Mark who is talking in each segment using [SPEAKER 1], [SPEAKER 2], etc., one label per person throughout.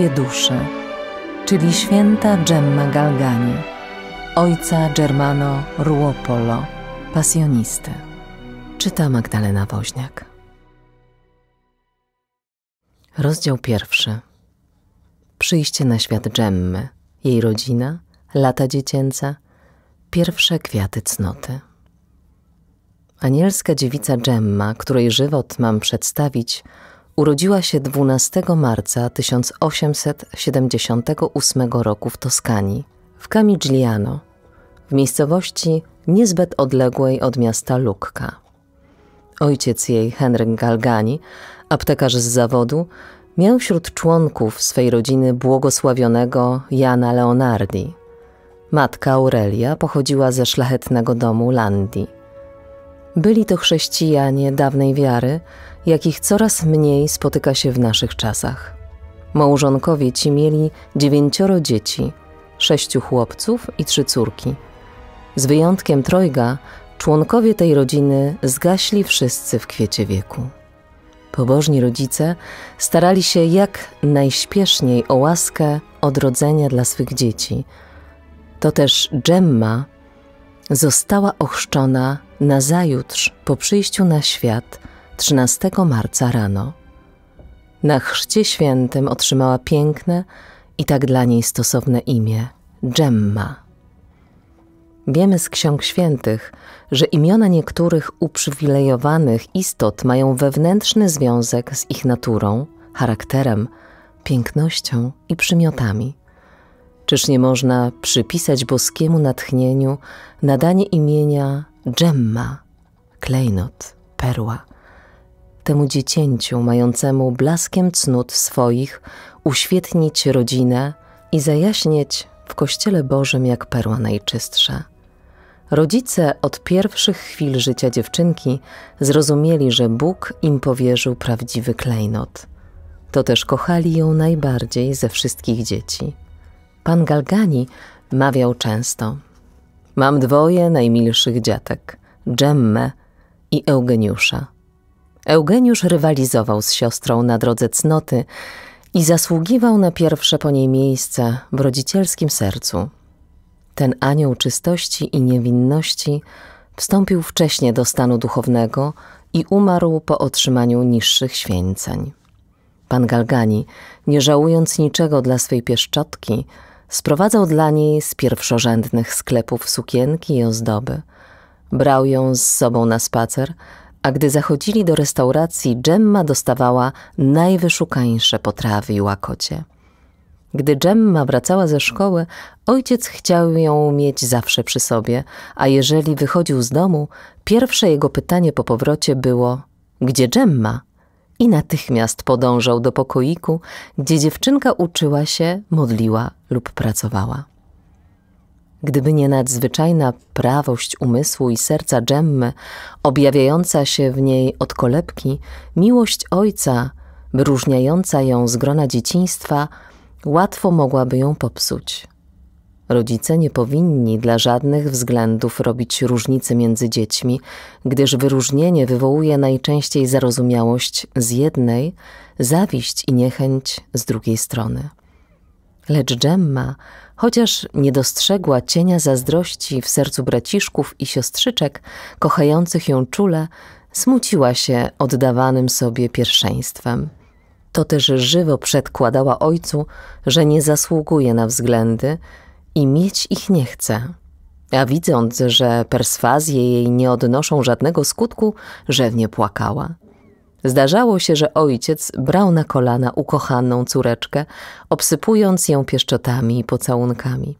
[SPEAKER 1] zdrowie duszy, czyli święta Gemma Galgani, ojca Germano Ruopolo, pasjonisty. Czyta Magdalena Woźniak. Rozdział pierwszy. Przyjście na świat Gemmy, jej rodzina, lata dziecięce, pierwsze kwiaty cnoty. Anielska dziewica Gemma, której żywot mam przedstawić – urodziła się 12 marca 1878 roku w Toskanii, w Camigliano, w miejscowości niezbyt odległej od miasta Lucca. Ojciec jej, Henryk Galgani, aptekarz z zawodu, miał wśród członków swej rodziny błogosławionego Jana Leonardi. Matka Aurelia pochodziła ze szlachetnego domu Landi. Byli to chrześcijanie dawnej wiary, jakich coraz mniej spotyka się w naszych czasach. Małżonkowie ci mieli dziewięcioro dzieci, sześciu chłopców i trzy córki. Z wyjątkiem trojga, członkowie tej rodziny zgaśli wszyscy w kwiecie wieku. Pobożni rodzice starali się jak najśpieszniej o łaskę odrodzenia dla swych dzieci. To też Gemma została ochrzczona zajutrz po przyjściu na świat 13 marca rano. Na chrzcie świętym otrzymała piękne i tak dla niej stosowne imię Gemma. Wiemy z ksiąg świętych, że imiona niektórych uprzywilejowanych istot mają wewnętrzny związek z ich naturą, charakterem, pięknością i przymiotami. Czyż nie można przypisać boskiemu natchnieniu nadanie imienia Gemma, klejnot, perła? temu dziecięciu mającemu blaskiem cnót swoich uświetnić rodzinę i zajaśnieć w Kościele Bożym jak perła najczystsza. Rodzice od pierwszych chwil życia dziewczynki zrozumieli, że Bóg im powierzył prawdziwy klejnot. To też kochali ją najbardziej ze wszystkich dzieci. Pan Galgani mawiał często: Mam dwoje najmilszych dziatek, Dżemmę i Eugeniusza. Eugeniusz rywalizował z siostrą na drodze cnoty i zasługiwał na pierwsze po niej miejsce w rodzicielskim sercu. Ten anioł czystości i niewinności wstąpił wcześnie do stanu duchownego i umarł po otrzymaniu niższych święceń. Pan Galgani, nie żałując niczego dla swej pieszczotki, sprowadzał dla niej z pierwszorzędnych sklepów sukienki i ozdoby. Brał ją z sobą na spacer, a gdy zachodzili do restauracji, Gemma dostawała najwyszukańsze potrawy i łakocie. Gdy Gemma wracała ze szkoły, ojciec chciał ją mieć zawsze przy sobie, a jeżeli wychodził z domu, pierwsze jego pytanie po powrocie było: Gdzie Gemma? I natychmiast podążał do pokoiku, gdzie dziewczynka uczyła się, modliła lub pracowała. Gdyby nie nadzwyczajna prawość umysłu i serca Dżemmy, objawiająca się w niej od kolebki, miłość ojca, wyróżniająca ją z grona dzieciństwa, łatwo mogłaby ją popsuć. Rodzice nie powinni dla żadnych względów robić różnicy między dziećmi, gdyż wyróżnienie wywołuje najczęściej zarozumiałość z jednej, zawiść i niechęć z drugiej strony. Lecz Gemma chociaż nie dostrzegła cienia zazdrości w sercu braciszków i siostrzyczek, kochających ją czule, smuciła się oddawanym sobie pierwszeństwem. To też żywo przedkładała ojcu, że nie zasługuje na względy i mieć ich nie chce. A widząc, że perswazje jej nie odnoszą żadnego skutku, rzewnie płakała. Zdarzało się, że ojciec brał na kolana ukochaną córeczkę, obsypując ją pieszczotami i pocałunkami.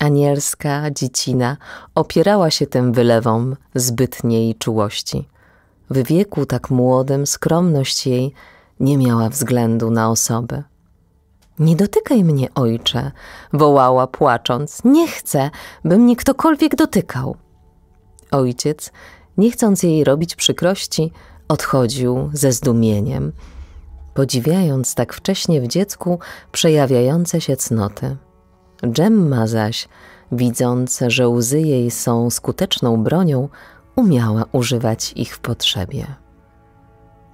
[SPEAKER 1] Anielska dziecina opierała się tym wylewom zbytniej czułości. W wieku tak młodym skromność jej nie miała względu na osoby. Nie dotykaj mnie, ojcze, wołała płacząc. Nie chcę, by mnie ktokolwiek dotykał. Ojciec, nie chcąc jej robić przykrości, odchodził ze zdumieniem, podziwiając tak wcześnie w dziecku przejawiające się cnoty. Dżemma zaś, widząc, że łzy jej są skuteczną bronią, umiała używać ich w potrzebie.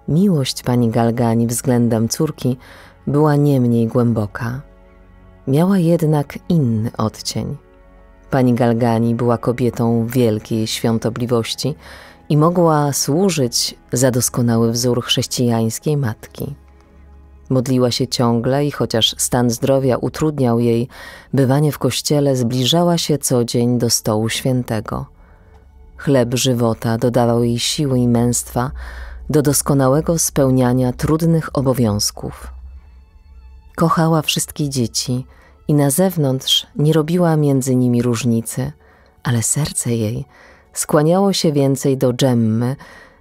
[SPEAKER 1] Miłość pani Galgani względem córki była nie mniej głęboka. Miała jednak inny odcień. Pani Galgani była kobietą wielkiej świątobliwości i mogła służyć za doskonały wzór chrześcijańskiej matki. Modliła się ciągle i chociaż stan zdrowia utrudniał jej bywanie w kościele, zbliżała się co dzień do stołu świętego. Chleb żywota dodawał jej siły i męstwa do doskonałego spełniania trudnych obowiązków. Kochała wszystkie dzieci i na zewnątrz nie robiła między nimi różnicy, ale serce jej skłaniało się więcej do Dżemmy,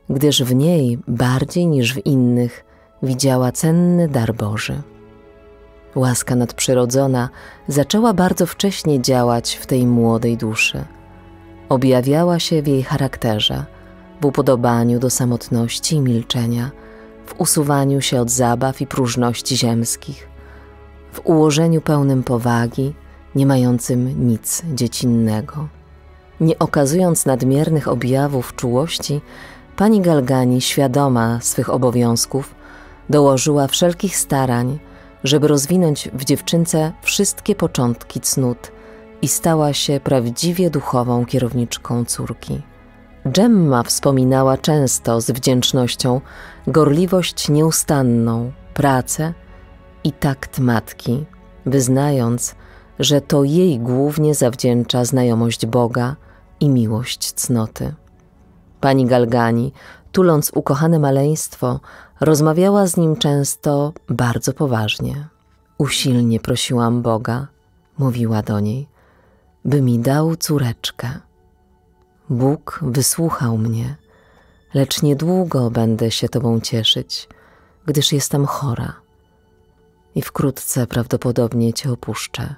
[SPEAKER 1] gdyż w niej bardziej niż w innych widziała cenny dar Boży. Łaska nadprzyrodzona zaczęła bardzo wcześnie działać w tej młodej duszy. Objawiała się w jej charakterze, w upodobaniu do samotności i milczenia, w usuwaniu się od zabaw i próżności ziemskich, w ułożeniu pełnym powagi, nie mającym nic dziecinnego. Nie okazując nadmiernych objawów czułości, pani Galgani, świadoma swych obowiązków, dołożyła wszelkich starań, żeby rozwinąć w dziewczynce wszystkie początki cnót i stała się prawdziwie duchową kierowniczką córki. Gemma wspominała często z wdzięcznością gorliwość nieustanną, pracę i takt matki, wyznając, że to jej głównie zawdzięcza znajomość Boga – i miłość cnoty. Pani Galgani, tuląc ukochane maleństwo, rozmawiała z nim często bardzo poważnie. Usilnie prosiłam Boga, mówiła do niej, by mi dał córeczkę. Bóg wysłuchał mnie, lecz niedługo będę się Tobą cieszyć, gdyż jestem chora i wkrótce prawdopodobnie Cię opuszczę.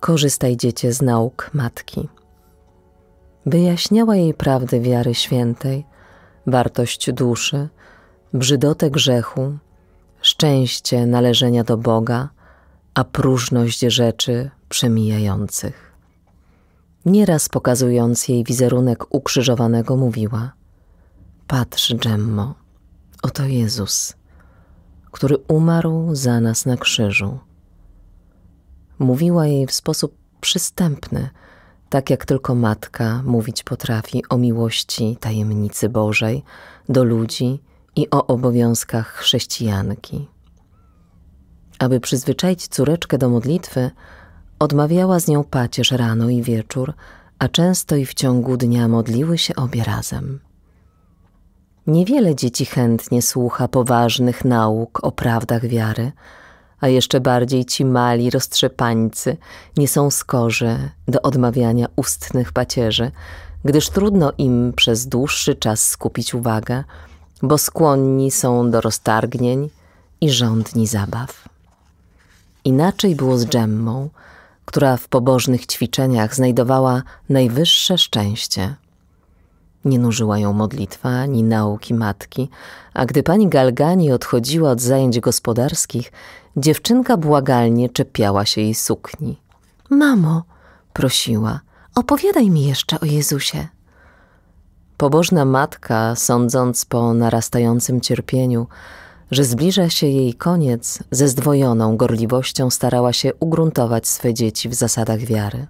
[SPEAKER 1] Korzystaj dzieci z nauk matki wyjaśniała jej prawdy wiary świętej, wartość duszy, brzydotę grzechu, szczęście należenia do Boga, a próżność rzeczy przemijających. Nieraz pokazując jej wizerunek ukrzyżowanego, mówiła: Patrz, Dżemmo, oto Jezus, który umarł za nas na krzyżu. Mówiła jej w sposób przystępny, tak jak tylko matka mówić potrafi o miłości tajemnicy Bożej do ludzi i o obowiązkach chrześcijanki. Aby przyzwyczaić córeczkę do modlitwy, odmawiała z nią pacierz rano i wieczór, a często i w ciągu dnia modliły się obie razem. Niewiele dzieci chętnie słucha poważnych nauk o prawdach wiary, a jeszcze bardziej ci mali roztrzepańcy nie są skorzy do odmawiania ustnych pacierzy, gdyż trudno im przez dłuższy czas skupić uwagę, bo skłonni są do roztargnień i żądni zabaw. Inaczej było z Dżemmą, która w pobożnych ćwiczeniach znajdowała najwyższe szczęście. Nie nużyła ją modlitwa ani nauki matki, a gdy pani Galgani odchodziła od zajęć gospodarskich, Dziewczynka błagalnie czepiała się jej sukni. Mamo, prosiła, opowiadaj mi jeszcze o Jezusie. Pobożna matka, sądząc po narastającym cierpieniu, że zbliża się jej koniec, ze zdwojoną gorliwością starała się ugruntować swe dzieci w zasadach wiary.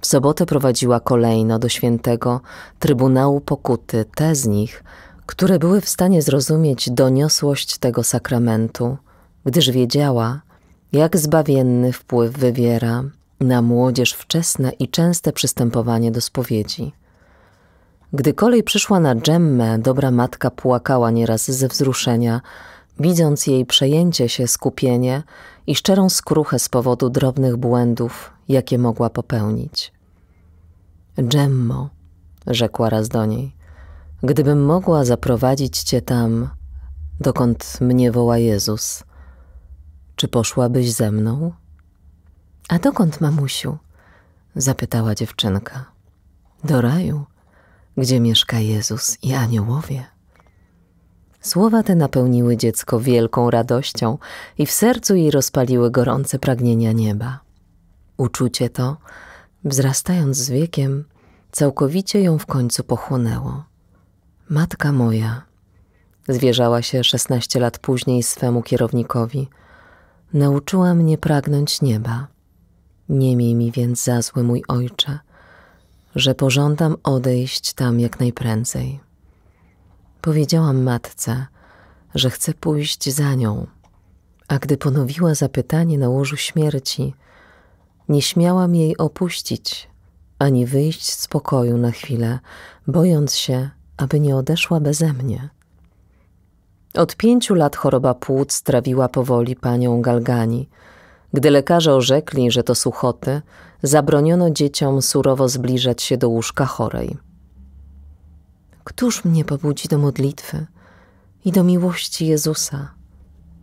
[SPEAKER 1] W sobotę prowadziła kolejno do świętego Trybunału Pokuty te z nich, które były w stanie zrozumieć doniosłość tego sakramentu – gdyż wiedziała, jak zbawienny wpływ wywiera na młodzież wczesne i częste przystępowanie do spowiedzi. Gdy kolej przyszła na Dżemmę, dobra matka płakała nieraz ze wzruszenia, widząc jej przejęcie się, skupienie i szczerą skruchę z powodu drobnych błędów, jakie mogła popełnić. Dżemmo, rzekła raz do niej, gdybym mogła zaprowadzić cię tam, dokąd mnie woła Jezus – czy poszłabyś ze mną? A dokąd, mamusiu? zapytała dziewczynka. Do raju, gdzie mieszka Jezus i aniołowie. Słowa te napełniły dziecko wielką radością i w sercu jej rozpaliły gorące pragnienia nieba. Uczucie to, wzrastając z wiekiem, całkowicie ją w końcu pochłonęło. Matka moja, zwierzała się szesnaście lat później swemu kierownikowi – nauczyła mnie pragnąć nieba. Nie miej mi więc za zły, mój ojcze, że pożądam odejść tam jak najprędzej. Powiedziałam matce, że chcę pójść za nią, a gdy ponowiła zapytanie na łożu śmierci, nie śmiałam jej opuścić ani wyjść z pokoju na chwilę, bojąc się, aby nie odeszła beze mnie. Od pięciu lat choroba płuc trawiła powoli panią Galgani. Gdy lekarze orzekli, że to suchoty, zabroniono dzieciom surowo zbliżać się do łóżka chorej. Któż mnie pobudzi do modlitwy i do miłości Jezusa?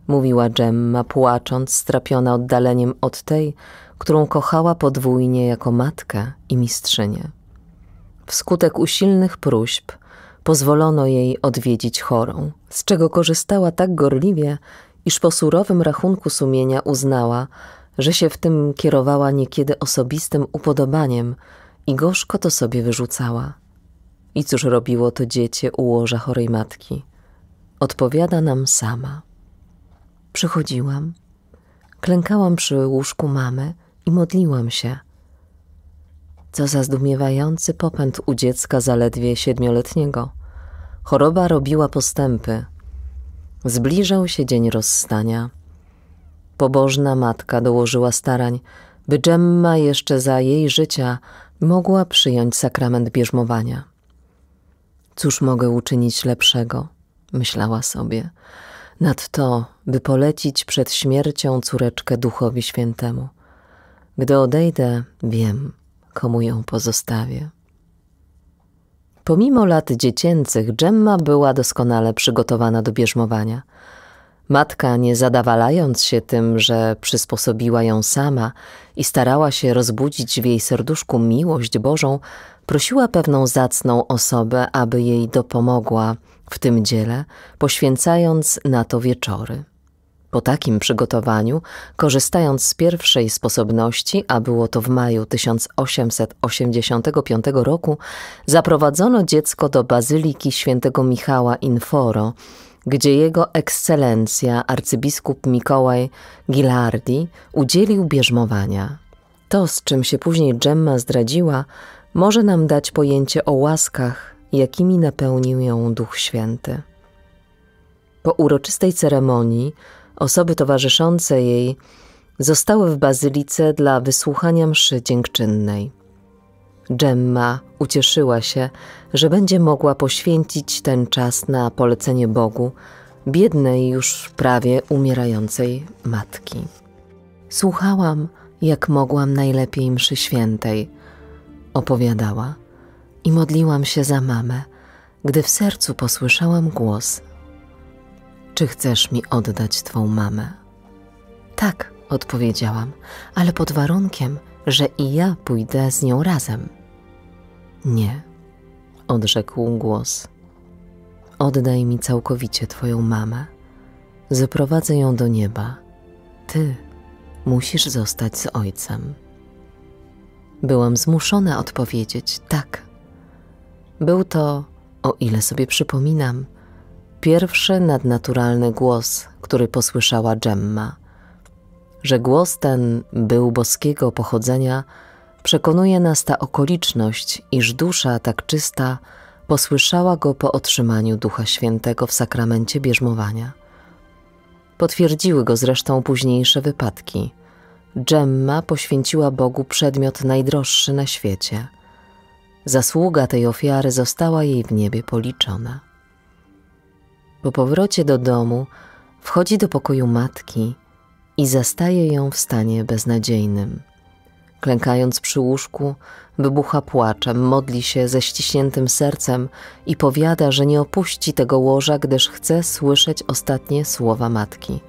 [SPEAKER 1] mówiła Gemma, płacząc, strapiona oddaleniem od tej, którą kochała podwójnie jako matkę i mistrzynię. Wskutek usilnych próśb pozwolono jej odwiedzić chorą, z czego korzystała tak gorliwie, iż po surowym rachunku sumienia uznała, że się w tym kierowała niekiedy osobistym upodobaniem i gorzko to sobie wyrzucała. I cóż robiło to dziecię u łoża chorej matki? Odpowiada nam sama. Przychodziłam, klękałam przy łóżku mamy i modliłam się. Co za zdumiewający popęd u dziecka zaledwie siedmioletniego. Choroba robiła postępy. Zbliżał się dzień rozstania. Pobożna matka dołożyła starań, by Dżemma jeszcze za jej życia mogła przyjąć sakrament bierzmowania. Cóż mogę uczynić lepszego? myślała sobie, nad to, by polecić przed śmiercią córeczkę Duchowi Świętemu. Gdy odejdę, wiem, komu ją pozostawię. Pomimo lat dziecięcych, Gemma była doskonale przygotowana do bierzmowania. Matka, nie zadawalając się tym, że przysposobiła ją sama i starała się rozbudzić w jej serduszku miłość Bożą, prosiła pewną zacną osobę, aby jej dopomogła w tym dziele, poświęcając na to wieczory. Po takim przygotowaniu, korzystając z pierwszej sposobności, a było to w maju 1885 roku, zaprowadzono dziecko do bazyliki świętego Michała Inforo, gdzie jego ekscelencja arcybiskup Mikołaj Gilardi udzielił bierzmowania. To, z czym się później Gemma zdradziła, może nam dać pojęcie o łaskach, jakimi napełnił ją Duch Święty. Po uroczystej ceremonii Osoby towarzyszące jej zostały w bazylice dla wysłuchania mszy dziękczynnej. Gemma ucieszyła się, że będzie mogła poświęcić ten czas na polecenie Bogu, biednej już prawie umierającej matki. Słuchałam, jak mogłam najlepiej mszy świętej, opowiadała, i modliłam się za mamę, gdy w sercu posłyszałam głos czy chcesz mi oddać twą mamę? Tak, odpowiedziałam, ale pod warunkiem, że i ja pójdę z nią razem. Nie, odrzekł głos. Oddaj mi całkowicie twoją mamę. Zaprowadzę ją do nieba. Ty musisz zostać z ojcem. Byłam zmuszona odpowiedzieć tak. Był to, o ile sobie przypominam, pierwszy nadnaturalny głos, który posłyszała Gemma. Że głos ten był boskiego pochodzenia, przekonuje nas ta okoliczność, iż dusza tak czysta posłyszała go po otrzymaniu Ducha Świętego w sakramencie bierzmowania. Potwierdziły go zresztą późniejsze wypadki. Gemma poświęciła Bogu przedmiot najdroższy na świecie. Zasługa tej ofiary została jej w niebie policzona. Po powrocie do domu wchodzi do pokoju matki i zastaje ją w stanie beznadziejnym. Klękając przy łóżku, wybucha płaczem, modli się ze ściśniętym sercem i powiada, że nie opuści tego łoża, gdyż chce słyszeć ostatnie słowa matki.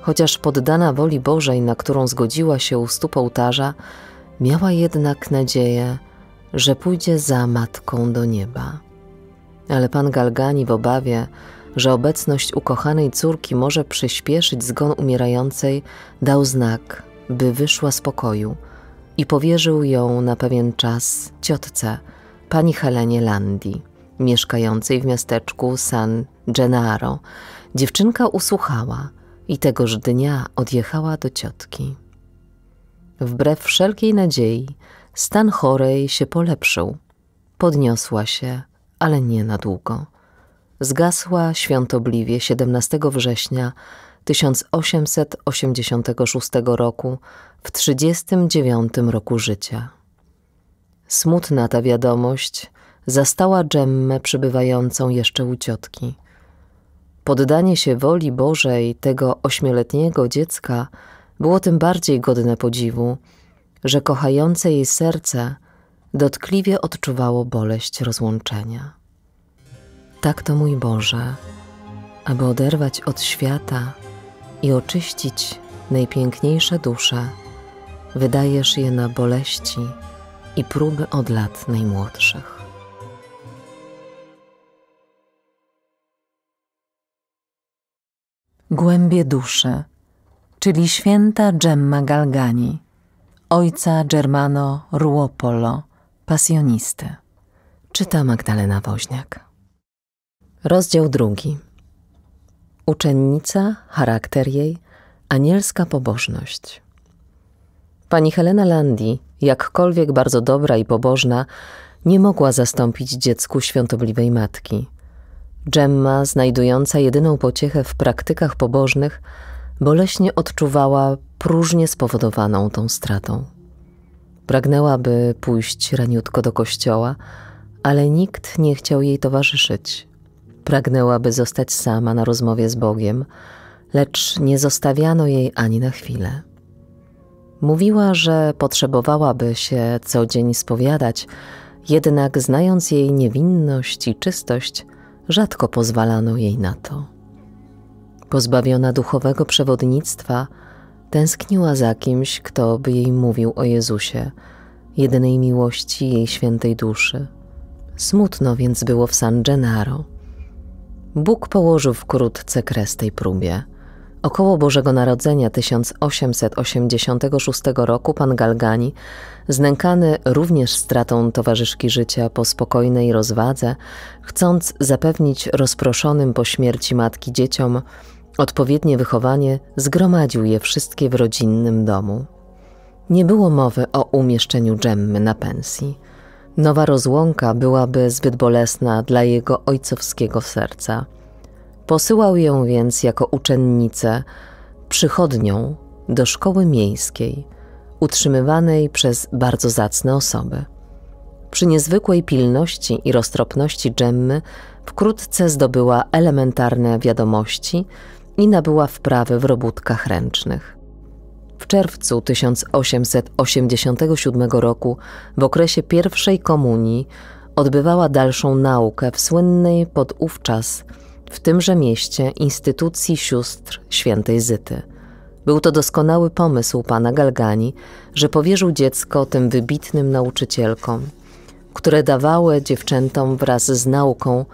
[SPEAKER 1] Chociaż poddana woli Bożej, na którą zgodziła się u stóp ołtarza, miała jednak nadzieję, że pójdzie za matką do nieba. Ale pan Galgani w obawie, że obecność ukochanej córki może przyspieszyć zgon umierającej, dał znak, by wyszła z pokoju i powierzył ją na pewien czas ciotce, pani Helenie Landi, mieszkającej w miasteczku San Gennaro. Dziewczynka usłuchała i tegoż dnia odjechała do ciotki. Wbrew wszelkiej nadziei, stan chorej się polepszył. Podniosła się, ale nie na długo zgasła świątobliwie 17 września 1886 roku w 39 roku życia. Smutna ta wiadomość zastała Dżemmę przybywającą jeszcze u ciotki. Poddanie się woli Bożej tego ośmioletniego dziecka było tym bardziej godne podziwu, że kochające jej serce dotkliwie odczuwało boleść rozłączenia. Tak to mój Boże, aby oderwać od świata i oczyścić najpiękniejsze dusze, wydajesz je na boleści i próby od lat najmłodszych. Głębie duszy, czyli święta Gemma Galgani, ojca Germano Ruopolo, pasjonisty. Czyta Magdalena Woźniak. Rozdział drugi. Uczennica, charakter jej, anielska pobożność. Pani Helena Landi, jakkolwiek bardzo dobra i pobożna, nie mogła zastąpić dziecku świątobliwej matki. Gemma, znajdująca jedyną pociechę w praktykach pobożnych, boleśnie odczuwała próżnie spowodowaną tą stratą. Pragnęłaby pójść raniutko do kościoła, ale nikt nie chciał jej towarzyszyć, Pragnęłaby zostać sama na rozmowie z Bogiem, lecz nie zostawiano jej ani na chwilę. Mówiła, że potrzebowałaby się co dzień spowiadać, jednak znając jej niewinność i czystość, rzadko pozwalano jej na to. Pozbawiona duchowego przewodnictwa, tęskniła za kimś, kto by jej mówił o Jezusie, jedynej miłości jej świętej duszy. Smutno więc było w San Gennaro. Bóg położył wkrótce kres tej próbie. Około Bożego Narodzenia 1886 roku pan Galgani, znękany również stratą towarzyszki życia po spokojnej rozwadze, chcąc zapewnić rozproszonym po śmierci matki dzieciom odpowiednie wychowanie, zgromadził je wszystkie w rodzinnym domu. Nie było mowy o umieszczeniu Dżemmy na pensji – Nowa rozłąka byłaby zbyt bolesna dla jego ojcowskiego serca. Posyłał ją więc jako uczennicę, przychodnią do szkoły miejskiej, utrzymywanej przez bardzo zacne osoby. Przy niezwykłej pilności i roztropności Dżemmy wkrótce zdobyła elementarne wiadomości i nabyła wprawy w robótkach ręcznych. W czerwcu 1887 roku, w okresie pierwszej komunii, odbywała dalszą naukę w słynnej podówczas w tymże mieście instytucji sióstr świętej Zyty. Był to doskonały pomysł pana Galgani, że powierzył dziecko tym wybitnym nauczycielkom, które dawały dziewczętom wraz z nauką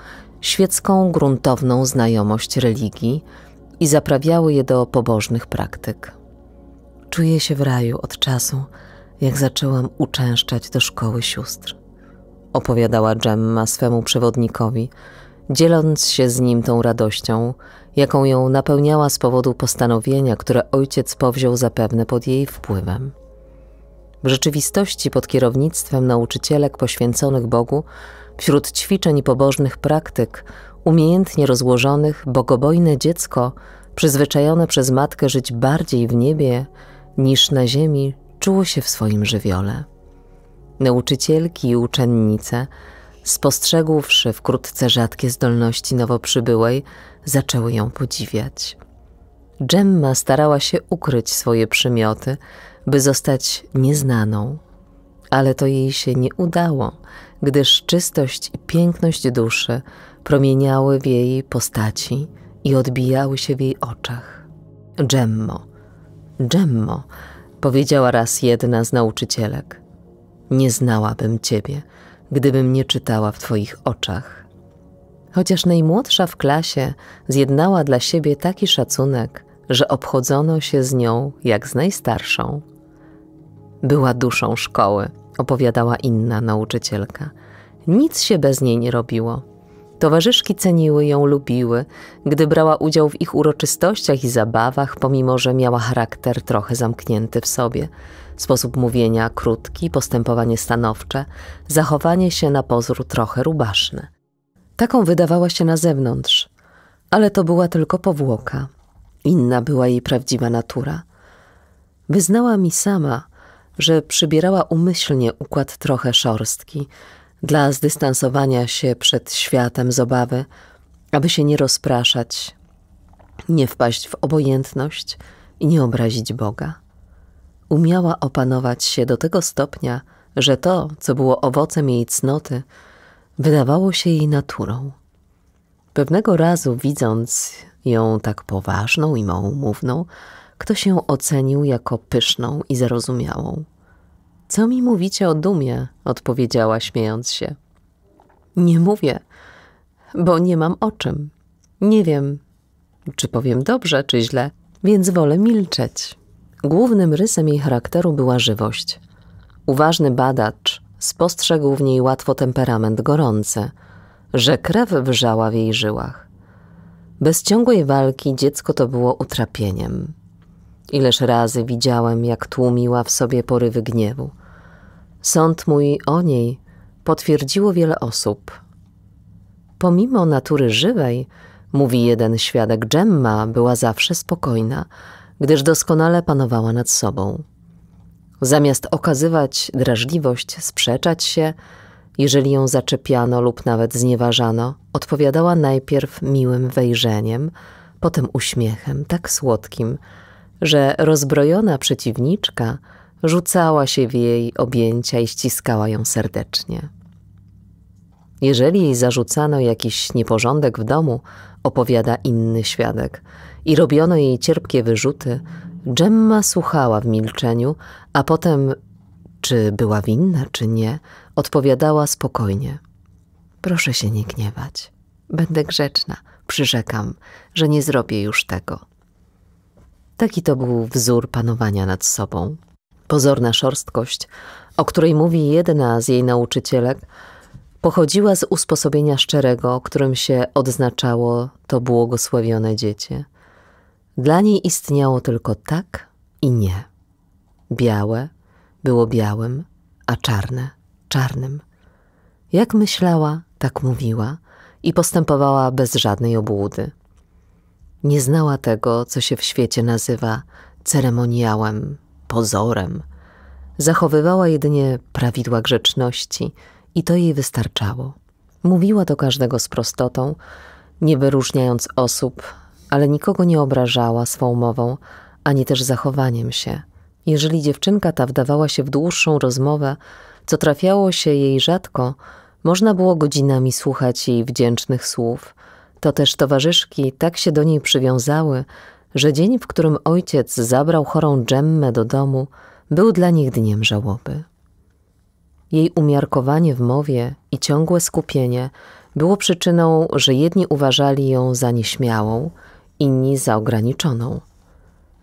[SPEAKER 1] świecką gruntowną znajomość religii i zaprawiały je do pobożnych praktyk. Czuję się w raju od czasu, jak zaczęłam uczęszczać do szkoły sióstr. Opowiadała Gemma swemu przewodnikowi, dzieląc się z nim tą radością, jaką ją napełniała z powodu postanowienia, które ojciec powziął zapewne pod jej wpływem. W rzeczywistości pod kierownictwem nauczycielek poświęconych Bogu, wśród ćwiczeń i pobożnych praktyk, umiejętnie rozłożonych, bogobojne dziecko, przyzwyczajone przez matkę żyć bardziej w niebie, niż na ziemi czuło się w swoim żywiole. Nauczycielki i uczennice, spostrzegłszy wkrótce rzadkie zdolności nowo przybyłej, zaczęły ją podziwiać. Gemma starała się ukryć swoje przymioty, by zostać nieznaną, ale to jej się nie udało, gdyż czystość i piękność duszy promieniały w jej postaci i odbijały się w jej oczach. Gemmo, Dżemmo, powiedziała raz jedna z nauczycielek, nie znałabym ciebie, gdybym nie czytała w twoich oczach. Chociaż najmłodsza w klasie zjednała dla siebie taki szacunek, że obchodzono się z nią jak z najstarszą. Była duszą szkoły, opowiadała inna nauczycielka. Nic się bez niej nie robiło. Towarzyszki ceniły ją, lubiły, gdy brała udział w ich uroczystościach i zabawach, pomimo że miała charakter trochę zamknięty w sobie. Sposób mówienia krótki, postępowanie stanowcze, zachowanie się na pozór trochę rubaszne. Taką wydawała się na zewnątrz, ale to była tylko powłoka. Inna była jej prawdziwa natura. Wyznała mi sama, że przybierała umyślnie układ trochę szorstki, dla zdystansowania się przed światem z obawy, aby się nie rozpraszać, nie wpaść w obojętność i nie obrazić Boga. Umiała opanować się do tego stopnia, że to, co było owocem jej cnoty, wydawało się jej naturą. Pewnego razu, widząc ją tak poważną i małomówną, ktoś ją ocenił jako pyszną i zarozumiałą. Co mi mówicie o dumie? odpowiedziała śmiejąc się. Nie mówię, bo nie mam o czym. Nie wiem, czy powiem dobrze, czy źle, więc wolę milczeć. Głównym rysem jej charakteru była żywość. Uważny badacz spostrzegł w niej łatwo temperament gorący, że krew wrzała w jej żyłach. Bez ciągłej walki dziecko to było utrapieniem. Ileż razy widziałem, jak tłumiła w sobie porywy gniewu – Sąd mój o niej potwierdziło wiele osób. Pomimo natury żywej, mówi jeden świadek, Gemma była zawsze spokojna, gdyż doskonale panowała nad sobą. Zamiast okazywać drażliwość, sprzeczać się, jeżeli ją zaczepiano lub nawet znieważano, odpowiadała najpierw miłym wejrzeniem, potem uśmiechem tak słodkim, że rozbrojona przeciwniczka – rzucała się w jej objęcia i ściskała ją serdecznie. Jeżeli jej zarzucano jakiś nieporządek w domu, opowiada inny świadek, i robiono jej cierpkie wyrzuty, Gemma słuchała w milczeniu, a potem, czy była winna, czy nie, odpowiadała spokojnie. Proszę się nie gniewać. Będę grzeczna. Przyrzekam, że nie zrobię już tego. Taki to był wzór panowania nad sobą. Pozorna szorstkość, o której mówi jedna z jej nauczycielek, pochodziła z usposobienia szczerego, którym się odznaczało to błogosławione dziecię. Dla niej istniało tylko tak i nie. Białe było białym, a czarne czarnym. Jak myślała, tak mówiła i postępowała bez żadnej obłudy. Nie znała tego, co się w świecie nazywa ceremoniałem pozorem. Zachowywała jedynie prawidła grzeczności i to jej wystarczało. Mówiła do każdego z prostotą, nie wyróżniając osób, ale nikogo nie obrażała swą mową, ani też zachowaniem się. Jeżeli dziewczynka ta wdawała się w dłuższą rozmowę, co trafiało się jej rzadko, można było godzinami słuchać jej wdzięcznych słów. To też towarzyszki tak się do niej przywiązały, że dzień, w którym ojciec zabrał chorą Dżemmę do domu, był dla nich dniem żałoby. Jej umiarkowanie w mowie i ciągłe skupienie było przyczyną, że jedni uważali ją za nieśmiałą, inni za ograniczoną.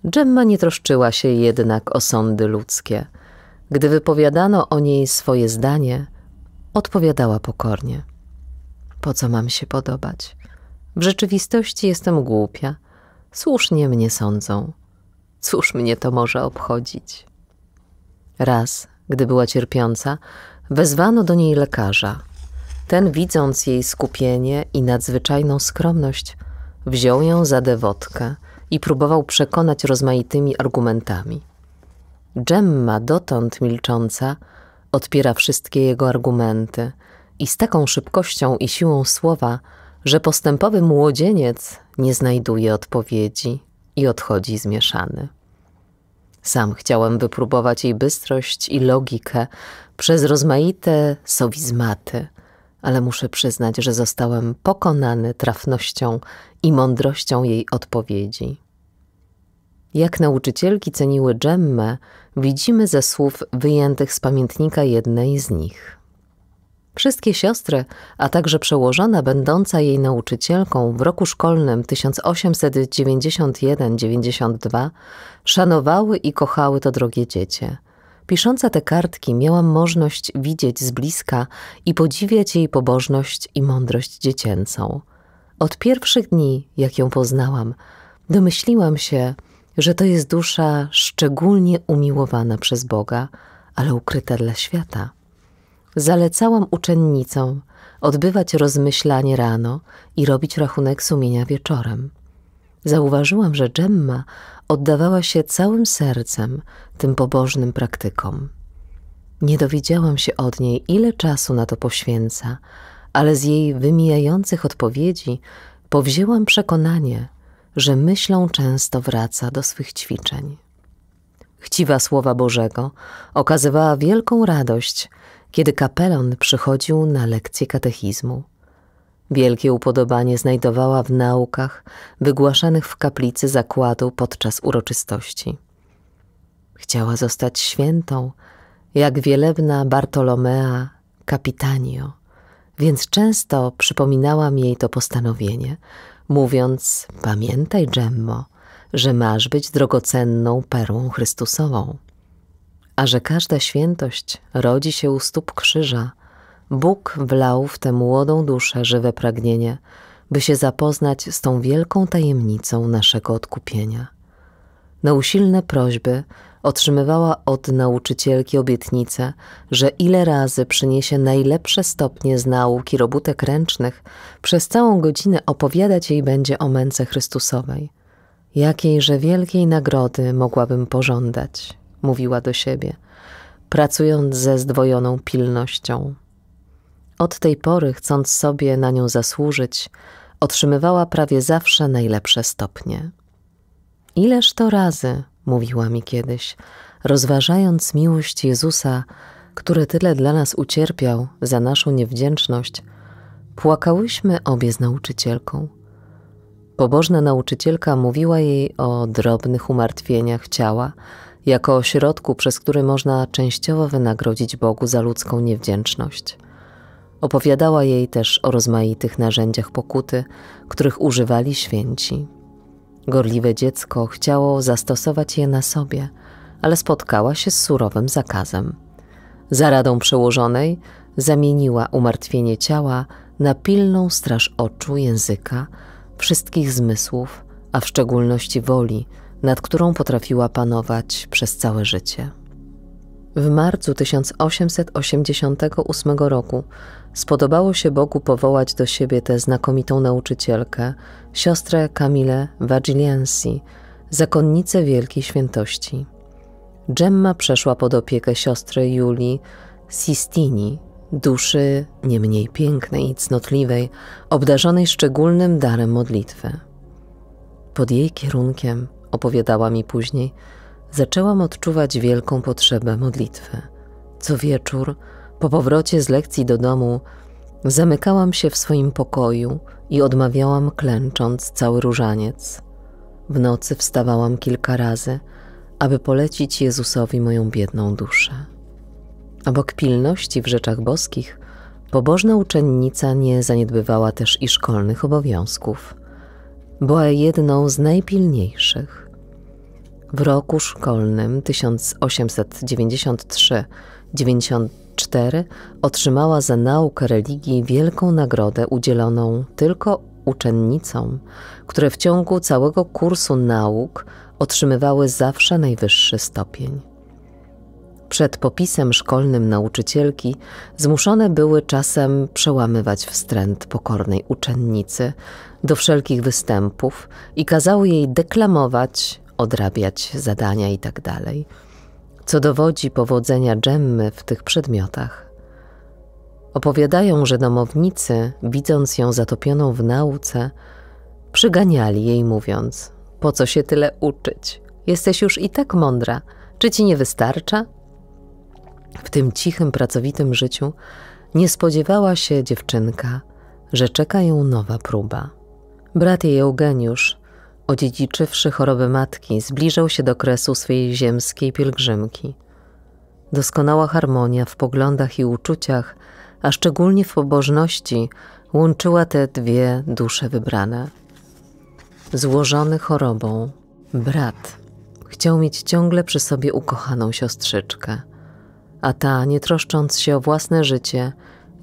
[SPEAKER 1] Dżemma nie troszczyła się jednak o sądy ludzkie. Gdy wypowiadano o niej swoje zdanie, odpowiadała pokornie. Po co mam się podobać? W rzeczywistości jestem głupia – Słusznie mnie sądzą. Cóż mnie to może obchodzić? Raz, gdy była cierpiąca, wezwano do niej lekarza. Ten, widząc jej skupienie i nadzwyczajną skromność, wziął ją za dewotkę i próbował przekonać rozmaitymi argumentami. Gemma, dotąd milcząca, odpiera wszystkie jego argumenty i z taką szybkością i siłą słowa że postępowy młodzieniec nie znajduje odpowiedzi i odchodzi zmieszany. Sam chciałem wypróbować jej bystrość i logikę przez rozmaite sowizmaty, ale muszę przyznać, że zostałem pokonany trafnością i mądrością jej odpowiedzi. Jak nauczycielki ceniły Dżemmę, widzimy ze słów wyjętych z pamiętnika jednej z nich – Wszystkie siostry, a także przełożona będąca jej nauczycielką w roku szkolnym 1891-92 szanowały i kochały to drogie dziecię. Pisząca te kartki miałam możliwość widzieć z bliska i podziwiać jej pobożność i mądrość dziecięcą. Od pierwszych dni, jak ją poznałam, domyśliłam się, że to jest dusza szczególnie umiłowana przez Boga, ale ukryta dla świata zalecałam uczennicom odbywać rozmyślanie rano i robić rachunek sumienia wieczorem. Zauważyłam, że Gemma oddawała się całym sercem tym pobożnym praktykom. Nie dowiedziałam się od niej, ile czasu na to poświęca, ale z jej wymijających odpowiedzi powzięłam przekonanie, że myślą często wraca do swych ćwiczeń. Chciwa słowa Bożego okazywała wielką radość kiedy Kapelon przychodził na lekcję katechizmu. Wielkie upodobanie znajdowała w naukach wygłaszanych w kaplicy zakładu podczas uroczystości. Chciała zostać świętą, jak wielebna Bartolomea Capitanio, więc często przypominałam jej to postanowienie, mówiąc: Pamiętaj, Gemmo, że masz być drogocenną perłą Chrystusową a że każda świętość rodzi się u stóp krzyża, Bóg wlał w tę młodą duszę żywe pragnienie, by się zapoznać z tą wielką tajemnicą naszego odkupienia. Na usilne prośby otrzymywała od nauczycielki obietnicę, że ile razy przyniesie najlepsze stopnie z nauki robótek ręcznych, przez całą godzinę opowiadać jej będzie o męce Chrystusowej. Jakiejże wielkiej nagrody mogłabym pożądać, mówiła do siebie, pracując ze zdwojoną pilnością. Od tej pory, chcąc sobie na nią zasłużyć, otrzymywała prawie zawsze najlepsze stopnie. Ileż to razy, mówiła mi kiedyś, rozważając miłość Jezusa, który tyle dla nas ucierpiał za naszą niewdzięczność, płakałyśmy obie z nauczycielką. Pobożna nauczycielka mówiła jej o drobnych umartwieniach ciała, jako środku, przez który można częściowo wynagrodzić Bogu za ludzką niewdzięczność. Opowiadała jej też o rozmaitych narzędziach pokuty, których używali święci. Gorliwe dziecko chciało zastosować je na sobie, ale spotkała się z surowym zakazem. Za radą przełożonej zamieniła umartwienie ciała na pilną straż oczu, języka, wszystkich zmysłów, a w szczególności woli – nad którą potrafiła panować przez całe życie. W marcu 1888 roku spodobało się Bogu powołać do siebie tę znakomitą nauczycielkę, siostrę Camille Vagiliensi, zakonnicę wielkiej świętości. Gemma przeszła pod opiekę siostry Julii Sistini, duszy nie mniej pięknej i cnotliwej, obdarzonej szczególnym darem modlitwy. Pod jej kierunkiem – opowiadała mi później, zaczęłam odczuwać wielką potrzebę modlitwy. Co wieczór, po powrocie z lekcji do domu, zamykałam się w swoim pokoju i odmawiałam klęcząc cały różaniec. W nocy wstawałam kilka razy, aby polecić Jezusowi moją biedną duszę. Obok pilności w rzeczach boskich, pobożna uczennica nie zaniedbywała też i szkolnych obowiązków była jedną z najpilniejszych. W roku szkolnym 1893-94 otrzymała za naukę religii wielką nagrodę udzieloną tylko uczennicom, które w ciągu całego kursu nauk otrzymywały zawsze najwyższy stopień. Przed popisem szkolnym nauczycielki zmuszone były czasem przełamywać wstręt pokornej uczennicy do wszelkich występów i kazały jej deklamować, odrabiać zadania itd., tak co dowodzi powodzenia Dżemmy w tych przedmiotach. Opowiadają, że domownicy, widząc ją zatopioną w nauce, przyganiali jej mówiąc: Po co się tyle uczyć? Jesteś już i tak mądra. Czy ci nie wystarcza? W tym cichym, pracowitym życiu nie spodziewała się dziewczynka, że czeka ją nowa próba. Brat jej Eugeniusz, odziedziczywszy chorobę matki, zbliżał się do kresu swojej ziemskiej pielgrzymki. Doskonała harmonia w poglądach i uczuciach, a szczególnie w pobożności, łączyła te dwie dusze wybrane. Złożony chorobą, brat chciał mieć ciągle przy sobie ukochaną siostrzyczkę a ta, nie troszcząc się o własne życie,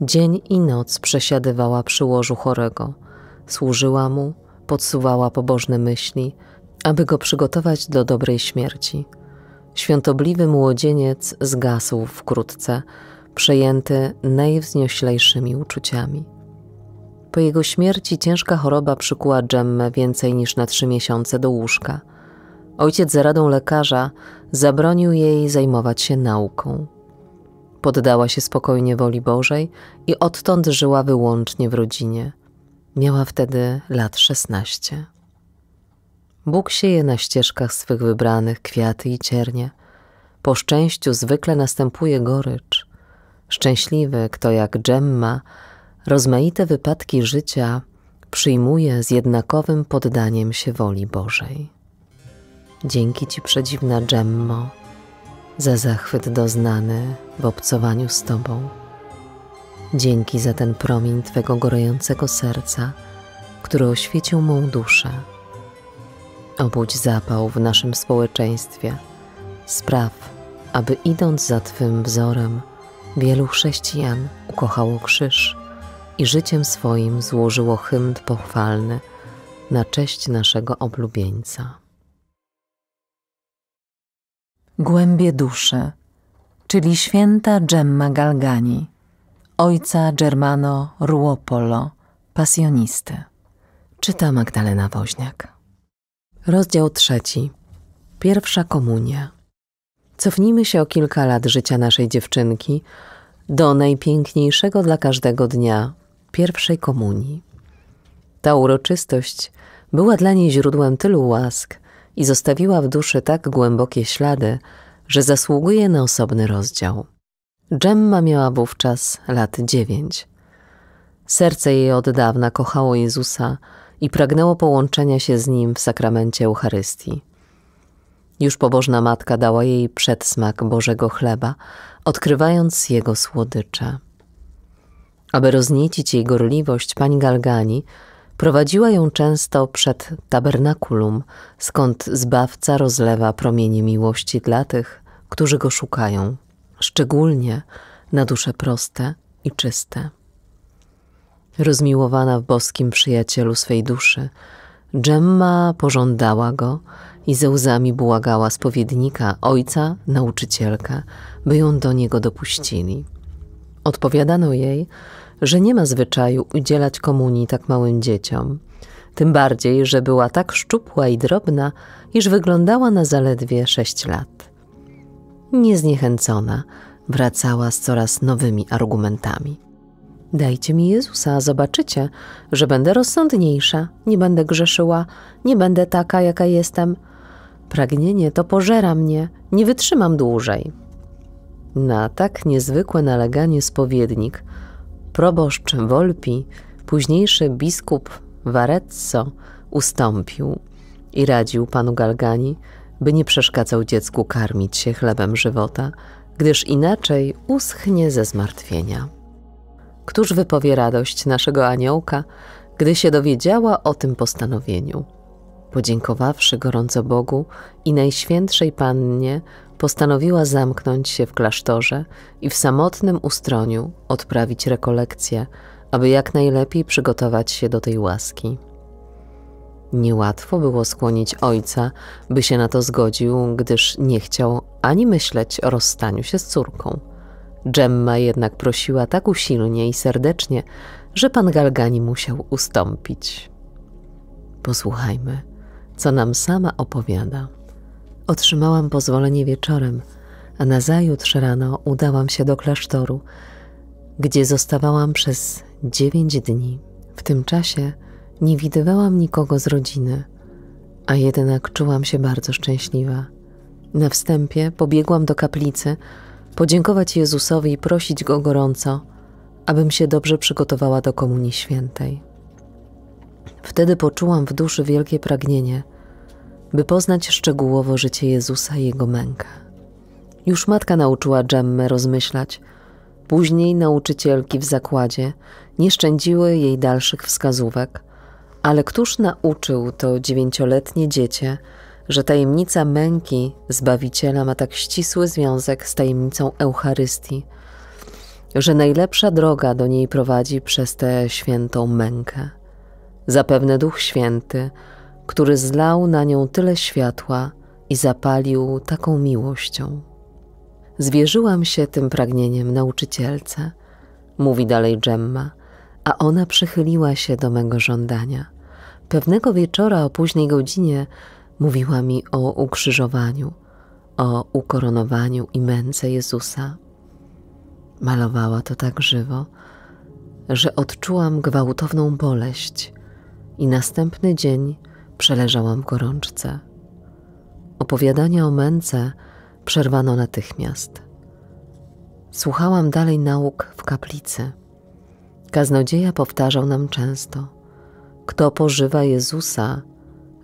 [SPEAKER 1] dzień i noc przesiadywała przy łożu chorego. Służyła mu, podsuwała pobożne myśli, aby go przygotować do dobrej śmierci. Świątobliwy młodzieniec zgasł wkrótce, przejęty najwznioślejszymi uczuciami. Po jego śmierci ciężka choroba przykuła Dżemmę więcej niż na trzy miesiące do łóżka. Ojciec za radą lekarza zabronił jej zajmować się nauką. Poddała się spokojnie woli Bożej i odtąd żyła wyłącznie w rodzinie. Miała wtedy lat szesnaście. Bóg sieje na ścieżkach swych wybranych kwiaty i ciernie. Po szczęściu zwykle następuje gorycz. Szczęśliwy, kto jak Dżemma, rozmaite wypadki życia przyjmuje z jednakowym poddaniem się woli Bożej. Dzięki Ci przedziwna Dżemmo za zachwyt doznany w obcowaniu z Tobą. Dzięki za ten promień Twego gorącego serca, który oświecił mą duszę. Obudź zapał w naszym społeczeństwie. Spraw, aby idąc za Twym wzorem, wielu chrześcijan ukochało krzyż i życiem swoim złożyło hymn pochwalny na cześć naszego oblubieńca. Głębie duszy, czyli święta Gemma Galgani, ojca Germano Ruopolo, pasjonisty. Czyta Magdalena Woźniak. Rozdział trzeci. Pierwsza komunia. Cofnijmy się o kilka lat życia naszej dziewczynki do najpiękniejszego dla każdego dnia pierwszej komunii. Ta uroczystość była dla niej źródłem tylu łask, i zostawiła w duszy tak głębokie ślady, że zasługuje na osobny rozdział. Gemma miała wówczas lat dziewięć. Serce jej od dawna kochało Jezusa i pragnęło połączenia się z Nim w sakramencie Eucharystii. Już pobożna matka dała jej przedsmak Bożego chleba, odkrywając jego słodycze. Aby rozniecić jej gorliwość, pani Galgani – Prowadziła ją często przed tabernakulum, skąd zbawca rozlewa promienie miłości dla tych, którzy go szukają, szczególnie na dusze proste i czyste. Rozmiłowana w boskim przyjacielu swej duszy, Dżemma pożądała go i ze łzami błagała spowiednika, ojca, nauczycielkę, by ją do niego dopuścili. Odpowiadano jej, że nie ma zwyczaju udzielać komunii tak małym dzieciom. Tym bardziej, że była tak szczupła i drobna, iż wyglądała na zaledwie sześć lat. Niezniechęcona, wracała z coraz nowymi argumentami. Dajcie mi Jezusa, zobaczycie, że będę rozsądniejsza, nie będę grzeszyła, nie będę taka, jaka jestem. Pragnienie to pożera mnie, nie wytrzymam dłużej. Na tak niezwykłe naleganie spowiednik – proboszcz Volpi, późniejszy biskup Varezzo, ustąpił i radził panu Galgani, by nie przeszkadzał dziecku karmić się chlebem żywota, gdyż inaczej uschnie ze zmartwienia. Któż wypowie radość naszego aniołka, gdy się dowiedziała o tym postanowieniu? Podziękowawszy gorąco Bogu i Najświętszej Pannie, postanowiła zamknąć się w klasztorze i w samotnym ustroniu odprawić rekolekcję, aby jak najlepiej przygotować się do tej łaski. Niełatwo było skłonić ojca, by się na to zgodził, gdyż nie chciał ani myśleć o rozstaniu się z córką. Gemma jednak prosiła tak usilnie i serdecznie, że pan Galgani musiał ustąpić. Posłuchajmy, co nam sama opowiada. Otrzymałam pozwolenie wieczorem, a nazajutrz rano udałam się do klasztoru, gdzie zostawałam przez dziewięć dni. W tym czasie nie widywałam nikogo z rodziny, a jednak czułam się bardzo szczęśliwa. Na wstępie pobiegłam do kaplicy, podziękować Jezusowi i prosić go gorąco, abym się dobrze przygotowała do Komunii Świętej. Wtedy poczułam w duszy wielkie pragnienie – by poznać szczegółowo życie Jezusa i jego mękę. Już matka nauczyła Dżemmę rozmyślać, później nauczycielki w zakładzie nie szczędziły jej dalszych wskazówek, ale któż nauczył to dziewięcioletnie dziecię, że tajemnica męki Zbawiciela ma tak ścisły związek z tajemnicą Eucharystii, że najlepsza droga do niej prowadzi przez tę świętą mękę. Zapewne Duch Święty, który zlał na nią tyle światła i zapalił taką miłością. Zwierzyłam się tym pragnieniem nauczycielce, mówi dalej Gemma, a ona przychyliła się do mego żądania. Pewnego wieczora o późnej godzinie mówiła mi o ukrzyżowaniu, o ukoronowaniu i męce Jezusa. Malowała to tak żywo, że odczułam gwałtowną boleść i następny dzień Przeleżałam w gorączce. Opowiadania o męce przerwano natychmiast. Słuchałam dalej nauk w kaplicy. Kaznodzieja powtarzał nam często: Kto pożywa Jezusa,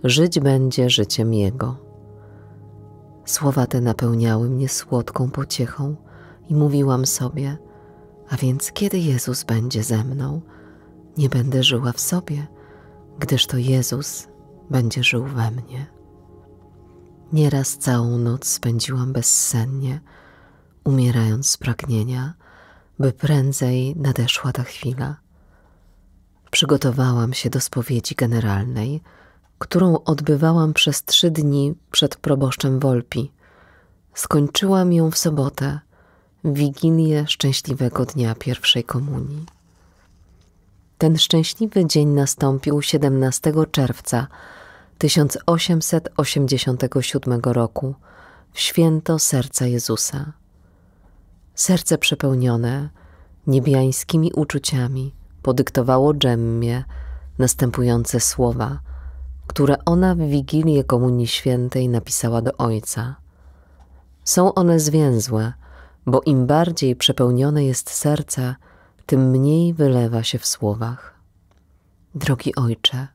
[SPEAKER 1] żyć będzie życiem Jego. Słowa te napełniały mnie słodką pociechą i mówiłam sobie: A więc kiedy Jezus będzie ze mną, nie będę żyła w sobie, gdyż to Jezus będzie żył we mnie. Nieraz całą noc spędziłam bezsennie, umierając z pragnienia, by prędzej nadeszła ta chwila. Przygotowałam się do spowiedzi generalnej, którą odbywałam przez trzy dni przed proboszczem Wolpi. Skończyłam ją w sobotę, w wigilię szczęśliwego dnia pierwszej komunii. Ten szczęśliwy dzień nastąpił 17 czerwca 1887 roku w święto serca Jezusa. Serce przepełnione niebiańskimi uczuciami podyktowało Dżemmie następujące słowa, które ona w Wigilię Komunii Świętej napisała do Ojca. Są one zwięzłe, bo im bardziej przepełnione jest serce, tym mniej wylewa się w słowach. Drogi Ojcze,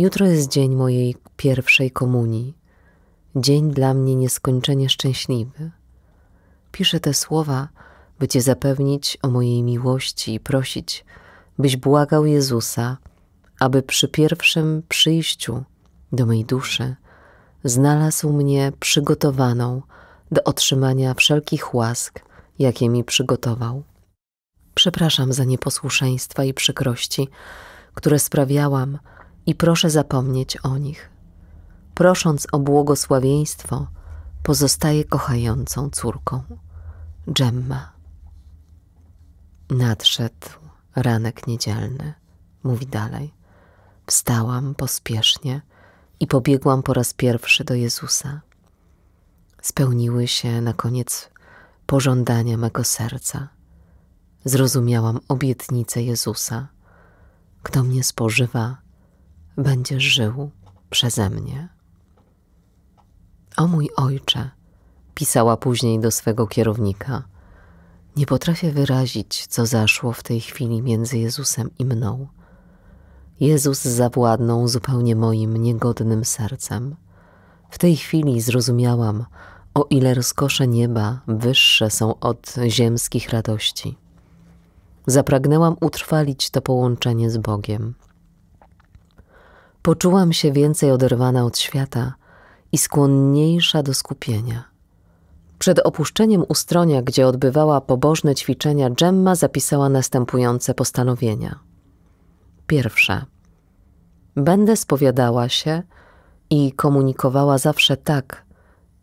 [SPEAKER 1] Jutro jest dzień mojej pierwszej komunii, dzień dla mnie nieskończenie szczęśliwy. Piszę te słowa, by Cię zapewnić o mojej miłości i prosić, byś błagał Jezusa, aby przy pierwszym przyjściu do mej duszy znalazł mnie przygotowaną do otrzymania wszelkich łask, jakie mi przygotował. Przepraszam za nieposłuszeństwa i przykrości, które sprawiałam, i proszę zapomnieć o nich. Prosząc o błogosławieństwo, pozostaje kochającą córką Gemma. Nadszedł ranek niedzielny, mówi dalej. Wstałam pospiesznie i pobiegłam po raz pierwszy do Jezusa. Spełniły się na koniec pożądania mego serca. Zrozumiałam obietnicę Jezusa. Kto mnie spożywa, będziesz żył przeze mnie. O mój ojcze, pisała później do swego kierownika, nie potrafię wyrazić, co zaszło w tej chwili między Jezusem i mną. Jezus zawładnął zupełnie moim niegodnym sercem. W tej chwili zrozumiałam, o ile rozkosze nieba wyższe są od ziemskich radości. Zapragnęłam utrwalić to połączenie z Bogiem. Poczułam się więcej oderwana od świata i skłonniejsza do skupienia. Przed opuszczeniem ustronia, gdzie odbywała pobożne ćwiczenia, Gemma zapisała następujące postanowienia. Pierwsze. Będę spowiadała się i komunikowała zawsze tak,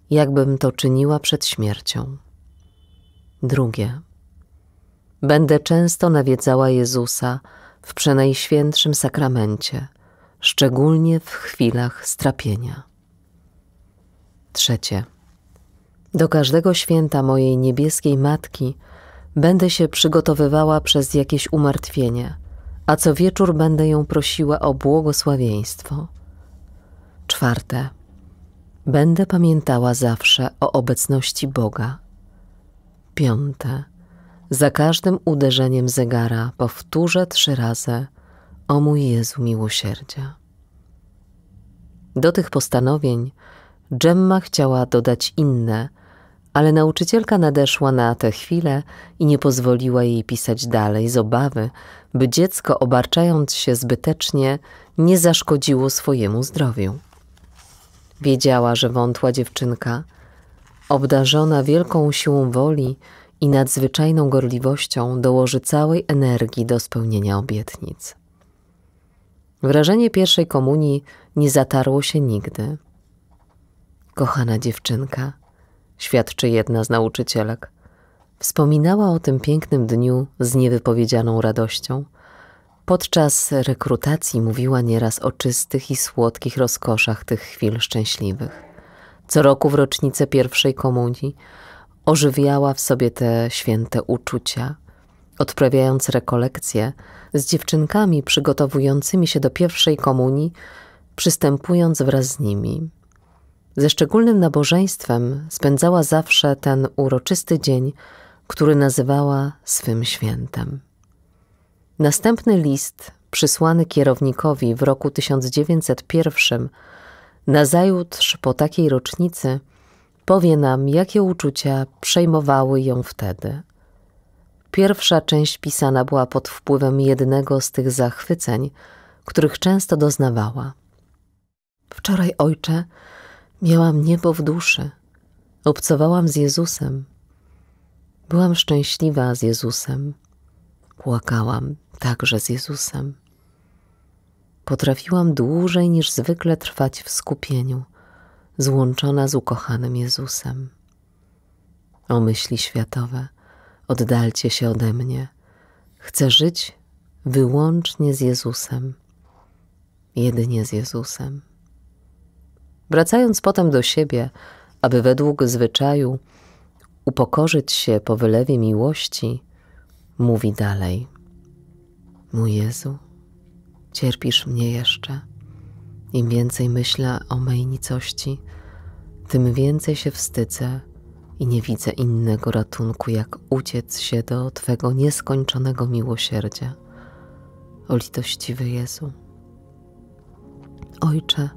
[SPEAKER 1] jakbym to czyniła przed śmiercią. Drugie. Będę często nawiedzała Jezusa w przenajświętszym sakramencie – szczególnie w chwilach strapienia. Trzecie. Do każdego święta mojej niebieskiej matki będę się przygotowywała przez jakieś umartwienie, a co wieczór będę ją prosiła o błogosławieństwo. Czwarte. Będę pamiętała zawsze o obecności Boga. Piąte. Za każdym uderzeniem zegara powtórzę trzy razy – o mój Jezu miłosierdzia. Do tych postanowień Gemma chciała dodać inne, ale nauczycielka nadeszła na tę chwilę i nie pozwoliła jej pisać dalej z obawy, by dziecko, obarczając się zbytecznie, nie zaszkodziło swojemu zdrowiu. Wiedziała, że wątła dziewczynka, obdarzona wielką siłą woli i nadzwyczajną gorliwością, dołoży całej energii do spełnienia obietnic. Wrażenie pierwszej komunii nie zatarło się nigdy. Kochana dziewczynka, świadczy jedna z nauczycielek, wspominała o tym pięknym dniu z niewypowiedzianą radością. Podczas rekrutacji mówiła nieraz o czystych i słodkich rozkoszach tych chwil szczęśliwych. Co roku w rocznicę pierwszej komunii ożywiała w sobie te święte uczucia, odprawiając rekolekcje – z dziewczynkami przygotowującymi się do pierwszej komunii, przystępując wraz z nimi. Ze szczególnym nabożeństwem spędzała zawsze ten uroczysty dzień, który nazywała swym świętem. Następny list, przysłany kierownikowi w roku 1901, nazajutrz po takiej rocznicy, powie nam, jakie uczucia przejmowały ją wtedy – Pierwsza część pisana była pod wpływem jednego z tych zachwyceń, których często doznawała. Wczoraj, ojcze, miałam niebo w duszy. Obcowałam z Jezusem. Byłam szczęśliwa z Jezusem. Płakałam także z Jezusem. Potrafiłam dłużej niż zwykle trwać w skupieniu, złączona z ukochanym Jezusem. O myśli światowe – Oddalcie się ode mnie. Chcę żyć wyłącznie z Jezusem, jedynie z Jezusem. Wracając potem do siebie, aby według zwyczaju upokorzyć się po wylewie miłości, mówi dalej: Mój Jezu, cierpisz mnie jeszcze. Im więcej myślę o mej nicości, tym więcej się wstydzę i nie widzę innego ratunku, jak uciec się do Twego nieskończonego miłosierdzia. O litościwy Jezu. Ojcze,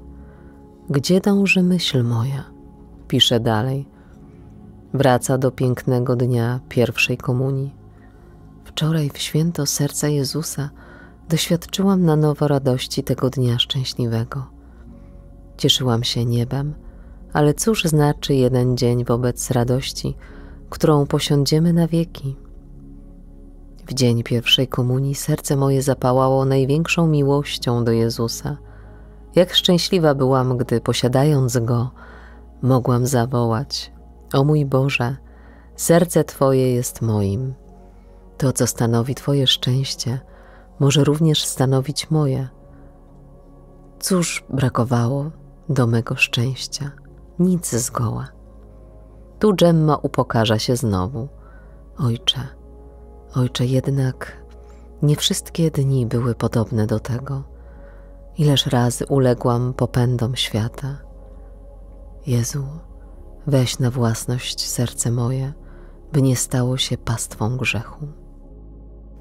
[SPEAKER 1] gdzie dąży myśl moja? Pisze dalej. Wraca do pięknego dnia pierwszej komunii. Wczoraj w święto serca Jezusa doświadczyłam na nowo radości tego dnia szczęśliwego. Cieszyłam się niebem ale cóż znaczy jeden dzień wobec radości, którą posiądziemy na wieki? W dzień pierwszej komunii serce moje zapałało największą miłością do Jezusa. Jak szczęśliwa byłam, gdy posiadając Go, mogłam zawołać: O mój Boże, serce Twoje jest moim. To, co stanowi Twoje szczęście, może również stanowić moje. Cóż brakowało do mego szczęścia? nic zgoła. Tu Gemma upokarza się znowu. Ojcze, ojcze, jednak nie wszystkie dni były podobne do tego. Ileż razy uległam popędom świata. Jezu, weź na własność serce moje, by nie stało się pastwą grzechu.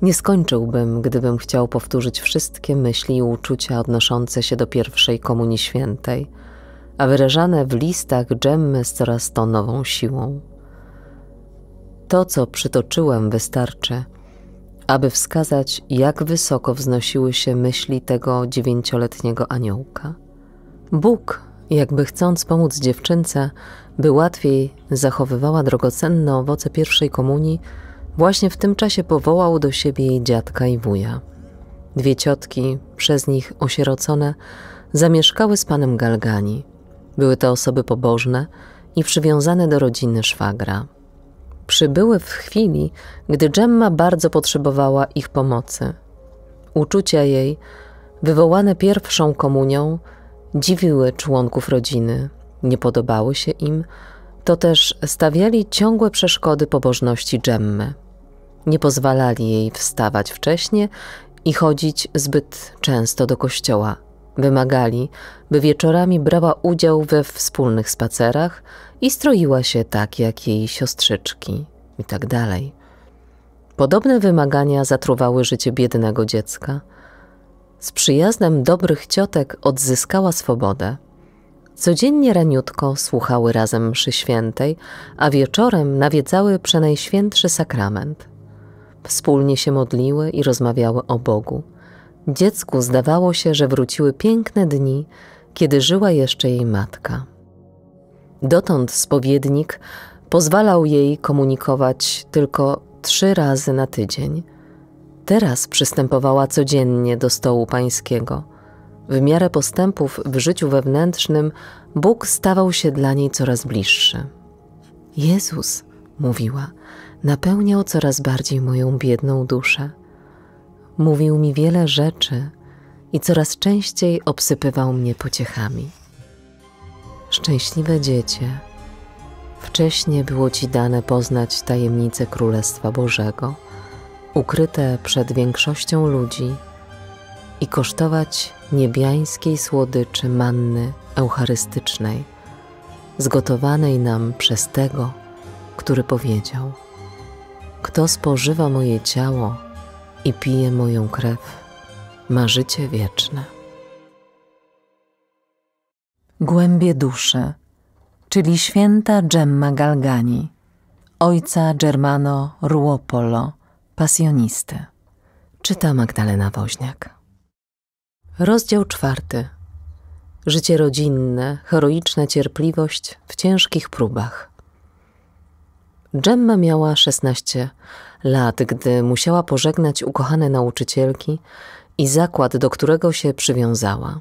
[SPEAKER 1] Nie skończyłbym, gdybym chciał powtórzyć wszystkie myśli i uczucia odnoszące się do pierwszej komunii świętej – a wyrażane w listach dżemmy z coraz to nową siłą. To, co przytoczyłem, wystarczy, aby wskazać, jak wysoko wznosiły się myśli tego dziewięcioletniego aniołka. Bóg, jakby chcąc pomóc dziewczynce, by łatwiej zachowywała drogocenne owoce pierwszej komunii, właśnie w tym czasie powołał do siebie jej dziadka i wuja. Dwie ciotki, przez nich osierocone, zamieszkały z panem Galgani. Były to osoby pobożne i przywiązane do rodziny szwagra. Przybyły w chwili, gdy Gemma bardzo potrzebowała ich pomocy. Uczucia jej, wywołane pierwszą komunią, dziwiły członków rodziny, nie podobały się im, to też stawiali ciągłe przeszkody pobożności Gemmy. Nie pozwalali jej wstawać wcześnie i chodzić zbyt często do kościoła. Wymagali, by wieczorami brała udział we wspólnych spacerach i stroiła się tak jak jej siostrzyczki itd. Tak Podobne wymagania zatruwały życie biednego dziecka. Z przyjazdem dobrych ciotek odzyskała swobodę. Codziennie raniutko słuchały razem mszy świętej, a wieczorem nawiedzały przenajświętszy sakrament. Wspólnie się modliły i rozmawiały o Bogu – Dziecku zdawało się, że wróciły piękne dni, kiedy żyła jeszcze jej matka. Dotąd spowiednik pozwalał jej komunikować tylko trzy razy na tydzień. Teraz przystępowała codziennie do stołu pańskiego. W miarę postępów w życiu wewnętrznym Bóg stawał się dla niej coraz bliższy. Jezus, mówiła, napełniał coraz bardziej moją biedną duszę. Mówił mi wiele rzeczy i coraz częściej obsypywał mnie pociechami. Szczęśliwe dziecię, wcześnie było ci dane poznać tajemnice Królestwa Bożego, ukryte przed większością ludzi i kosztować niebiańskiej słodyczy manny eucharystycznej, zgotowanej nam przez tego, który powiedział: Kto spożywa moje ciało, i pije moją krew, ma życie wieczne. Głębie duszy, czyli święta Gemma Galgani, ojca Germano Ruopolo, pasjonisty. Czyta Magdalena Woźniak. Rozdział czwarty. Życie rodzinne, heroiczna cierpliwość w ciężkich próbach. Gemma miała 16 lat, gdy musiała pożegnać ukochane nauczycielki i zakład, do którego się przywiązała.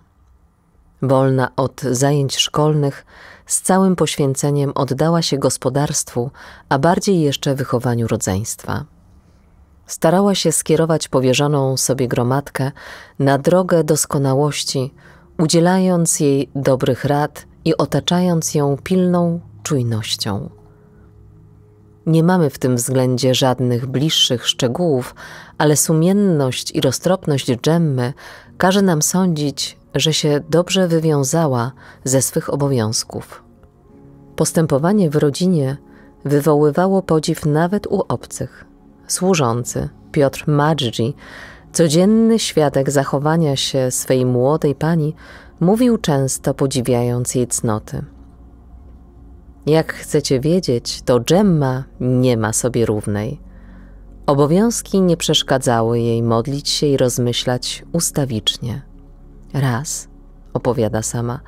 [SPEAKER 1] Wolna od zajęć szkolnych, z całym poświęceniem oddała się gospodarstwu, a bardziej jeszcze wychowaniu rodzeństwa. Starała się skierować powierzoną sobie gromadkę na drogę doskonałości, udzielając jej dobrych rad i otaczając ją pilną czujnością. Nie mamy w tym względzie żadnych bliższych szczegółów, ale sumienność i roztropność Dżemmy każe nam sądzić, że się dobrze wywiązała ze swych obowiązków. Postępowanie w rodzinie wywoływało podziw nawet u obcych. Służący Piotr Madżdżi, codzienny świadek zachowania się swej młodej pani, mówił często podziwiając jej cnoty – jak chcecie wiedzieć, to Gemma nie ma sobie równej. Obowiązki nie przeszkadzały jej modlić się i rozmyślać ustawicznie. Raz, opowiada sama,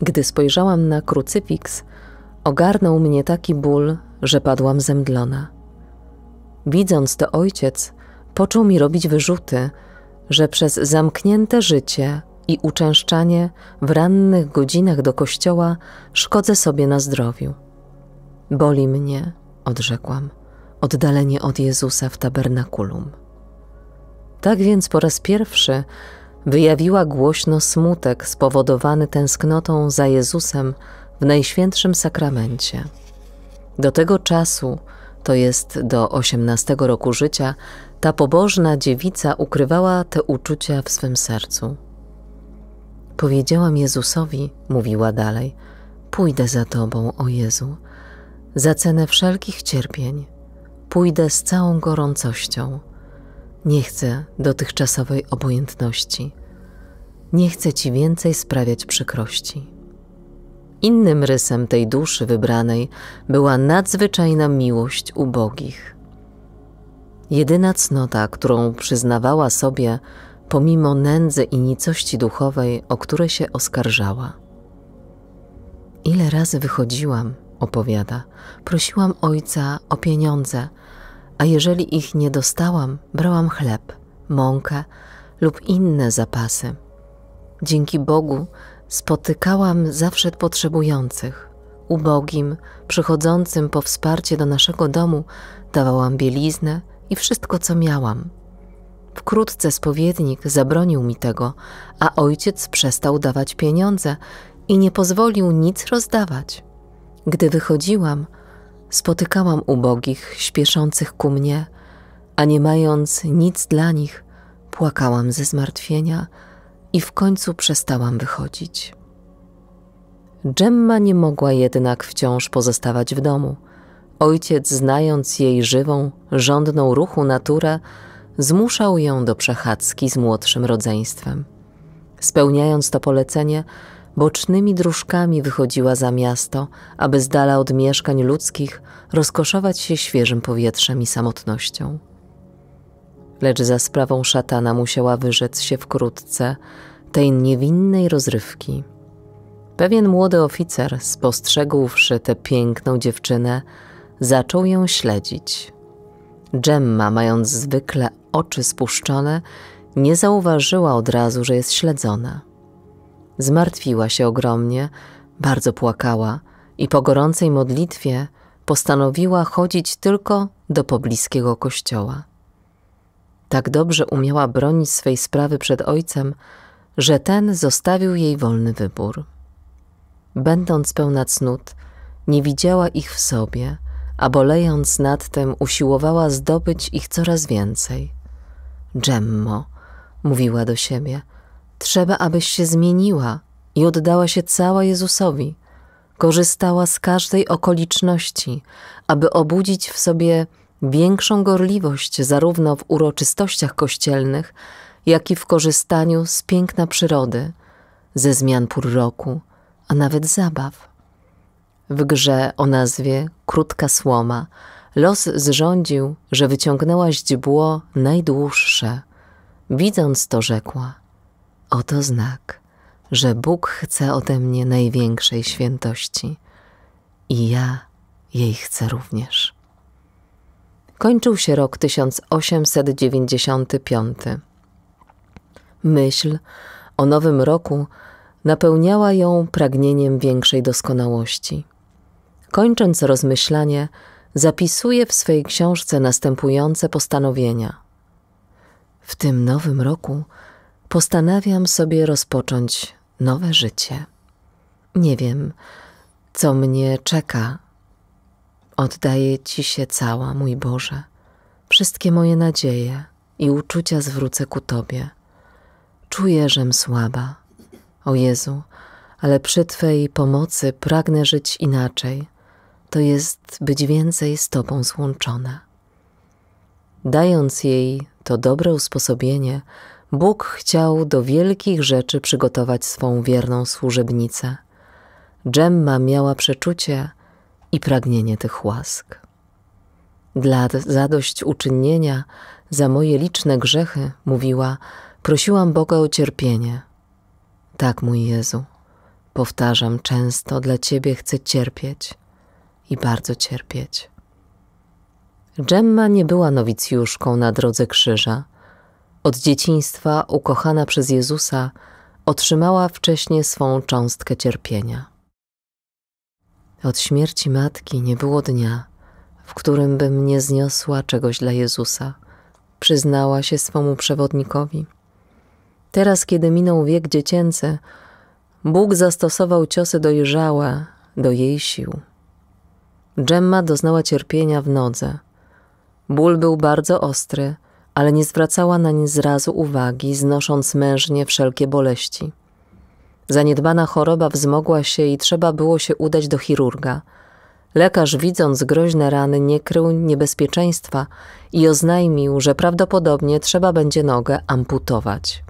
[SPEAKER 1] gdy spojrzałam na krucyfiks, ogarnął mnie taki ból, że padłam zemdlona. Widząc to ojciec, począł mi robić wyrzuty, że przez zamknięte życie i uczęszczanie w rannych godzinach do kościoła szkodzę sobie na zdrowiu. Boli mnie, odrzekłam, oddalenie od Jezusa w tabernakulum. Tak więc po raz pierwszy wyjawiła głośno smutek spowodowany tęsknotą za Jezusem w Najświętszym Sakramencie. Do tego czasu, to jest do osiemnastego roku życia, ta pobożna dziewica ukrywała te uczucia w swym sercu. Powiedziałam Jezusowi, mówiła dalej, pójdę za Tobą, o Jezu, za cenę wszelkich cierpień, pójdę z całą gorącością. Nie chcę dotychczasowej obojętności. Nie chcę Ci więcej sprawiać przykrości. Innym rysem tej duszy wybranej była nadzwyczajna miłość ubogich. Jedyna cnota, którą przyznawała sobie, pomimo nędzy i nicości duchowej, o które się oskarżała. Ile razy wychodziłam, opowiada, prosiłam ojca o pieniądze, a jeżeli ich nie dostałam, brałam chleb, mąkę lub inne zapasy. Dzięki Bogu spotykałam zawsze potrzebujących. Ubogim, przychodzącym po wsparcie do naszego domu, dawałam bieliznę i wszystko, co miałam. Wkrótce spowiednik zabronił mi tego, a ojciec przestał dawać pieniądze i nie pozwolił nic rozdawać. Gdy wychodziłam, spotykałam ubogich, śpieszących ku mnie, a nie mając nic dla nich, płakałam ze zmartwienia i w końcu przestałam wychodzić. Dżemma nie mogła jednak wciąż pozostawać w domu. Ojciec, znając jej żywą, żądną ruchu naturę, zmuszał ją do przechadzki z młodszym rodzeństwem. Spełniając to polecenie, bocznymi dróżkami wychodziła za miasto, aby z dala od mieszkań ludzkich rozkoszować się świeżym powietrzem i samotnością. Lecz za sprawą szatana musiała wyrzec się wkrótce tej niewinnej rozrywki. Pewien młody oficer, spostrzegłszy tę piękną dziewczynę, zaczął ją śledzić. Gemma, mając zwykle oczy spuszczone, nie zauważyła od razu, że jest śledzona. Zmartwiła się ogromnie, bardzo płakała i po gorącej modlitwie postanowiła chodzić tylko do pobliskiego kościoła. Tak dobrze umiała bronić swej sprawy przed ojcem, że ten zostawił jej wolny wybór. Będąc pełna cnót, nie widziała ich w sobie, a bolejąc nad tym usiłowała zdobyć ich coraz więcej – Dżemmo, mówiła do siebie, trzeba, abyś się zmieniła i oddała się cała Jezusowi. Korzystała z każdej okoliczności, aby obudzić w sobie większą gorliwość zarówno w uroczystościach kościelnych, jak i w korzystaniu z piękna przyrody, ze zmian pór roku, a nawet zabaw. W grze o nazwie Krótka Słoma – Los zrządził, że wyciągnęła źdźbło najdłuższe. Widząc to, rzekła: Oto znak, że Bóg chce ode mnie największej świętości i ja jej chcę również. Kończył się rok 1895. Myśl o nowym roku napełniała ją pragnieniem większej doskonałości. Kończąc rozmyślanie, zapisuje w swej książce następujące postanowienia. W tym nowym roku postanawiam sobie rozpocząć nowe życie. Nie wiem, co mnie czeka. Oddaję Ci się cała, mój Boże. Wszystkie moje nadzieje i uczucia zwrócę ku Tobie. Czuję, żem słaba. O Jezu, ale przy Twojej pomocy pragnę żyć inaczej, to jest być więcej z Tobą złączona. Dając jej to dobre usposobienie, Bóg chciał do wielkich rzeczy przygotować swą wierną służebnicę. Dżemma miała przeczucie i pragnienie tych łask. Dla zadośćuczynienia za moje liczne grzechy, mówiła, prosiłam Boga o cierpienie. Tak, mój Jezu, powtarzam często, dla Ciebie chcę cierpieć i bardzo cierpieć. Gemma nie była nowicjuszką na drodze krzyża. Od dzieciństwa, ukochana przez Jezusa, otrzymała wcześniej swą cząstkę cierpienia. Od śmierci matki nie było dnia, w którym bym nie zniosła czegoś dla Jezusa, przyznała się swemu przewodnikowi. Teraz, kiedy minął wiek dziecięcy, Bóg zastosował ciosy dojrzałe do jej sił. Gemma doznała cierpienia w nodze. Ból był bardzo ostry, ale nie zwracała nań zrazu uwagi, znosząc mężnie wszelkie boleści. Zaniedbana choroba wzmogła się i trzeba było się udać do chirurga. Lekarz, widząc groźne rany, nie krył niebezpieczeństwa i oznajmił, że prawdopodobnie trzeba będzie nogę amputować.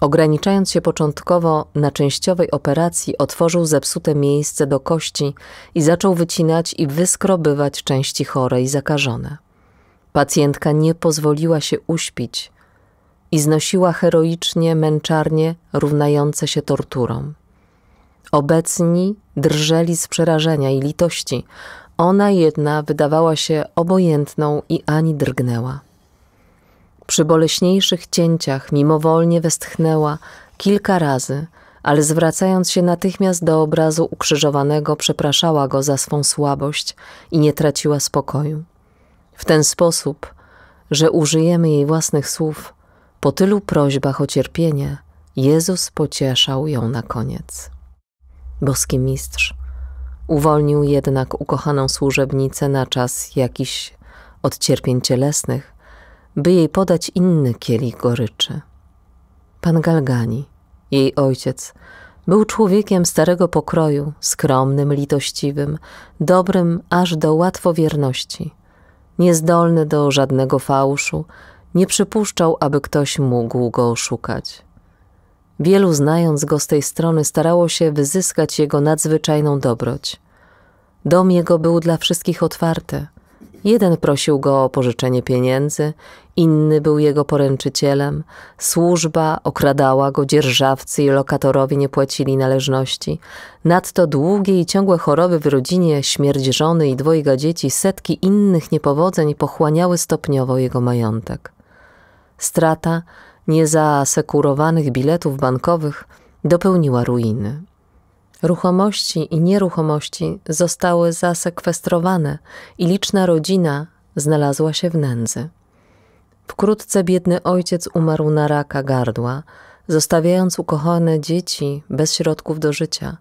[SPEAKER 1] Ograniczając się początkowo na częściowej operacji, otworzył zepsute miejsce do kości i zaczął wycinać i wyskrobywać części chore i zakażone. Pacjentka nie pozwoliła się uśpić i znosiła heroicznie męczarnie równające się torturom. Obecni drżeli z przerażenia i litości. Ona jedna wydawała się obojętną i ani drgnęła. Przy boleśniejszych cięciach mimowolnie westchnęła kilka razy, ale zwracając się natychmiast do obrazu ukrzyżowanego, przepraszała go za swą słabość i nie traciła spokoju. W ten sposób, że użyjemy jej własnych słów, po tylu prośbach o cierpienie, Jezus pocieszał ją na koniec. Boski mistrz uwolnił jednak ukochaną służebnicę na czas jakiś od cierpień cielesnych, by jej podać inny kielich goryczy. Pan Galgani, jej ojciec, był człowiekiem starego pokroju, skromnym, litościwym, dobrym aż do łatwowierności. Niezdolny do żadnego fałszu, nie przypuszczał, aby ktoś mógł go oszukać. Wielu znając go z tej strony starało się wyzyskać jego nadzwyczajną dobroć. Dom jego był dla wszystkich otwarty – Jeden prosił go o pożyczenie pieniędzy, inny był jego poręczycielem. Służba okradała go, dzierżawcy i lokatorowie nie płacili należności. Nadto długie i ciągłe choroby w rodzinie, śmierć żony i dwojga dzieci, setki innych niepowodzeń pochłaniały stopniowo jego majątek. Strata niezasekurowanych biletów bankowych dopełniła ruiny. Ruchomości i nieruchomości zostały zasekwestrowane i liczna rodzina znalazła się w nędzy. Wkrótce biedny ojciec umarł na raka gardła, zostawiając ukochane dzieci bez środków do życia.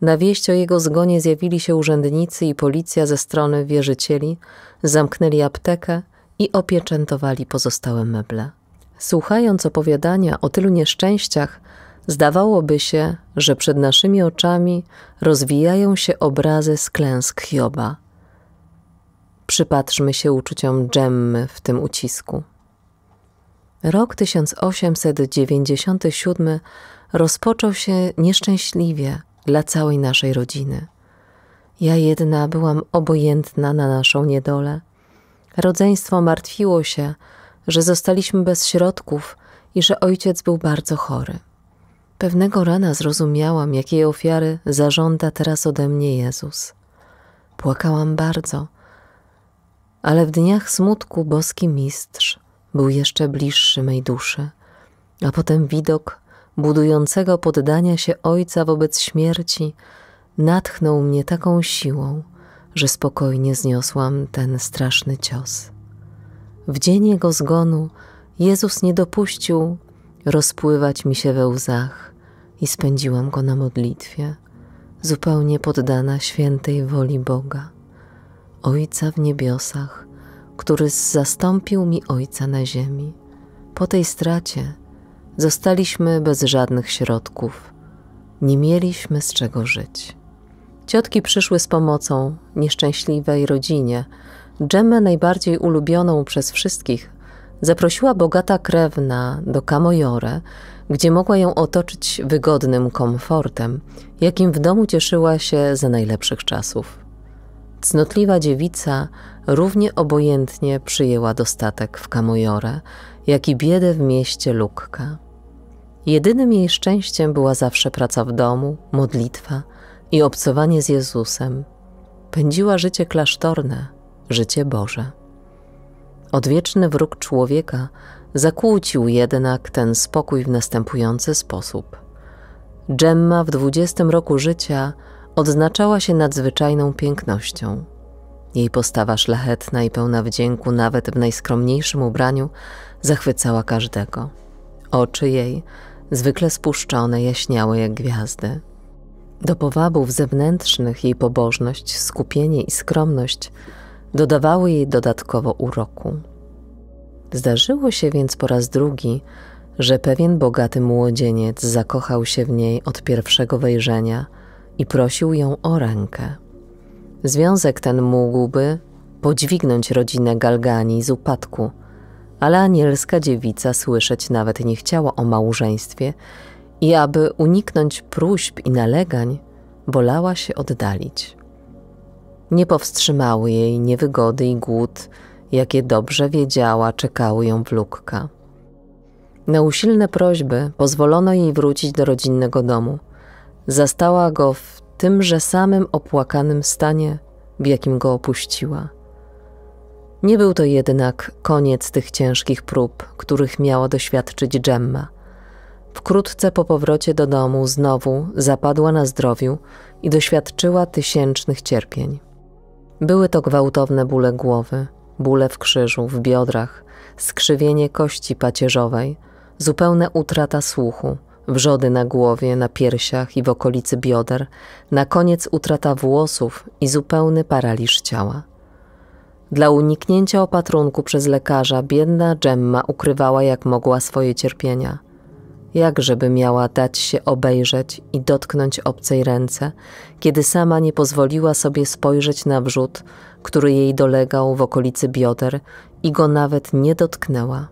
[SPEAKER 1] Na wieść o jego zgonie zjawili się urzędnicy i policja ze strony wierzycieli, zamknęli aptekę i opieczętowali pozostałe meble. Słuchając opowiadania o tylu nieszczęściach, Zdawałoby się, że przed naszymi oczami rozwijają się obrazy z klęsk Hioba. Przypatrzmy się uczuciom Dżemmy w tym ucisku. Rok 1897 rozpoczął się nieszczęśliwie dla całej naszej rodziny. Ja jedna byłam obojętna na naszą niedolę. Rodzeństwo martwiło się, że zostaliśmy bez środków i że ojciec był bardzo chory. Pewnego rana zrozumiałam, jakiej ofiary zażąda teraz ode mnie Jezus. Płakałam bardzo, ale w dniach smutku boski mistrz był jeszcze bliższy mej duszy, a potem widok budującego poddania się Ojca wobec śmierci natchnął mnie taką siłą, że spokojnie zniosłam ten straszny cios. W dzień jego zgonu Jezus nie dopuścił, rozpływać mi się we łzach i spędziłam go na modlitwie, zupełnie poddana świętej woli Boga, Ojca w niebiosach, który zastąpił mi Ojca na ziemi. Po tej stracie zostaliśmy bez żadnych środków. Nie mieliśmy z czego żyć. Ciotki przyszły z pomocą nieszczęśliwej rodzinie. Dżemę najbardziej ulubioną przez wszystkich zaprosiła bogata krewna do Camojore, gdzie mogła ją otoczyć wygodnym komfortem, jakim w domu cieszyła się za najlepszych czasów. Cnotliwa dziewica równie obojętnie przyjęła dostatek w Camojore, jak i biedę w mieście Lukka. Jedynym jej szczęściem była zawsze praca w domu, modlitwa i obcowanie z Jezusem. Pędziła życie klasztorne, życie Boże. Odwieczny wróg człowieka zakłócił jednak ten spokój w następujący sposób. Gemma w dwudziestym roku życia odznaczała się nadzwyczajną pięknością. Jej postawa szlachetna i pełna wdzięku, nawet w najskromniejszym ubraniu, zachwycała każdego. Oczy jej, zwykle spuszczone, jaśniały jak gwiazdy. Do powabów zewnętrznych jej pobożność, skupienie i skromność dodawały jej dodatkowo uroku. Zdarzyło się więc po raz drugi, że pewien bogaty młodzieniec zakochał się w niej od pierwszego wejrzenia i prosił ją o rękę. Związek ten mógłby podźwignąć rodzinę Galgani z upadku, ale anielska dziewica słyszeć nawet nie chciała o małżeństwie i aby uniknąć próśb i nalegań, bolała się oddalić. Nie powstrzymały jej niewygody i głód, jakie dobrze wiedziała czekały ją w Lukka. Na usilne prośby pozwolono jej wrócić do rodzinnego domu. Zastała go w tymże samym opłakanym stanie, w jakim go opuściła. Nie był to jednak koniec tych ciężkich prób, których miała doświadczyć Gemma. Wkrótce po powrocie do domu znowu zapadła na zdrowiu i doświadczyła tysięcznych cierpień. Były to gwałtowne bóle głowy, bóle w krzyżu, w biodrach, skrzywienie kości pacierzowej, zupełna utrata słuchu, wrzody na głowie, na piersiach i w okolicy bioder, na koniec utrata włosów i zupełny paraliż ciała. Dla uniknięcia opatrunku przez lekarza biedna Gemma ukrywała jak mogła swoje cierpienia – Jakżeby miała dać się obejrzeć i dotknąć obcej ręce, kiedy sama nie pozwoliła sobie spojrzeć na wrzód, który jej dolegał w okolicy bioder i go nawet nie dotknęła.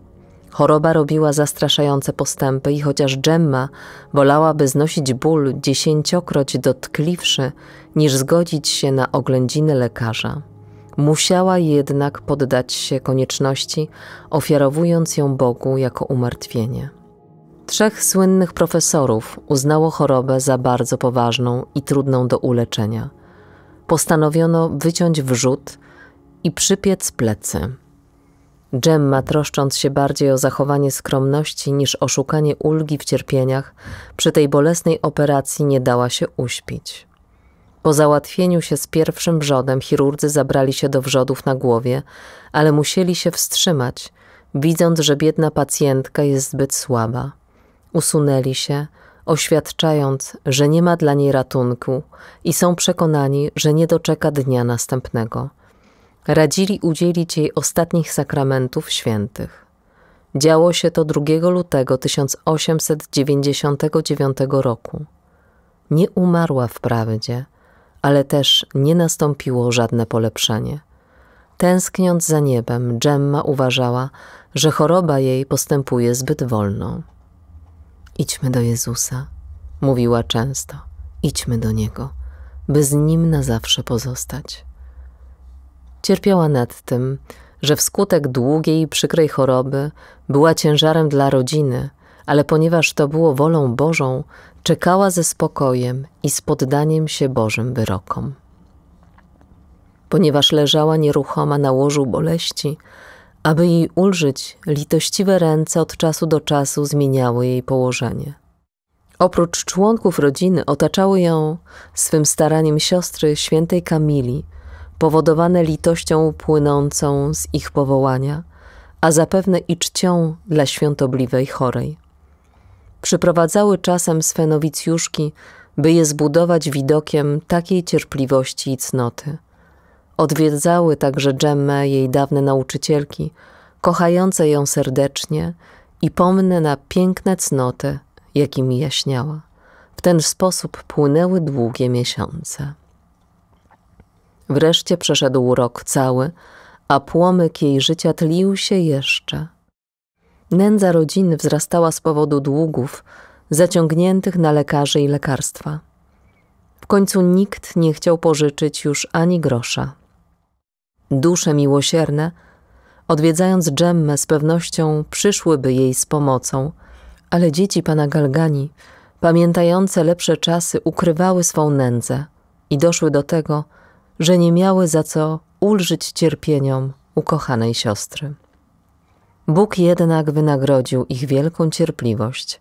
[SPEAKER 1] Choroba robiła zastraszające postępy i chociaż Gemma wolałaby znosić ból dziesięciokroć dotkliwszy, niż zgodzić się na oględziny lekarza. Musiała jednak poddać się konieczności, ofiarowując ją Bogu jako umartwienie. Trzech słynnych profesorów uznało chorobę za bardzo poważną i trudną do uleczenia. Postanowiono wyciąć wrzód i przypiec plecy. Gemma, troszcząc się bardziej o zachowanie skromności niż o szukanie ulgi w cierpieniach, przy tej bolesnej operacji nie dała się uśpić. Po załatwieniu się z pierwszym wrzodem chirurdzy zabrali się do wrzodów na głowie, ale musieli się wstrzymać, widząc, że biedna pacjentka jest zbyt słaba usunęli się, oświadczając, że nie ma dla niej ratunku i są przekonani, że nie doczeka dnia następnego. Radzili udzielić jej ostatnich sakramentów świętych. Działo się to 2 lutego 1899 roku. Nie umarła wprawdzie, ale też nie nastąpiło żadne polepszenie. Tęskniąc za niebem, Gemma uważała, że choroba jej postępuje zbyt wolno. Idźmy do Jezusa, mówiła często, idźmy do Niego, by z Nim na zawsze pozostać. Cierpiała nad tym, że wskutek długiej i przykrej choroby była ciężarem dla rodziny, ale ponieważ to było wolą Bożą, czekała ze spokojem i z poddaniem się Bożym wyrokom. Ponieważ leżała nieruchoma na łożu boleści, aby jej ulżyć, litościwe ręce od czasu do czasu zmieniały jej położenie. Oprócz członków rodziny otaczały ją swym staraniem siostry świętej Kamili, powodowane litością płynącą z ich powołania, a zapewne i czcią dla świątobliwej chorej. Przyprowadzały czasem swe nowicjuszki, by je zbudować widokiem takiej cierpliwości i cnoty – Odwiedzały także Dżemmę jej dawne nauczycielki, kochające ją serdecznie i pomne na piękne cnoty, jakimi jaśniała. W ten sposób płynęły długie miesiące. Wreszcie przeszedł rok cały, a płomyk jej życia tlił się jeszcze. Nędza rodziny wzrastała z powodu długów zaciągniętych na lekarzy i lekarstwa. W końcu nikt nie chciał pożyczyć już ani grosza dusze miłosierne, odwiedzając Dżemmę z pewnością przyszłyby jej z pomocą, ale dzieci pana Galgani, pamiętające lepsze czasy, ukrywały swą nędzę i doszły do tego, że nie miały za co ulżyć cierpieniom ukochanej siostry. Bóg jednak wynagrodził ich wielką cierpliwość.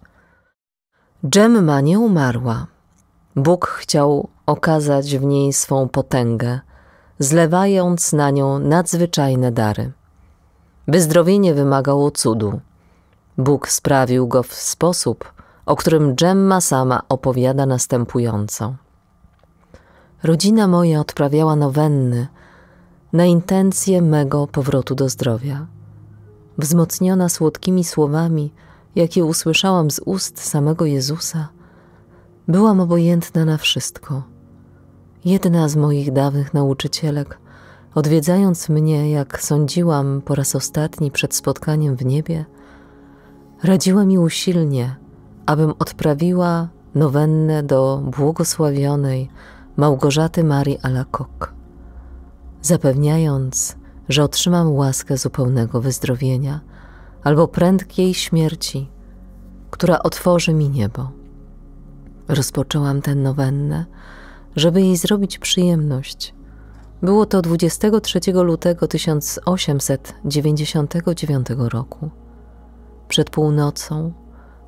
[SPEAKER 1] Dżemma nie umarła. Bóg chciał okazać w niej swą potęgę zlewając na nią nadzwyczajne dary. Wyzdrowienie wymagało cudu. Bóg sprawił go w sposób, o którym Dżemma sama opowiada następująco. Rodzina moja odprawiała nowenny na intencję mego powrotu do zdrowia. Wzmocniona słodkimi słowami, jakie usłyszałam z ust samego Jezusa, byłam obojętna na wszystko – Jedna z moich dawnych nauczycielek, odwiedzając mnie, jak sądziłam, po raz ostatni przed spotkaniem w niebie, radziła mi usilnie, abym odprawiła nowennę do błogosławionej Małgorzaty Marii Alakok, zapewniając, że otrzymam łaskę zupełnego wyzdrowienia albo prędkiej śmierci, która otworzy mi niebo. Rozpoczęłam tę nowennę – żeby jej zrobić przyjemność. Było to 23 lutego 1899 roku. Przed północą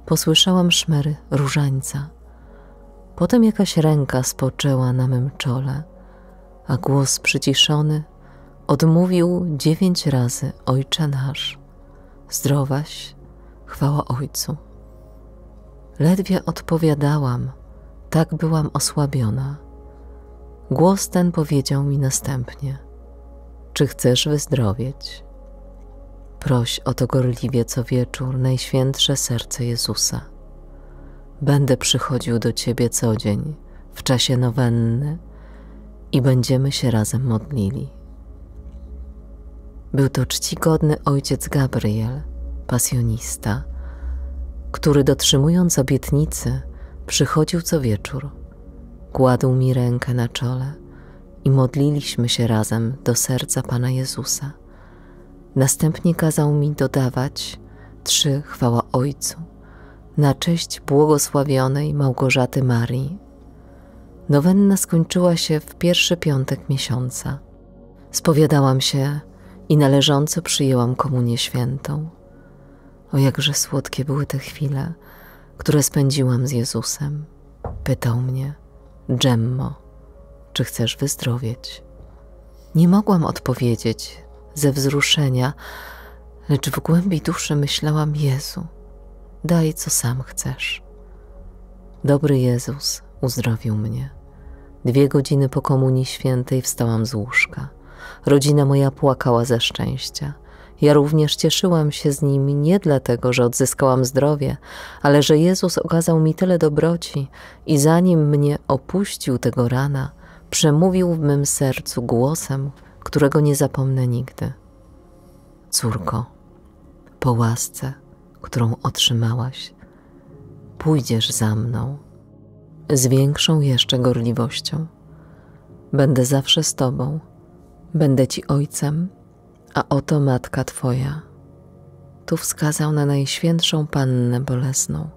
[SPEAKER 1] posłyszałam szmery różańca. Potem jakaś ręka spoczęła na mym czole, a głos przyciszony odmówił dziewięć razy Ojcze nasz. Zdrowaś, chwała Ojcu. Ledwie odpowiadałam, tak byłam osłabiona. Głos ten powiedział mi następnie: Czy chcesz wyzdrowieć? Proś o to gorliwie co wieczór, najświętsze serce Jezusa. Będę przychodził do ciebie co dzień w czasie nowenny i będziemy się razem modlili. Był to czcigodny ojciec Gabriel, pasjonista, który dotrzymując obietnicy, przychodził co wieczór Kładł mi rękę na czole i modliliśmy się razem do serca Pana Jezusa. Następnie kazał mi dodawać trzy chwała Ojcu na cześć błogosławionej Małgorzaty Marii. Nowenna skończyła się w pierwszy piątek miesiąca. Spowiadałam się i należąco przyjęłam komunię świętą. O jakże słodkie były te chwile, które spędziłam z Jezusem. Pytał mnie, Dżemmo, czy chcesz wyzdrowieć? Nie mogłam odpowiedzieć ze wzruszenia, lecz w głębi duszy myślałam: Jezu, daj co sam chcesz. Dobry Jezus uzdrowił mnie. Dwie godziny po Komunii Świętej wstałam z łóżka. Rodzina moja płakała ze szczęścia. Ja również cieszyłam się z nimi nie dlatego, że odzyskałam zdrowie, ale że Jezus okazał mi tyle dobroci i zanim mnie opuścił tego rana, przemówił w mym sercu głosem, którego nie zapomnę nigdy. Córko, po łasce, którą otrzymałaś, pójdziesz za mną z większą jeszcze gorliwością. Będę zawsze z Tobą, będę Ci ojcem a oto matka twoja. Tu wskazał na najświętszą pannę bolesną.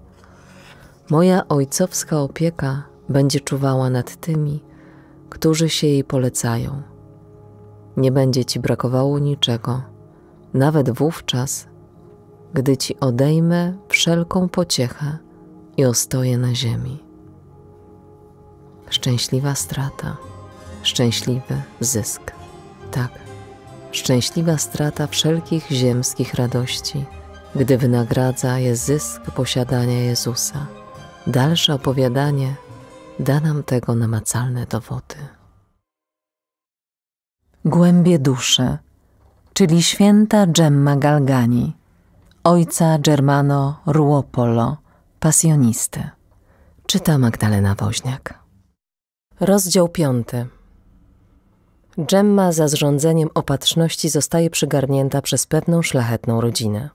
[SPEAKER 1] Moja ojcowska opieka będzie czuwała nad tymi, którzy się jej polecają. Nie będzie ci brakowało niczego, nawet wówczas, gdy ci odejmę wszelką pociechę i ostoję na ziemi. Szczęśliwa strata, szczęśliwy zysk. Tak, szczęśliwa strata wszelkich ziemskich radości, gdy wynagradza je zysk posiadania Jezusa. Dalsze opowiadanie da nam tego namacalne dowody. Głębie dusze, czyli święta Gemma Galgani, ojca Germano Ruopolo, pasjonisty. Czyta Magdalena Woźniak. Rozdział piąty. Gemma za zrządzeniem opatrzności zostaje przygarnięta przez pewną szlachetną rodzinę.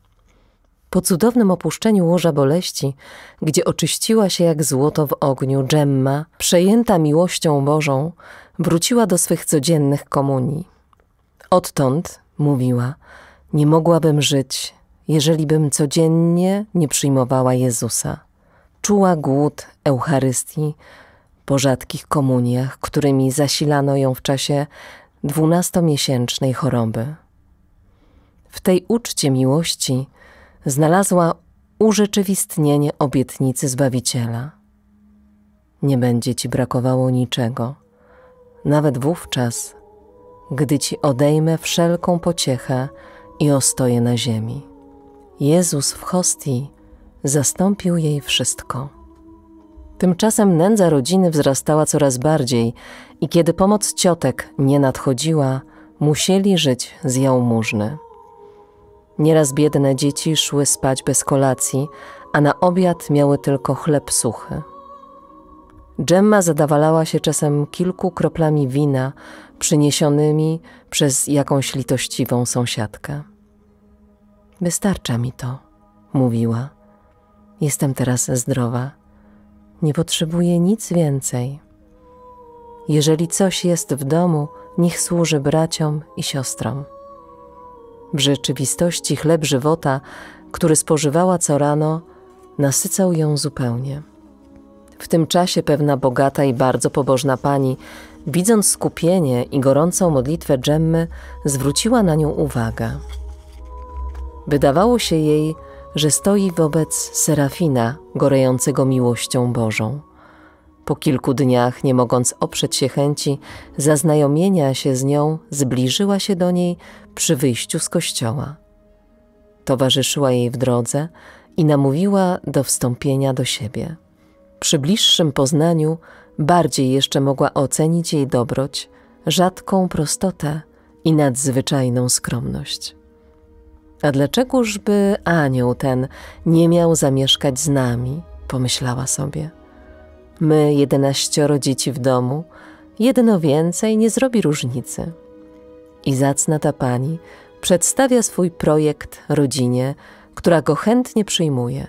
[SPEAKER 1] Po cudownym opuszczeniu łoża boleści, gdzie oczyściła się jak złoto w ogniu, Gemma, przejęta miłością Bożą, wróciła do swych codziennych komunii. Odtąd, mówiła, nie mogłabym żyć, jeżeli bym codziennie nie przyjmowała Jezusa. Czuła głód Eucharystii, po rzadkich komuniach, którymi zasilano ją w czasie dwunastomiesięcznej choroby. W tej uczcie miłości znalazła urzeczywistnienie obietnicy Zbawiciela. Nie będzie ci brakowało niczego, nawet wówczas, gdy ci odejmę wszelką pociechę i ostoję na ziemi. Jezus w hostii zastąpił jej wszystko. Tymczasem nędza rodziny wzrastała coraz bardziej i kiedy pomoc ciotek nie nadchodziła, musieli żyć z jałmużny. Nieraz biedne dzieci szły spać bez kolacji, a na obiad miały tylko chleb suchy. Dżemma zadawalała się czasem kilku kroplami wina przyniesionymi przez jakąś litościwą sąsiadkę. Wystarcza mi to, mówiła. Jestem teraz zdrowa nie potrzebuje nic więcej. Jeżeli coś jest w domu, niech służy braciom i siostrom. W rzeczywistości chleb żywota, który spożywała co rano, nasycał ją zupełnie. W tym czasie pewna bogata i bardzo pobożna pani, widząc skupienie i gorącą modlitwę Dżemmy, zwróciła na nią uwagę. Wydawało się jej, że stoi wobec Serafina gorejącego miłością Bożą. Po kilku dniach, nie mogąc oprzeć się chęci zaznajomienia się z nią, zbliżyła się do niej przy wyjściu z kościoła. Towarzyszyła jej w drodze i namówiła do wstąpienia do siebie. Przy bliższym poznaniu bardziej jeszcze mogła ocenić jej dobroć, rzadką prostotę i nadzwyczajną skromność. A dlaczegoż by anioł ten nie miał zamieszkać z nami? Pomyślała sobie. My, jedenaścioro dzieci w domu, jedno więcej nie zrobi różnicy. I zacna ta pani przedstawia swój projekt rodzinie, która go chętnie przyjmuje.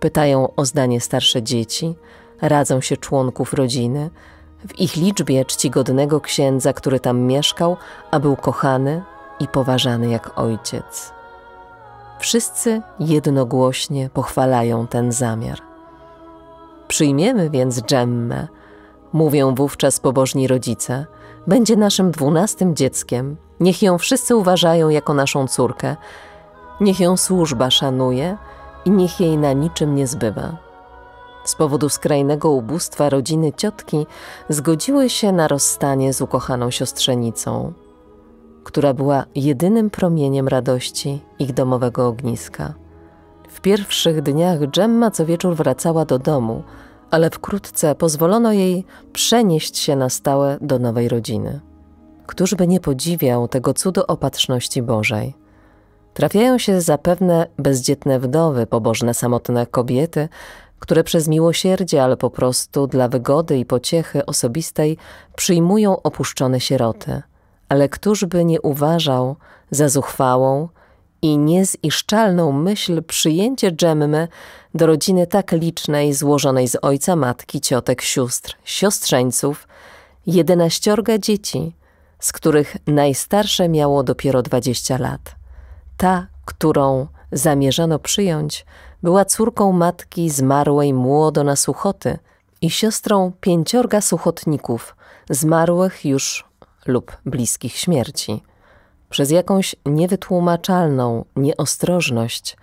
[SPEAKER 1] Pytają o zdanie starsze dzieci, radzą się członków rodziny, w ich liczbie czcigodnego księdza, który tam mieszkał, a był kochany, i poważany jak ojciec. Wszyscy jednogłośnie pochwalają ten zamiar. Przyjmiemy więc Dżemmę, mówią wówczas pobożni rodzice, będzie naszym dwunastym dzieckiem, niech ją wszyscy uważają jako naszą córkę, niech ją służba szanuje i niech jej na niczym nie zbywa. Z powodu skrajnego ubóstwa rodziny ciotki zgodziły się na rozstanie z ukochaną siostrzenicą która była jedynym promieniem radości ich domowego ogniska. W pierwszych dniach Gemma co wieczór wracała do domu, ale wkrótce pozwolono jej przenieść się na stałe do nowej rodziny. Któż by nie podziwiał tego cudu opatrzności Bożej? Trafiają się zapewne bezdzietne wdowy, pobożne samotne kobiety, które przez miłosierdzie, ale po prostu dla wygody i pociechy osobistej przyjmują opuszczone sieroty – ale któż by nie uważał za zuchwałą i nieziszczalną myśl przyjęcie Dżemmy do rodziny tak licznej, złożonej z ojca, matki, ciotek, sióstr, siostrzeńców, jedenaściorga dzieci, z których najstarsze miało dopiero dwadzieścia lat. Ta, którą zamierzano przyjąć, była córką matki zmarłej młodo na suchoty i siostrą pięciorga suchotników, zmarłych już lub bliskich śmierci. Przez jakąś niewytłumaczalną nieostrożność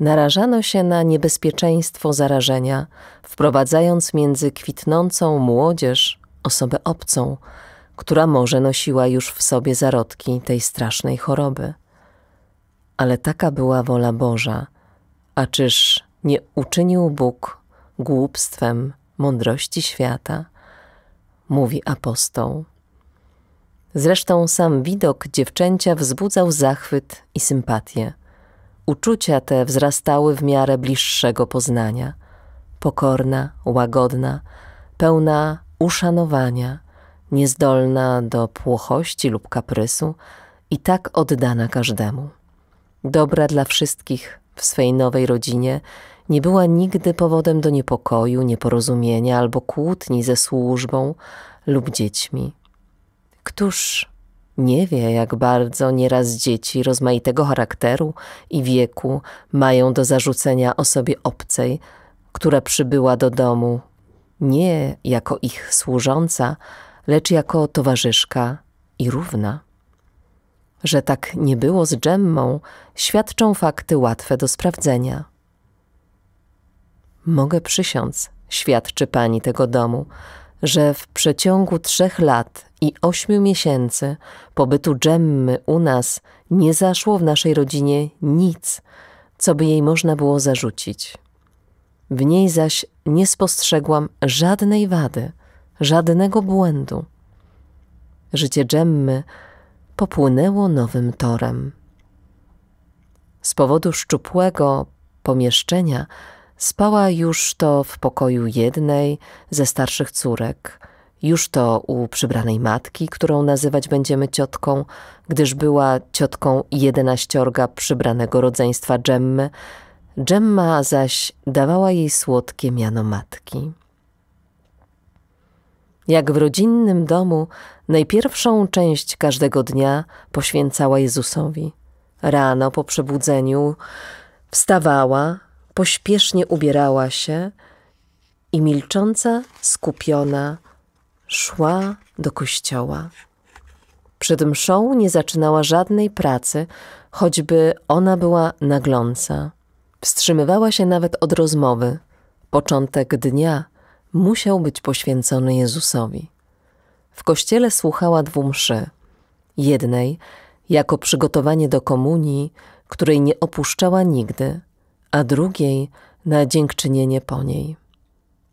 [SPEAKER 1] narażano się na niebezpieczeństwo zarażenia, wprowadzając między kwitnącą młodzież osobę obcą, która może nosiła już w sobie zarodki tej strasznej choroby. Ale taka była wola Boża, a czyż nie uczynił Bóg głupstwem mądrości świata? Mówi apostoł. Zresztą sam widok dziewczęcia wzbudzał zachwyt i sympatię. Uczucia te wzrastały w miarę bliższego poznania. Pokorna, łagodna, pełna uszanowania, niezdolna do płochości lub kaprysu i tak oddana każdemu. Dobra dla wszystkich w swej nowej rodzinie nie była nigdy powodem do niepokoju, nieporozumienia albo kłótni ze służbą lub dziećmi. Któż nie wie, jak bardzo nieraz dzieci rozmaitego charakteru i wieku mają do zarzucenia osobie obcej, która przybyła do domu nie jako ich służąca, lecz jako towarzyszka i równa. Że tak nie było z Dżemmą, świadczą fakty łatwe do sprawdzenia. Mogę przysiąc, świadczy pani tego domu, że w przeciągu trzech lat i ośmiu miesięcy pobytu Dżemmy u nas nie zaszło w naszej rodzinie nic, co by jej można było zarzucić. W niej zaś nie spostrzegłam żadnej wady, żadnego błędu. Życie Dżemmy popłynęło nowym torem. Z powodu szczupłego pomieszczenia spała już to w pokoju jednej ze starszych córek – już to u przybranej matki, którą nazywać będziemy ciotką, gdyż była ciotką jedenaściorga przybranego rodzeństwa Dżemmy, Dżemma zaś dawała jej słodkie miano matki. Jak w rodzinnym domu, najpierwszą część każdego dnia poświęcała Jezusowi. Rano po przebudzeniu wstawała, pośpiesznie ubierała się i milcząca, skupiona, Szła do kościoła. Przed mszą nie zaczynała żadnej pracy, choćby ona była nagląca. Wstrzymywała się nawet od rozmowy. Początek dnia musiał być poświęcony Jezusowi. W kościele słuchała dwu mszy. Jednej, jako przygotowanie do komunii, której nie opuszczała nigdy, a drugiej na dziękczynienie po niej.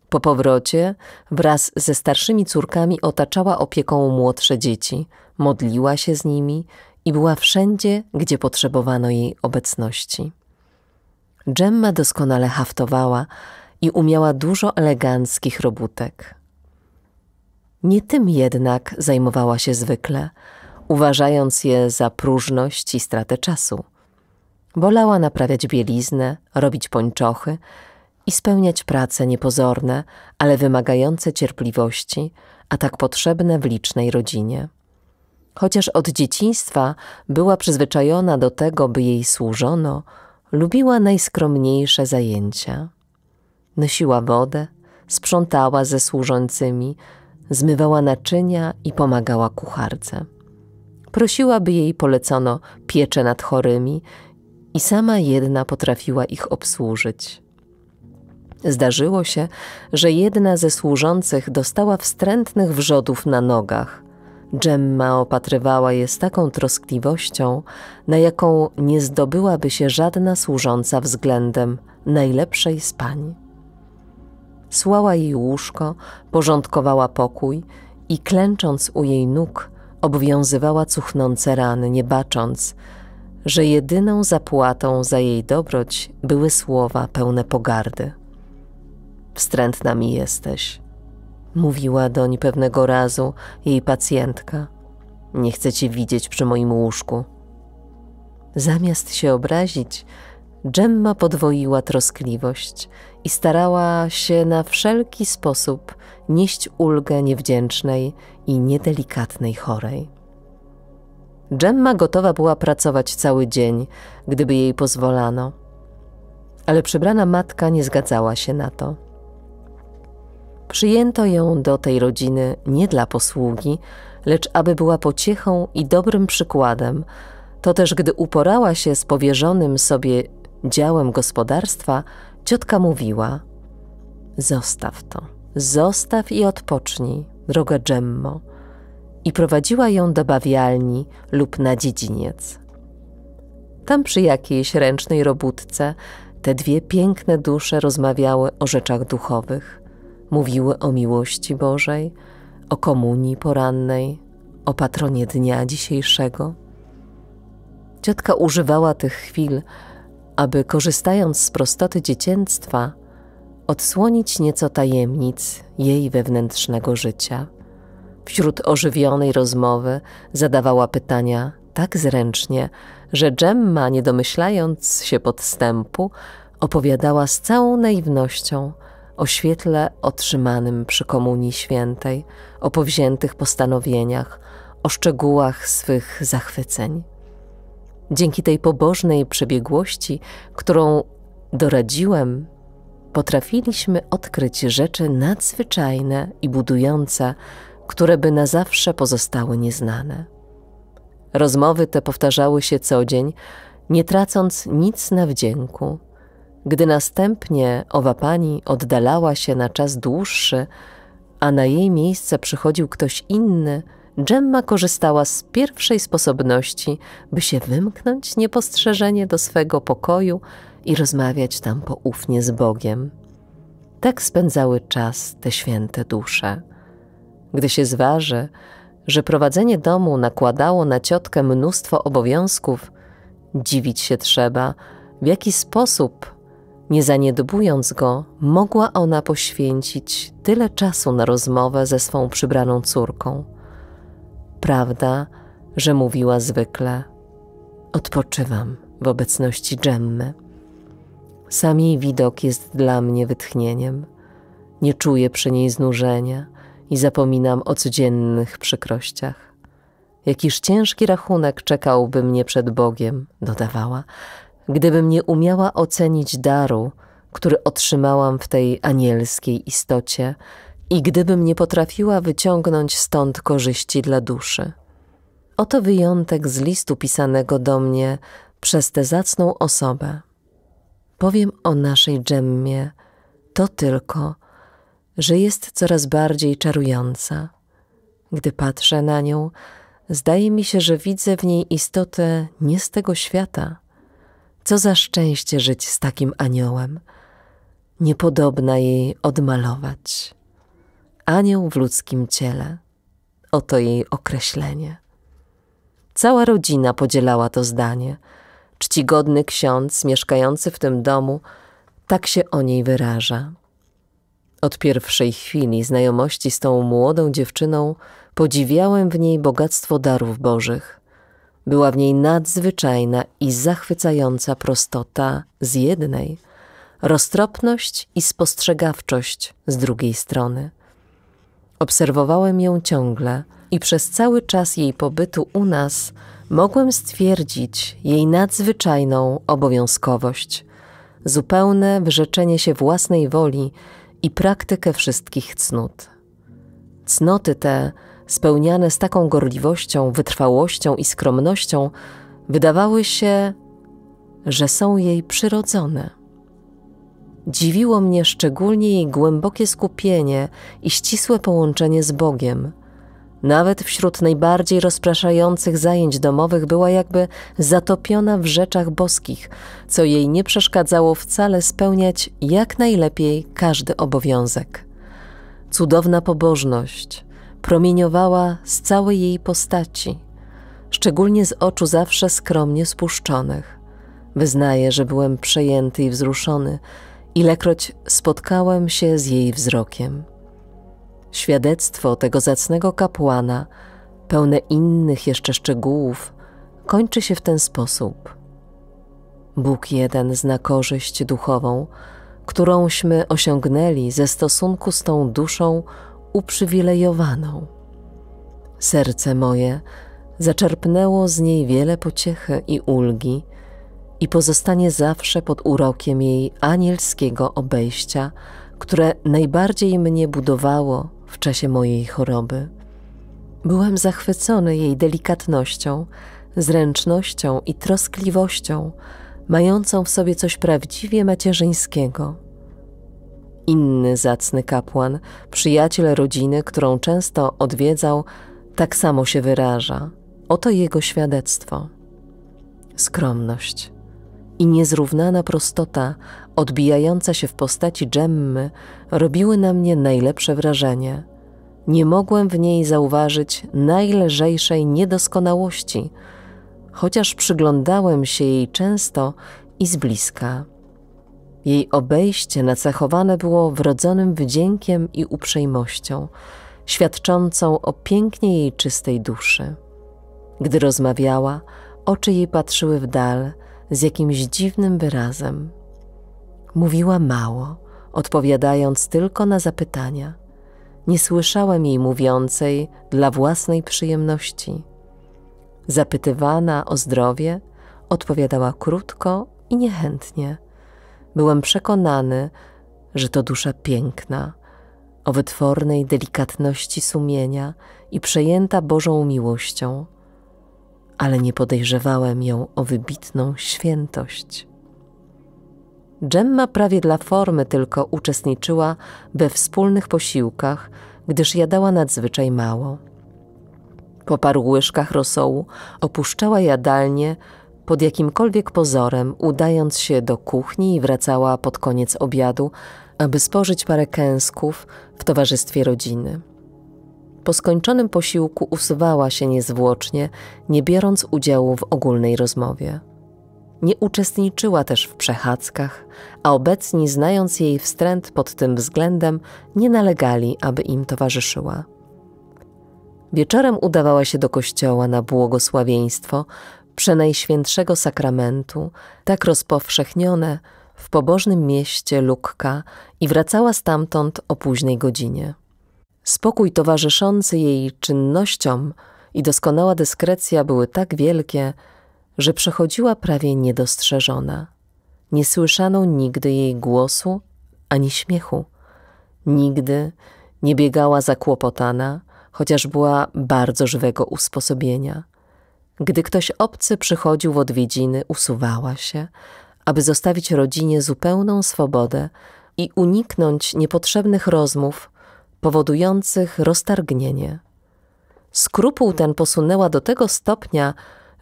[SPEAKER 1] Po powrocie wraz ze starszymi córkami otaczała opieką młodsze dzieci, modliła się z nimi i była wszędzie, gdzie potrzebowano jej obecności. Gemma doskonale haftowała i umiała dużo eleganckich robótek. Nie tym jednak zajmowała się zwykle, uważając je za próżność i stratę czasu. Wolała naprawiać bieliznę, robić pończochy – i spełniać prace niepozorne, ale wymagające cierpliwości, a tak potrzebne w licznej rodzinie. Chociaż od dzieciństwa była przyzwyczajona do tego, by jej służono, lubiła najskromniejsze zajęcia. Nosiła wodę, sprzątała ze służącymi, zmywała naczynia i pomagała kucharce. Prosiła, by jej polecono piecze nad chorymi i sama jedna potrafiła ich obsłużyć. Zdarzyło się, że jedna ze służących dostała wstrętnych wrzodów na nogach. Dżemma opatrywała je z taką troskliwością, na jaką nie zdobyłaby się żadna służąca względem najlepszej z pań. Słała jej łóżko, porządkowała pokój i klęcząc u jej nóg, obwiązywała cuchnące rany, nie bacząc, że jedyną zapłatą za jej dobroć były słowa pełne pogardy. Wstrętna mi jesteś, mówiła doń pewnego razu jej pacjentka. Nie chcę cię widzieć przy moim łóżku. Zamiast się obrazić, Gemma podwoiła troskliwość i starała się na wszelki sposób nieść ulgę niewdzięcznej i niedelikatnej chorej. Gemma gotowa była pracować cały dzień, gdyby jej pozwolano, ale przybrana matka nie zgadzała się na to. Przyjęto ją do tej rodziny nie dla posługi, lecz aby była pociechą i dobrym przykładem. To też, gdy uporała się z powierzonym sobie działem gospodarstwa, ciotka mówiła: Zostaw to, zostaw i odpocznij, droga Dżemmo. I prowadziła ją do bawialni lub na dziedziniec. Tam przy jakiejś ręcznej robótce te dwie piękne dusze rozmawiały o rzeczach duchowych. Mówiły o miłości Bożej, o komunii porannej, o patronie dnia dzisiejszego. Ciotka używała tych chwil, aby korzystając z prostoty dziecięctwa, odsłonić nieco tajemnic jej wewnętrznego życia. Wśród ożywionej rozmowy zadawała pytania tak zręcznie, że Gemma, nie domyślając się podstępu, opowiadała z całą naiwnością o świetle otrzymanym przy Komunii Świętej, o powziętych postanowieniach, o szczegółach swych zachwyceń. Dzięki tej pobożnej przebiegłości, którą doradziłem, potrafiliśmy odkryć rzeczy nadzwyczajne i budujące, które by na zawsze pozostały nieznane. Rozmowy te powtarzały się co dzień, nie tracąc nic na wdzięku gdy następnie owa pani oddalała się na czas dłuższy, a na jej miejsce przychodził ktoś inny, Dżemma korzystała z pierwszej sposobności, by się wymknąć niepostrzeżenie do swego pokoju i rozmawiać tam poufnie z Bogiem. Tak spędzały czas te święte dusze. Gdy się zważy, że prowadzenie domu nakładało na ciotkę mnóstwo obowiązków, dziwić się trzeba, w jaki sposób nie zaniedbując go, mogła ona poświęcić tyle czasu na rozmowę ze swą przybraną córką. Prawda, że mówiła zwykle: Odpoczywam w obecności Dżemmy. Sam jej widok jest dla mnie wytchnieniem. Nie czuję przy niej znużenia i zapominam o codziennych przykrościach. Jakiż ciężki rachunek czekałby mnie przed Bogiem, dodawała, gdybym nie umiała ocenić daru, który otrzymałam w tej anielskiej istocie i gdybym nie potrafiła wyciągnąć stąd korzyści dla duszy. Oto wyjątek z listu pisanego do mnie przez tę zacną osobę. Powiem o naszej dżemmie to tylko, że jest coraz bardziej czarująca. Gdy patrzę na nią, zdaje mi się, że widzę w niej istotę nie z tego świata – co za szczęście żyć z takim aniołem. Niepodobna jej odmalować. Anioł w ludzkim ciele. Oto jej określenie. Cała rodzina podzielała to zdanie. Czcigodny ksiądz mieszkający w tym domu tak się o niej wyraża. Od pierwszej chwili znajomości z tą młodą dziewczyną podziwiałem w niej bogactwo darów bożych była w niej nadzwyczajna i zachwycająca prostota z jednej, roztropność i spostrzegawczość z drugiej strony. Obserwowałem ją ciągle i przez cały czas jej pobytu u nas mogłem stwierdzić jej nadzwyczajną obowiązkowość, zupełne wyrzeczenie się własnej woli i praktykę wszystkich cnót. Cnoty te spełniane z taką gorliwością, wytrwałością i skromnością, wydawały się, że są jej przyrodzone. Dziwiło mnie szczególnie jej głębokie skupienie i ścisłe połączenie z Bogiem. Nawet wśród najbardziej rozpraszających zajęć domowych była jakby zatopiona w rzeczach boskich, co jej nie przeszkadzało wcale spełniać jak najlepiej każdy obowiązek. Cudowna pobożność, promieniowała z całej jej postaci, szczególnie z oczu zawsze skromnie spuszczonych. Wyznaję, że byłem przejęty i wzruszony, ilekroć spotkałem się z jej wzrokiem. Świadectwo tego zacnego kapłana, pełne innych jeszcze szczegółów, kończy się w ten sposób. Bóg jeden zna korzyść duchową, którąśmy osiągnęli ze stosunku z tą duszą, uprzywilejowaną. Serce moje zaczerpnęło z niej wiele pociechy i ulgi i pozostanie zawsze pod urokiem jej anielskiego obejścia, które najbardziej mnie budowało w czasie mojej choroby. Byłem zachwycony jej delikatnością, zręcznością i troskliwością, mającą w sobie coś prawdziwie macierzyńskiego inny zacny kapłan, przyjaciel rodziny, którą często odwiedzał, tak samo się wyraża. Oto jego świadectwo. Skromność i niezrównana prostota, odbijająca się w postaci dżemmy, robiły na mnie najlepsze wrażenie. Nie mogłem w niej zauważyć najlżejszej niedoskonałości, chociaż przyglądałem się jej często i z bliska. Jej obejście nacechowane było wrodzonym wdziękiem i uprzejmością, świadczącą o pięknie jej czystej duszy. Gdy rozmawiała, oczy jej patrzyły w dal z jakimś dziwnym wyrazem. Mówiła mało, odpowiadając tylko na zapytania. Nie słyszałem jej mówiącej dla własnej przyjemności. Zapytywana o zdrowie, odpowiadała krótko i niechętnie byłem przekonany, że to dusza piękna, o wytwornej delikatności sumienia i przejęta Bożą miłością, ale nie podejrzewałem ją o wybitną świętość. Dżemma prawie dla formy tylko uczestniczyła we wspólnych posiłkach, gdyż jadała nadzwyczaj mało. Po paru łyżkach rosołu opuszczała jadalnię, pod jakimkolwiek pozorem, udając się do kuchni i wracała pod koniec obiadu, aby spożyć parę kęsków w towarzystwie rodziny. Po skończonym posiłku usuwała się niezwłocznie, nie biorąc udziału w ogólnej rozmowie. Nie uczestniczyła też w przechadzkach, a obecni, znając jej wstręt pod tym względem, nie nalegali, aby im towarzyszyła. Wieczorem udawała się do kościoła na błogosławieństwo, Przenajświętszego Sakramentu, tak rozpowszechnione w pobożnym mieście Lukka i wracała stamtąd o późnej godzinie. Spokój towarzyszący jej czynnościom i doskonała dyskrecja były tak wielkie, że przechodziła prawie niedostrzeżona. Nie słyszano nigdy jej głosu ani śmiechu. Nigdy nie biegała zakłopotana, chociaż była bardzo żywego usposobienia – gdy ktoś obcy przychodził w odwiedziny, usuwała się, aby zostawić rodzinie zupełną swobodę i uniknąć niepotrzebnych rozmów powodujących roztargnienie. Skrupuł ten posunęła do tego stopnia,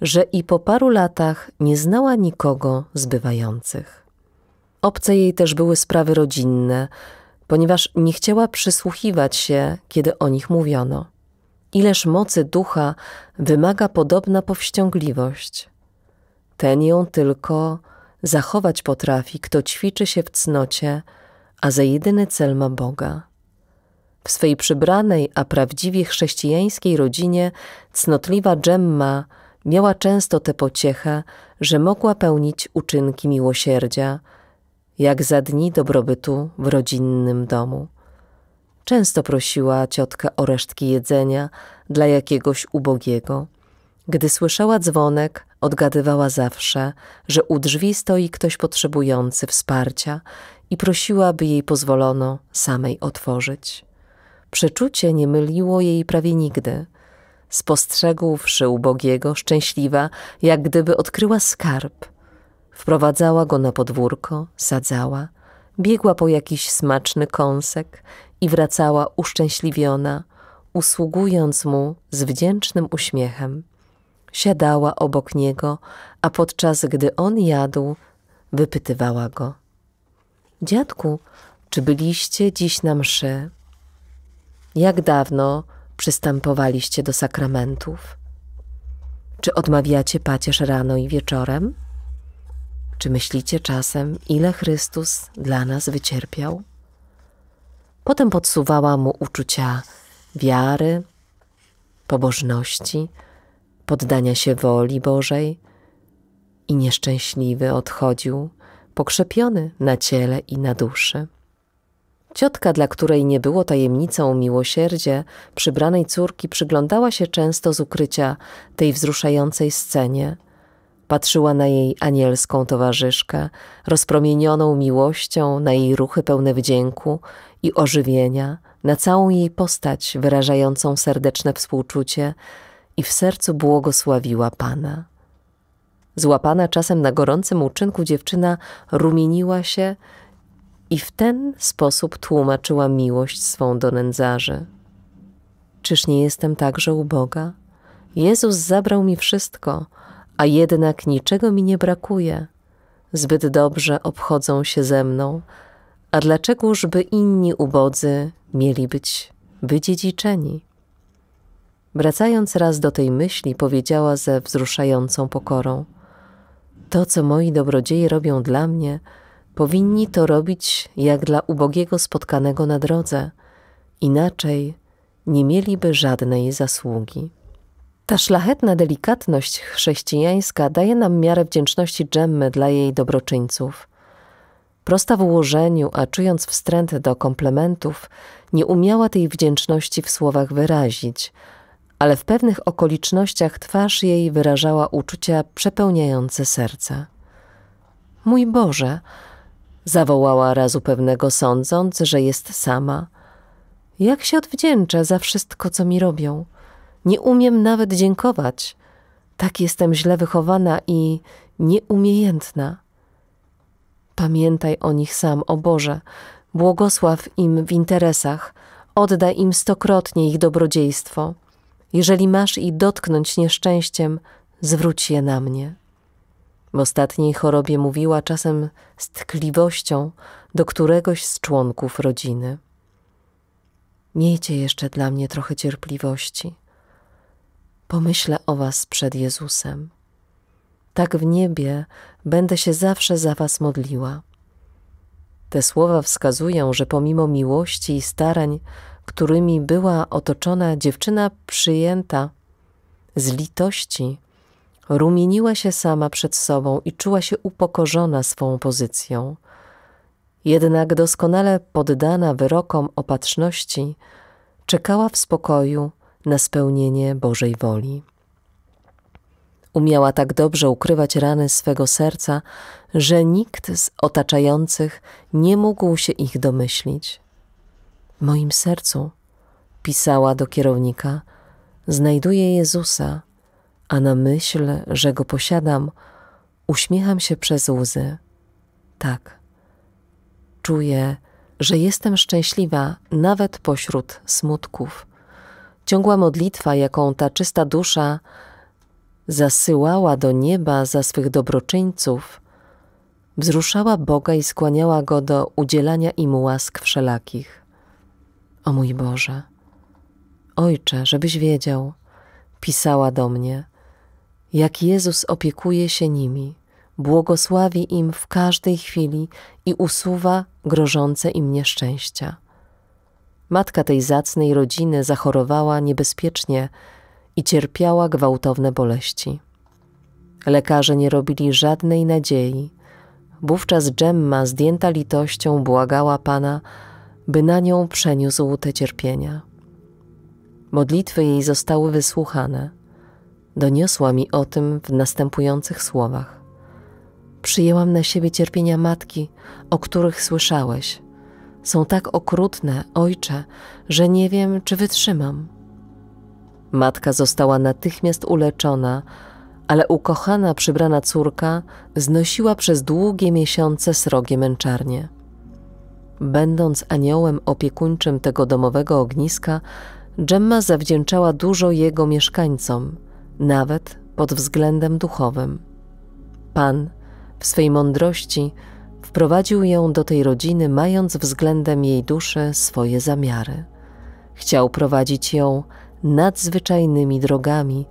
[SPEAKER 1] że i po paru latach nie znała nikogo zbywających. Obce jej też były sprawy rodzinne, ponieważ nie chciała przysłuchiwać się, kiedy o nich mówiono. Ileż mocy ducha wymaga podobna powściągliwość. Ten ją tylko zachować potrafi, kto ćwiczy się w cnocie, a za jedyny cel ma Boga. W swej przybranej, a prawdziwie chrześcijańskiej rodzinie cnotliwa Dżemma miała często tę pociechę, że mogła pełnić uczynki miłosierdzia, jak za dni dobrobytu w rodzinnym domu. Często prosiła ciotkę o resztki jedzenia dla jakiegoś ubogiego. Gdy słyszała dzwonek, odgadywała zawsze, że u drzwi stoi ktoś potrzebujący wsparcia i prosiła, by jej pozwolono samej otworzyć. Przeczucie nie myliło jej prawie nigdy. Spostrzegłszy ubogiego, szczęśliwa, jak gdyby odkryła skarb. Wprowadzała go na podwórko, sadzała, biegła po jakiś smaczny kąsek i wracała uszczęśliwiona, usługując mu z wdzięcznym uśmiechem. Siadała obok niego, a podczas gdy on jadł, wypytywała go: Dziadku, czy byliście dziś na mszy? Jak dawno przystępowaliście do sakramentów? Czy odmawiacie pacierz rano i wieczorem? Czy myślicie czasem, ile Chrystus dla nas wycierpiał? Potem podsuwała mu uczucia wiary, pobożności, poddania się woli Bożej i nieszczęśliwy odchodził, pokrzepiony na ciele i na duszy. Ciotka, dla której nie było tajemnicą miłosierdzie, przybranej córki przyglądała się często z ukrycia tej wzruszającej scenie. Patrzyła na jej anielską towarzyszkę, rozpromienioną miłością, na jej ruchy pełne wdzięku, i ożywienia na całą jej postać wyrażającą serdeczne współczucie i w sercu błogosławiła Pana. Złapana czasem na gorącym uczynku dziewczyna rumieniła się i w ten sposób tłumaczyła miłość swą do nędzarzy. Czyż nie jestem także uboga? Jezus zabrał mi wszystko, a jednak niczego mi nie brakuje. Zbyt dobrze obchodzą się ze mną, a by inni ubodzy mieli być wydziedziczeni? Wracając raz do tej myśli, powiedziała ze wzruszającą pokorą: To, co moi dobrodzieje robią dla mnie, powinni to robić jak dla ubogiego spotkanego na drodze, inaczej nie mieliby żadnej zasługi. Ta szlachetna delikatność chrześcijańska daje nam miarę wdzięczności Dżemmy dla jej dobroczyńców prosta w ułożeniu, a czując wstręt do komplementów, nie umiała tej wdzięczności w słowach wyrazić, ale w pewnych okolicznościach twarz jej wyrażała uczucia przepełniające serce. Mój Boże! zawołała razu pewnego, sądząc, że jest sama. Jak się odwdzięczę za wszystko, co mi robią. Nie umiem nawet dziękować. Tak jestem źle wychowana i nieumiejętna. Pamiętaj o nich sam, o Boże. Błogosław im w interesach, oddaj im stokrotnie ich dobrodziejstwo. Jeżeli masz i dotknąć nieszczęściem, zwróć je na mnie. W ostatniej chorobie mówiła czasem z tkliwością do któregoś z członków rodziny. Miejcie jeszcze dla mnie trochę cierpliwości. Pomyślę o was przed Jezusem tak w niebie będę się zawsze za was modliła. Te słowa wskazują, że pomimo miłości i starań, którymi była otoczona dziewczyna przyjęta z litości, rumieniła się sama przed sobą i czuła się upokorzona swą pozycją. Jednak doskonale poddana wyrokom opatrzności, czekała w spokoju na spełnienie Bożej woli. Umiała tak dobrze ukrywać rany swego serca, że nikt z otaczających nie mógł się ich domyślić. Moim sercu, pisała do kierownika, znajduję Jezusa, a na myśl, że go posiadam, uśmiecham się przez łzy. Tak, czuję, że jestem szczęśliwa nawet pośród smutków. Ciągła modlitwa, jaką ta czysta dusza zasyłała do nieba za swych dobroczyńców, wzruszała Boga i skłaniała Go do udzielania im łask wszelakich. O mój Boże, Ojcze, żebyś wiedział, pisała do mnie, jak Jezus opiekuje się nimi, błogosławi im w każdej chwili i usuwa grożące im nieszczęścia. Matka tej zacnej rodziny zachorowała niebezpiecznie i cierpiała gwałtowne boleści. Lekarze nie robili żadnej nadziei. Wówczas Gemma, zdjęta litością, błagała Pana, by na nią przeniósł te cierpienia. Modlitwy jej zostały wysłuchane. Doniosła mi o tym w następujących słowach. Przyjęłam na siebie cierpienia matki, o których słyszałeś. Są tak okrutne, ojcze, że nie wiem, czy wytrzymam. Matka została natychmiast uleczona, ale ukochana, przybrana córka znosiła przez długie miesiące srogie męczarnie. Będąc aniołem opiekuńczym tego domowego ogniska, Gemma zawdzięczała dużo jego mieszkańcom, nawet pod względem duchowym. Pan, w swej mądrości, wprowadził ją do tej rodziny, mając względem jej duszy swoje zamiary. Chciał prowadzić ją nadzwyczajnymi drogami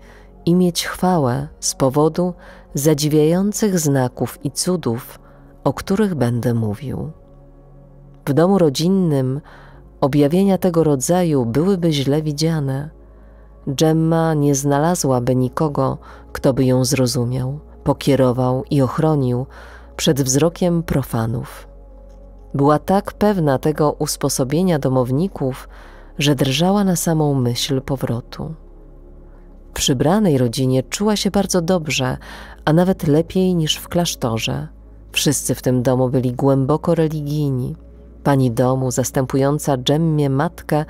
[SPEAKER 1] i mieć chwałę z powodu zadziwiających znaków i cudów, o których będę mówił. W domu rodzinnym objawienia tego rodzaju byłyby źle widziane. Gemma nie znalazłaby nikogo, kto by ją zrozumiał, pokierował i ochronił przed wzrokiem profanów. Była tak pewna tego usposobienia domowników, że drżała na samą myśl powrotu. W Przybranej rodzinie czuła się bardzo dobrze, a nawet lepiej niż w klasztorze. Wszyscy w tym domu byli głęboko religijni. Pani domu, zastępująca Dżemmie matkę,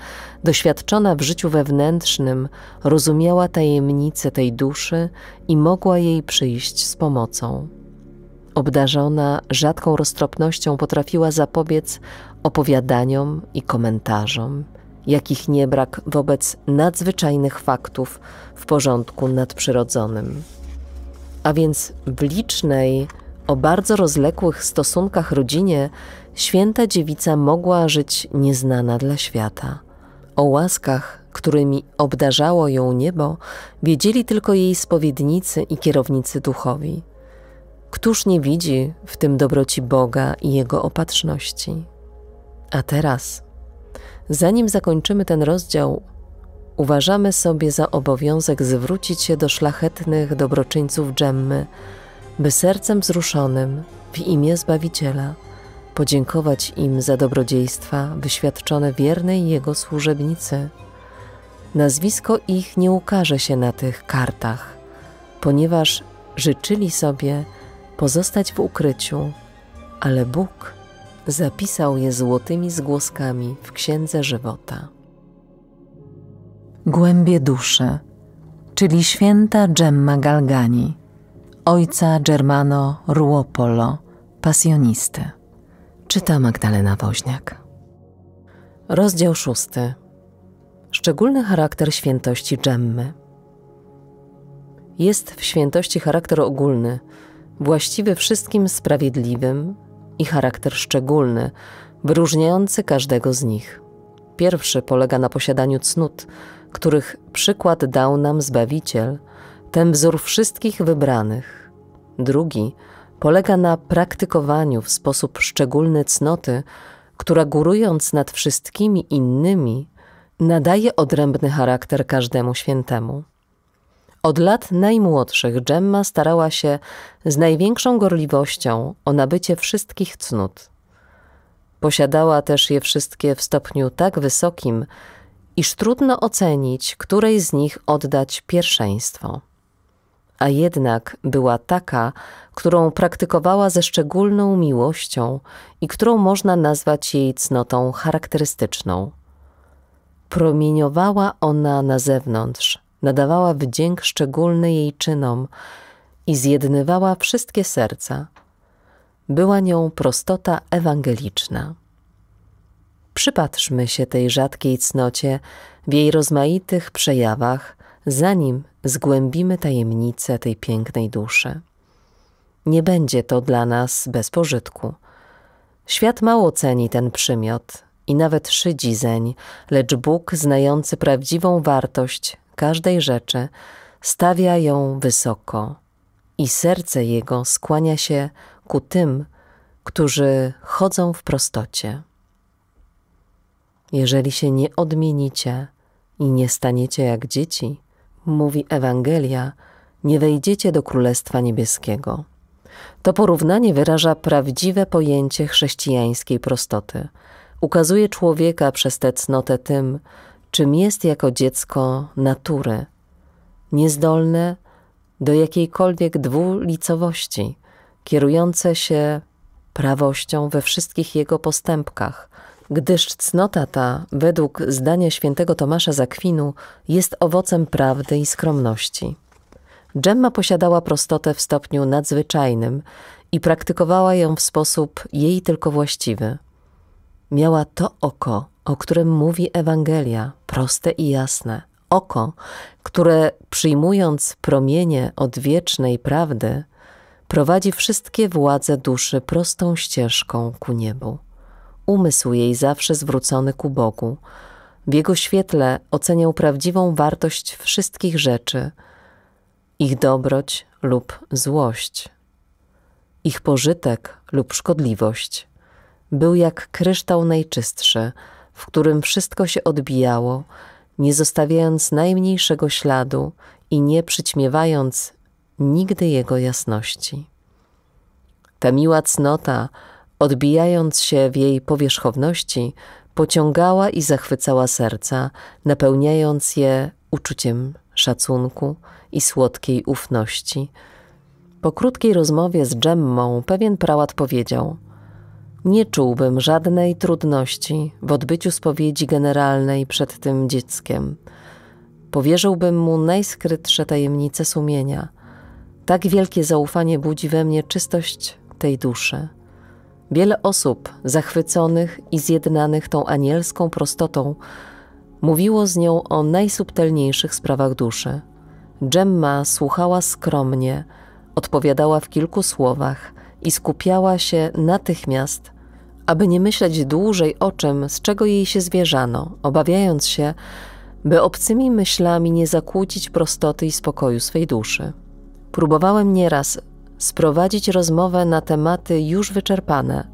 [SPEAKER 1] doświadczona w życiu wewnętrznym, rozumiała tajemnicę tej duszy i mogła jej przyjść z pomocą. Obdarzona rzadką roztropnością potrafiła zapobiec opowiadaniom i komentarzom jakich nie brak wobec nadzwyczajnych faktów w porządku nadprzyrodzonym. A więc w licznej, o bardzo rozległych stosunkach rodzinie, święta dziewica mogła żyć nieznana dla świata. O łaskach, którymi obdarzało ją niebo, wiedzieli tylko jej spowiednicy i kierownicy duchowi. Któż nie widzi w tym dobroci Boga i jego opatrzności? A teraz Zanim zakończymy ten rozdział, uważamy sobie za obowiązek zwrócić się do szlachetnych dobroczyńców Dżemmy, by sercem wzruszonym w imię Zbawiciela podziękować im za dobrodziejstwa wyświadczone wiernej Jego służebnicy. Nazwisko ich nie ukaże się na tych kartach, ponieważ życzyli sobie pozostać w ukryciu, ale Bóg zapisał je złotymi zgłoskami w Księdze Żywota. Głębie duszy, czyli święta Gemma Galgani, ojca Germano Ruopolo, pasjonisty. Czyta Magdalena Woźniak. Rozdział szósty. Szczególny charakter świętości Gemmy. Jest w świętości charakter ogólny, właściwy wszystkim sprawiedliwym, i charakter szczególny, wyróżniający każdego z nich. Pierwszy polega na posiadaniu cnót, których przykład dał nam Zbawiciel, ten wzór wszystkich wybranych. Drugi polega na praktykowaniu w sposób szczególny cnoty, która górując nad wszystkimi innymi, nadaje odrębny charakter każdemu świętemu. Od lat najmłodszych Gemma starała się z największą gorliwością o nabycie wszystkich cnót. Posiadała też je wszystkie w stopniu tak wysokim, iż trudno ocenić, której z nich oddać pierwszeństwo. A jednak była taka, którą praktykowała ze szczególną miłością i którą można nazwać jej cnotą charakterystyczną. Promieniowała ona na zewnątrz – nadawała wdzięk szczególny jej czynom i zjednywała wszystkie serca. Była nią prostota ewangeliczna. Przypatrzmy się tej rzadkiej cnocie w jej rozmaitych przejawach, zanim zgłębimy tajemnicę tej pięknej duszy. Nie będzie to dla nas bez pożytku. Świat mało ceni ten przymiot i nawet szydzi zeń, lecz Bóg, znający prawdziwą wartość każdej rzeczy, stawia ją wysoko i serce jego skłania się ku tym, którzy chodzą w prostocie. Jeżeli się nie odmienicie i nie staniecie jak dzieci, mówi Ewangelia, nie wejdziecie do Królestwa Niebieskiego. To porównanie wyraża prawdziwe pojęcie chrześcijańskiej prostoty. Ukazuje człowieka przez tę cnotę tym, czym jest jako dziecko natury, niezdolne do jakiejkolwiek dwulicowości, kierujące się prawością we wszystkich jego postępkach, gdyż cnota ta, według zdania świętego Tomasza Zakwinu, jest owocem prawdy i skromności. Dżemma posiadała prostotę w stopniu nadzwyczajnym i praktykowała ją w sposób jej tylko właściwy. Miała to oko, o którym mówi Ewangelia, proste i jasne. Oko, które przyjmując promienie odwiecznej prawdy, prowadzi wszystkie władze duszy prostą ścieżką ku niebu. Umysł jej zawsze zwrócony ku Bogu. W jego świetle oceniał prawdziwą wartość wszystkich rzeczy, ich dobroć lub złość, ich pożytek lub szkodliwość. Był jak kryształ najczystszy – w którym wszystko się odbijało, nie zostawiając najmniejszego śladu i nie przyćmiewając nigdy jego jasności. Ta miła cnota, odbijając się w jej powierzchowności, pociągała i zachwycała serca, napełniając je uczuciem szacunku i słodkiej ufności. Po krótkiej rozmowie z Dżemmą pewien prałat powiedział – nie czułbym żadnej trudności w odbyciu spowiedzi generalnej przed tym dzieckiem. Powierzyłbym mu najskrytsze tajemnice sumienia. Tak wielkie zaufanie budzi we mnie czystość tej duszy. Wiele osób zachwyconych i zjednanych tą anielską prostotą mówiło z nią o najsubtelniejszych sprawach duszy. Gemma słuchała skromnie, odpowiadała w kilku słowach i skupiała się natychmiast aby nie myśleć dłużej o czym, z czego jej się zwierzano, obawiając się, by obcymi myślami nie zakłócić prostoty i spokoju swej duszy. Próbowałem nieraz sprowadzić rozmowę na tematy już wyczerpane,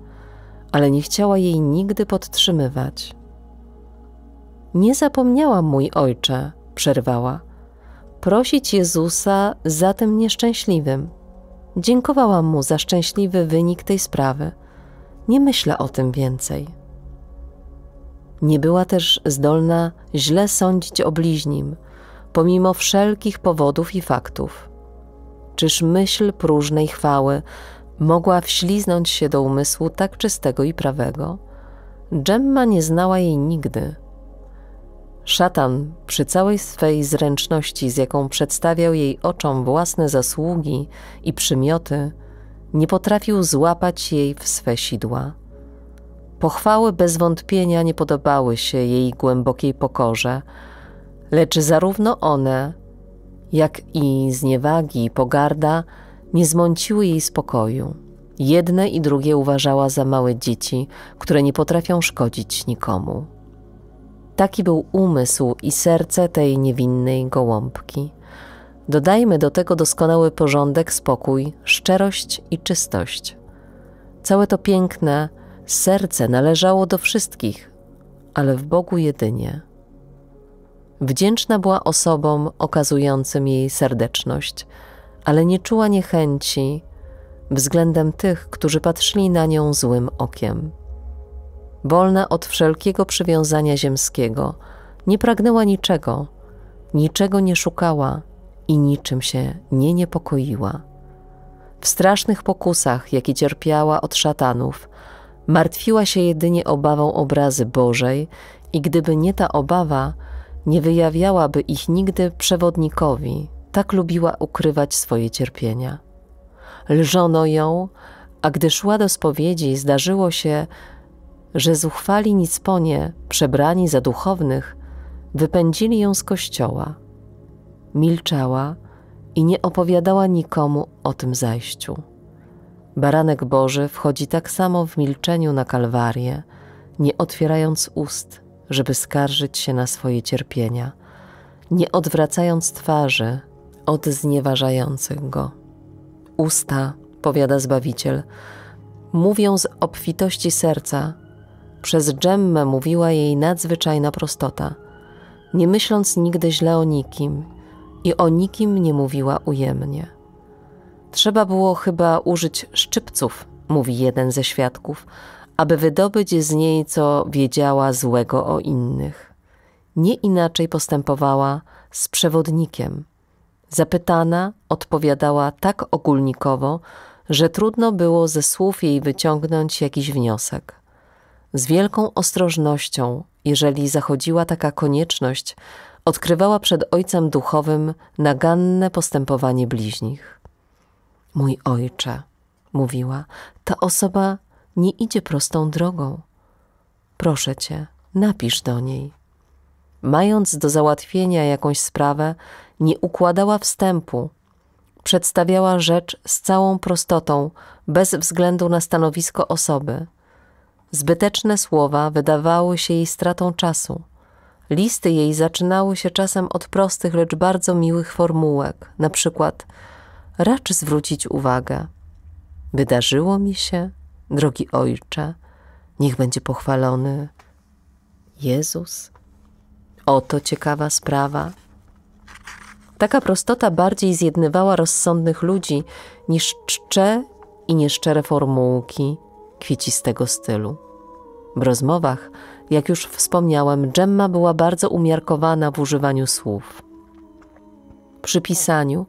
[SPEAKER 1] ale nie chciała jej nigdy podtrzymywać. Nie zapomniałam, mój ojcze, przerwała, prosić Jezusa za tym nieszczęśliwym. Dziękowałam mu za szczęśliwy wynik tej sprawy nie myślę o tym więcej. Nie była też zdolna źle sądzić o bliźnim, pomimo wszelkich powodów i faktów. Czyż myśl próżnej chwały mogła wśliznąć się do umysłu tak czystego i prawego? Dżemma nie znała jej nigdy. Szatan, przy całej swej zręczności, z jaką przedstawiał jej oczom własne zasługi i przymioty, nie potrafił złapać jej w swe sidła. Pochwały bez wątpienia nie podobały się jej głębokiej pokorze, lecz zarówno one, jak i zniewagi i pogarda nie zmąciły jej spokoju. Jedne i drugie uważała za małe dzieci, które nie potrafią szkodzić nikomu. Taki był umysł i serce tej niewinnej gołąbki. Dodajmy do tego doskonały porządek, spokój, szczerość i czystość. Całe to piękne serce należało do wszystkich, ale w Bogu jedynie. Wdzięczna była osobom okazującym jej serdeczność, ale nie czuła niechęci względem tych, którzy patrzyli na nią złym okiem. Wolna od wszelkiego przywiązania ziemskiego, nie pragnęła niczego, niczego nie szukała i niczym się nie niepokoiła. W strasznych pokusach, jakie cierpiała od szatanów, martwiła się jedynie obawą obrazy Bożej i gdyby nie ta obawa, nie wyjawiałaby ich nigdy przewodnikowi, tak lubiła ukrywać swoje cierpienia. Lżono ją, a gdy szła do spowiedzi, zdarzyło się, że zuchwali nicponie, przebrani za duchownych, wypędzili ją z kościoła milczała i nie opowiadała nikomu o tym zajściu. Baranek Boży wchodzi tak samo w milczeniu na kalwarię, nie otwierając ust, żeby skarżyć się na swoje cierpienia, nie odwracając twarzy od znieważających go. Usta, powiada Zbawiciel, mówią z obfitości serca. Przez dżemmę mówiła jej nadzwyczajna prostota, nie myśląc nigdy źle o nikim, i o nikim nie mówiła ujemnie. Trzeba było chyba użyć szczypców, mówi jeden ze świadków, aby wydobyć z niej, co wiedziała złego o innych. Nie inaczej postępowała z przewodnikiem. Zapytana odpowiadała tak ogólnikowo, że trudno było ze słów jej wyciągnąć jakiś wniosek. Z wielką ostrożnością, jeżeli zachodziła taka konieczność, odkrywała przed Ojcem Duchowym naganne postępowanie bliźnich. Mój Ojcze, mówiła, ta osoba nie idzie prostą drogą. Proszę cię, napisz do niej. Mając do załatwienia jakąś sprawę, nie układała wstępu. Przedstawiała rzecz z całą prostotą, bez względu na stanowisko osoby. Zbyteczne słowa wydawały się jej stratą czasu – Listy jej zaczynały się czasem od prostych, lecz bardzo miłych formułek, na przykład racz zwrócić uwagę. Wydarzyło mi się, drogi Ojcze, niech będzie pochwalony Jezus. Oto ciekawa sprawa. Taka prostota bardziej zjednywała rozsądnych ludzi niż czcze i nieszczere formułki kwiecistego stylu. W rozmowach jak już wspomniałem, Gemma była bardzo umiarkowana w używaniu słów. Przy pisaniu,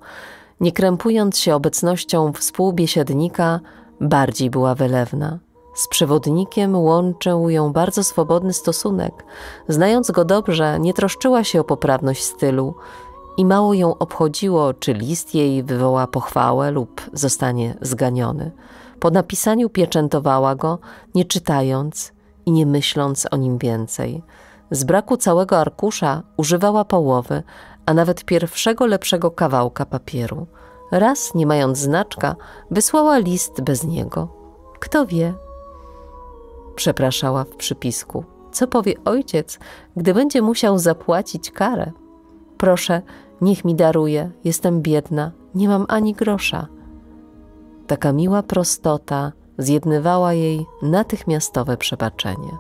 [SPEAKER 1] nie krępując się obecnością współbiesiadnika, bardziej była wylewna. Z przewodnikiem łączył ją bardzo swobodny stosunek. Znając go dobrze, nie troszczyła się o poprawność stylu i mało ją obchodziło, czy list jej wywoła pochwałę lub zostanie zganiony. Po napisaniu pieczętowała go, nie czytając, i nie myśląc o nim więcej. Z braku całego arkusza używała połowy, a nawet pierwszego lepszego kawałka papieru. Raz, nie mając znaczka, wysłała list bez niego. Kto wie? Przepraszała w przypisku. Co powie ojciec, gdy będzie musiał zapłacić karę? Proszę, niech mi daruje, jestem biedna, nie mam ani grosza. Taka miła prostota zjednywała jej natychmiastowe przebaczenie.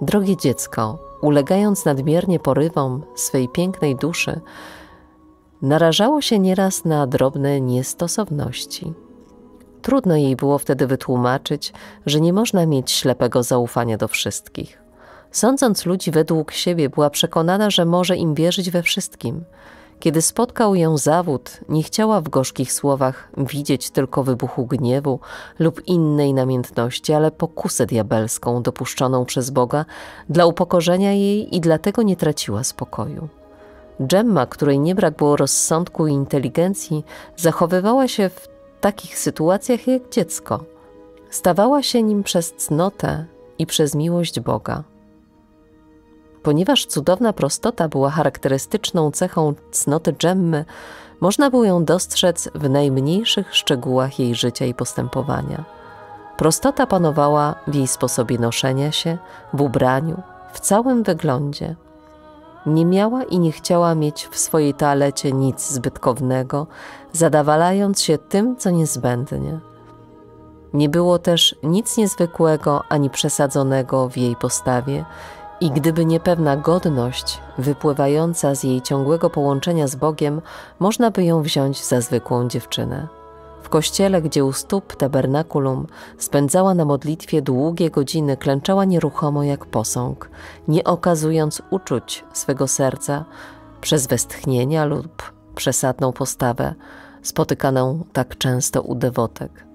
[SPEAKER 1] Drogie dziecko, ulegając nadmiernie porywom swej pięknej duszy, narażało się nieraz na drobne niestosowności. Trudno jej było wtedy wytłumaczyć, że nie można mieć ślepego zaufania do wszystkich. Sądząc ludzi według siebie, była przekonana, że może im wierzyć we wszystkim – kiedy spotkał ją zawód, nie chciała w gorzkich słowach widzieć tylko wybuchu gniewu lub innej namiętności, ale pokusę diabelską dopuszczoną przez Boga dla upokorzenia jej i dlatego nie traciła spokoju. Gemma, której nie brak było rozsądku i inteligencji, zachowywała się w takich sytuacjach jak dziecko. Stawała się nim przez cnotę i przez miłość Boga. Ponieważ cudowna prostota była charakterystyczną cechą cnoty Dżemmy, można było ją dostrzec w najmniejszych szczegółach jej życia i postępowania. Prostota panowała w jej sposobie noszenia się, w ubraniu, w całym wyglądzie. Nie miała i nie chciała mieć w swojej toalecie nic zbytkownego, zadawalając się tym, co niezbędnie. Nie było też nic niezwykłego ani przesadzonego w jej postawie i gdyby nie pewna godność wypływająca z jej ciągłego połączenia z Bogiem, można by ją wziąć za zwykłą dziewczynę. W kościele, gdzie u stóp tabernakulum spędzała na modlitwie długie godziny, klęczała nieruchomo jak posąg, nie okazując uczuć swego serca przez westchnienia lub przesadną postawę, spotykaną tak często u dewotek.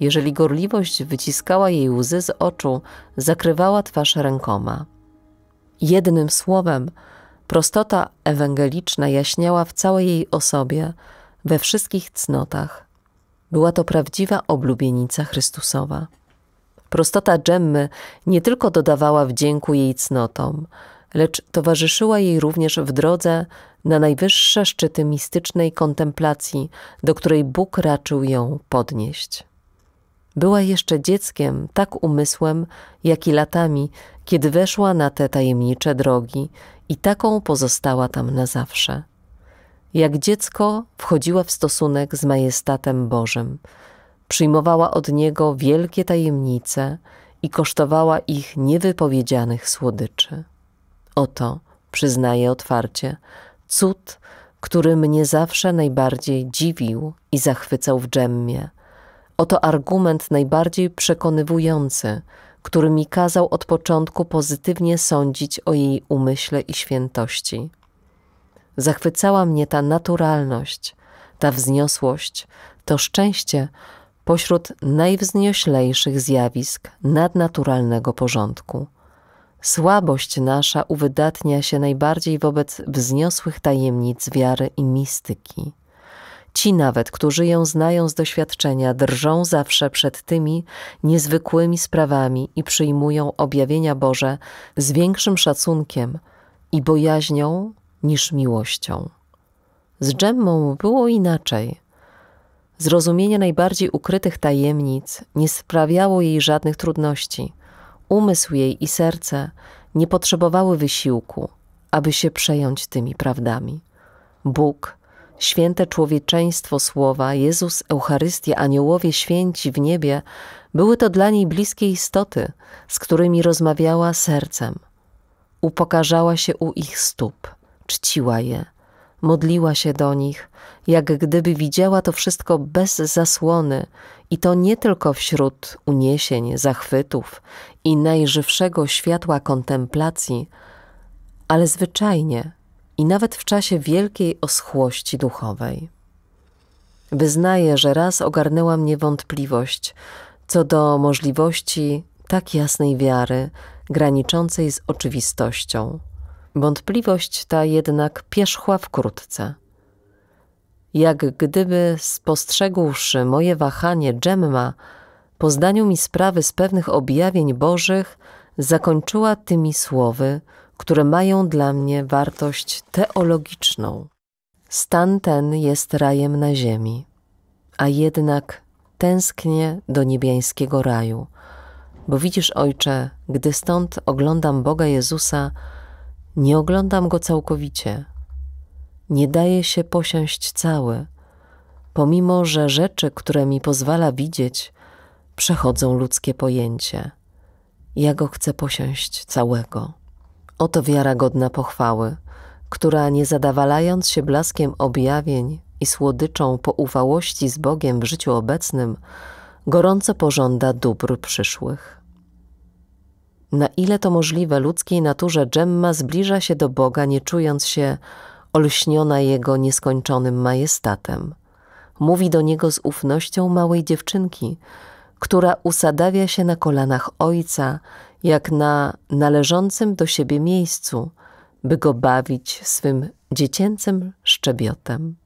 [SPEAKER 1] Jeżeli gorliwość wyciskała jej łzy z oczu, zakrywała twarz rękoma. Jednym słowem, prostota ewangeliczna jaśniała w całej jej osobie, we wszystkich cnotach. Była to prawdziwa oblubienica Chrystusowa. Prostota Dżemmy nie tylko dodawała wdzięku jej cnotom, lecz towarzyszyła jej również w drodze na najwyższe szczyty mistycznej kontemplacji, do której Bóg raczył ją podnieść. Była jeszcze dzieckiem, tak umysłem, jak i latami, kiedy weszła na te tajemnicze drogi i taką pozostała tam na zawsze. Jak dziecko wchodziła w stosunek z majestatem Bożym, przyjmowała od niego wielkie tajemnice i kosztowała ich niewypowiedzianych słodyczy. Oto, przyznaję otwarcie, cud, który mnie zawsze najbardziej dziwił i zachwycał w dżemmie – Oto argument najbardziej przekonywujący, który mi kazał od początku pozytywnie sądzić o jej umyśle i świętości. Zachwycała mnie ta naturalność, ta wzniosłość, to szczęście pośród najwznioślejszych zjawisk nadnaturalnego porządku. Słabość nasza uwydatnia się najbardziej wobec wzniosłych tajemnic wiary i mistyki. Ci nawet, którzy ją znają z doświadczenia, drżą zawsze przed tymi niezwykłymi sprawami i przyjmują objawienia Boże z większym szacunkiem i bojaźnią niż miłością. Z Dżemmą było inaczej. Zrozumienie najbardziej ukrytych tajemnic nie sprawiało jej żadnych trudności. Umysł jej i serce nie potrzebowały wysiłku, aby się przejąć tymi prawdami. Bóg – święte człowieczeństwo słowa, Jezus, Eucharystia, aniołowie święci w niebie, były to dla niej bliskie istoty, z którymi rozmawiała sercem. Upokarzała się u ich stóp, czciła je, modliła się do nich, jak gdyby widziała to wszystko bez zasłony i to nie tylko wśród uniesień, zachwytów i najżywszego światła kontemplacji, ale zwyczajnie – i nawet w czasie wielkiej oschłości duchowej. Wyznaję, że raz ogarnęła mnie wątpliwość co do możliwości tak jasnej wiary, graniczącej z oczywistością. Wątpliwość ta jednak pierzchła wkrótce. Jak gdyby spostrzegłszy moje wahanie, Dżemma, po zdaniu mi sprawy z pewnych objawień bożych, zakończyła tymi słowy – które mają dla mnie wartość teologiczną. Stan ten jest rajem na ziemi, a jednak tęsknię do niebiańskiego raju, bo widzisz, ojcze, gdy stąd oglądam Boga Jezusa, nie oglądam go całkowicie. Nie daje się posiąść cały, pomimo że rzeczy, które mi pozwala widzieć, przechodzą ludzkie pojęcie. Ja go chcę posiąść całego. Oto wiara godna pochwały, która nie zadawalając się blaskiem objawień i słodyczą poufałości z Bogiem w życiu obecnym, gorąco pożąda dóbr przyszłych. Na ile to możliwe ludzkiej naturze Dżemma zbliża się do Boga, nie czując się olśniona Jego nieskończonym majestatem. Mówi do Niego z ufnością małej dziewczynki, która usadawia się na kolanach Ojca jak na należącym do siebie miejscu, by go bawić swym dziecięcym szczebiotem.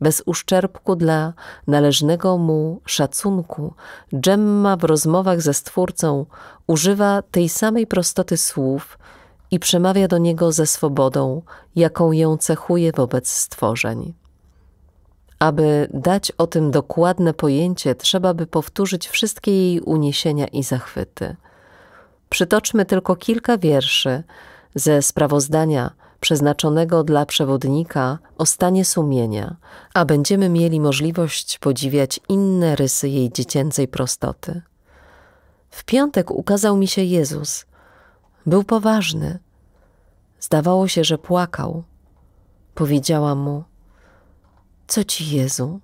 [SPEAKER 1] Bez uszczerbku dla należnego mu szacunku, Gemma w rozmowach ze Stwórcą używa tej samej prostoty słów i przemawia do niego ze swobodą, jaką ją cechuje wobec stworzeń. Aby dać o tym dokładne pojęcie, trzeba by powtórzyć wszystkie jej uniesienia i zachwyty. Przytoczmy tylko kilka wierszy ze sprawozdania przeznaczonego dla przewodnika o stanie sumienia, a będziemy mieli możliwość podziwiać inne rysy jej dziecięcej prostoty. W piątek ukazał mi się Jezus. Był poważny. Zdawało się, że płakał. Powiedziała mu: Co ci, Jezu?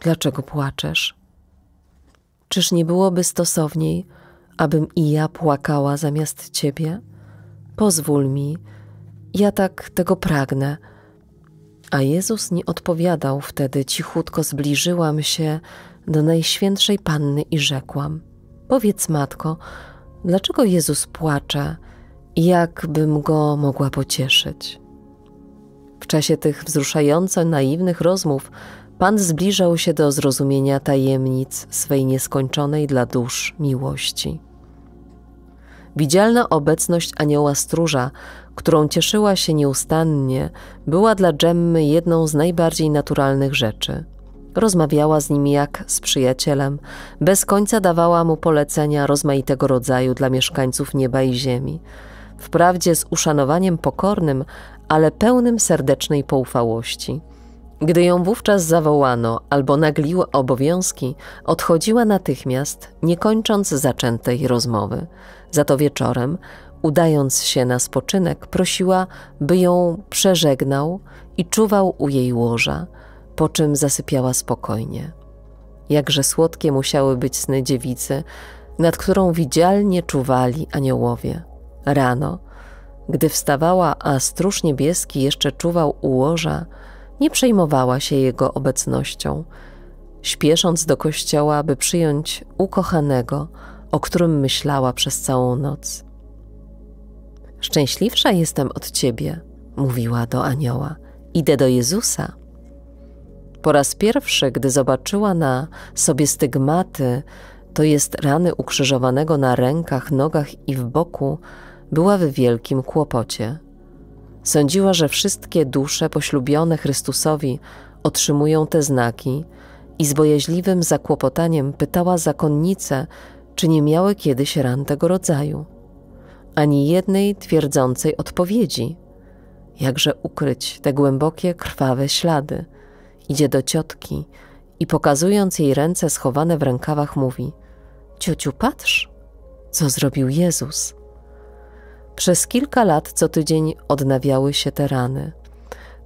[SPEAKER 1] Dlaczego płaczesz? Czyż nie byłoby stosowniej, abym i ja płakała zamiast ciebie? Pozwól mi, ja tak tego pragnę. A Jezus nie odpowiadał wtedy, cichutko zbliżyłam się do Najświętszej Panny i rzekłam: Powiedz, matko, dlaczego Jezus płacze i jak bym go mogła pocieszyć? W czasie tych wzruszająco naiwnych rozmów Pan zbliżał się do zrozumienia tajemnic swej nieskończonej dla dusz miłości. Widzialna obecność anioła stróża, którą cieszyła się nieustannie, była dla Dżemmy jedną z najbardziej naturalnych rzeczy. Rozmawiała z nim jak z przyjacielem, bez końca dawała mu polecenia rozmaitego rodzaju dla mieszkańców nieba i ziemi. Wprawdzie z uszanowaniem pokornym, ale pełnym serdecznej poufałości. Gdy ją wówczas zawołano albo nagliły obowiązki, odchodziła natychmiast, nie kończąc zaczętej rozmowy. Za to wieczorem, udając się na spoczynek, prosiła, by ją przeżegnał i czuwał u jej łoża, po czym zasypiała spokojnie. Jakże słodkie musiały być sny dziewicy, nad którą widzialnie czuwali aniołowie. Rano, gdy wstawała, a stróż niebieski jeszcze czuwał u łoża, nie przejmowała się jego obecnością. Śpiesząc do kościoła, by przyjąć ukochanego, o którym myślała przez całą noc. Szczęśliwsza jestem od ciebie, mówiła do anioła. Idę do Jezusa. Po raz pierwszy, gdy zobaczyła na sobie stygmaty, to jest rany ukrzyżowanego na rękach, nogach i w boku, była w wielkim kłopocie. Sądziła, że wszystkie dusze poślubione Chrystusowi otrzymują te znaki i z bojaźliwym zakłopotaniem pytała zakonnicę, czy nie miały kiedyś ran tego rodzaju. Ani jednej twierdzącej odpowiedzi. Jakże ukryć te głębokie, krwawe ślady? Idzie do ciotki i pokazując jej ręce schowane w rękawach mówi: Ciociu, patrz, co zrobił Jezus. Przez kilka lat co tydzień odnawiały się te rany.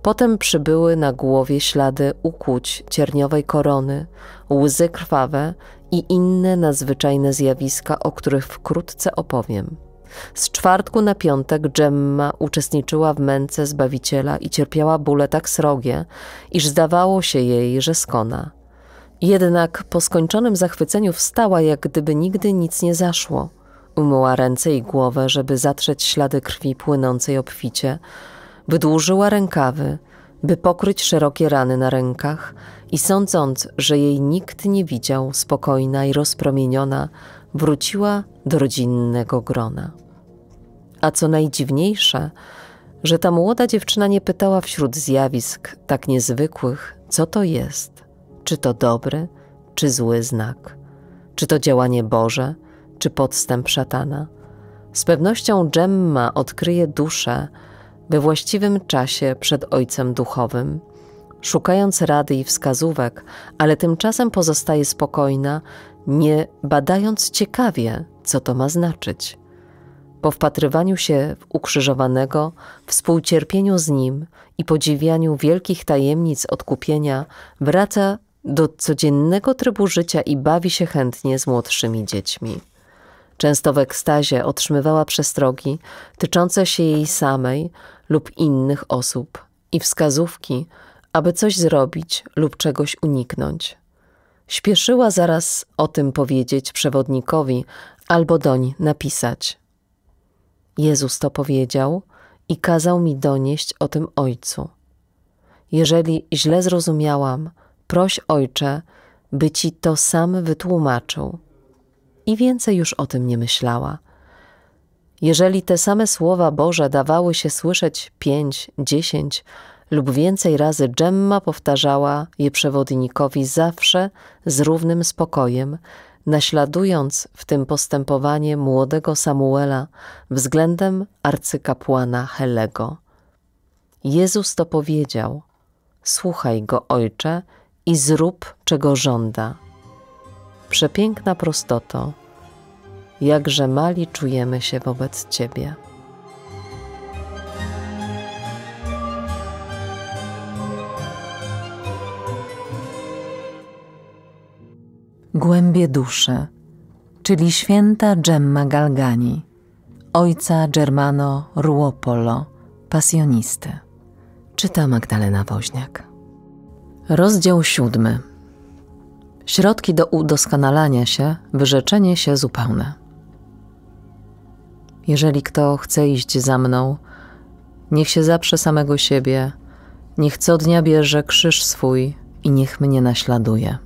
[SPEAKER 1] Potem przybyły na głowie ślady ukłuć cierniowej korony, łzy krwawe i inne nadzwyczajne zjawiska, o których wkrótce opowiem. Z czwartku na piątek Gemma uczestniczyła w męce Zbawiciela i cierpiała bóle tak srogie, iż zdawało się jej, że skona. Jednak po skończonym zachwyceniu wstała, jak gdyby nigdy nic nie zaszło. Umyła ręce i głowę, żeby zatrzeć ślady krwi płynącej obficie, Wydłużyła rękawy, by pokryć szerokie rany na rękach i sądząc, że jej nikt nie widział, spokojna i rozpromieniona, wróciła do rodzinnego grona. A co najdziwniejsze, że ta młoda dziewczyna nie pytała wśród zjawisk tak niezwykłych, co to jest, czy to dobry, czy zły znak, czy to działanie Boże, czy podstęp szatana. Z pewnością Dżemma odkryje duszę, we właściwym czasie przed Ojcem Duchowym. Szukając rady i wskazówek, ale tymczasem pozostaje spokojna, nie badając ciekawie, co to ma znaczyć. Po wpatrywaniu się w ukrzyżowanego, współcierpieniu z nim i podziwianiu wielkich tajemnic odkupienia, wraca do codziennego trybu życia i bawi się chętnie z młodszymi dziećmi. Często w ekstazie otrzymywała przestrogi tyczące się jej samej lub innych osób i wskazówki, aby coś zrobić lub czegoś uniknąć. Śpieszyła zaraz o tym powiedzieć przewodnikowi albo doń napisać. Jezus to powiedział i kazał mi donieść o tym Ojcu. Jeżeli źle zrozumiałam, proś Ojcze, by ci to sam wytłumaczył – i więcej już o tym nie myślała. Jeżeli te same słowa Boże dawały się słyszeć pięć, dziesięć lub więcej razy, Dżemma powtarzała je przewodnikowi zawsze z równym spokojem, naśladując w tym postępowanie młodego Samuela względem arcykapłana Helego. Jezus to powiedział: Słuchaj go, ojcze, i zrób, czego żąda. Przepiękna prostoto, jakże mali czujemy się wobec Ciebie. Głębie duszy, czyli święta Gemma Galgani, ojca Germano Ruopolo, pasjonisty. Czyta Magdalena Woźniak. Rozdział siódmy. Środki do udoskonalania się, wyrzeczenie się zupełne. Jeżeli kto chce iść za mną, niech się zaprze samego siebie, niech co dnia bierze krzyż swój i niech mnie naśladuje.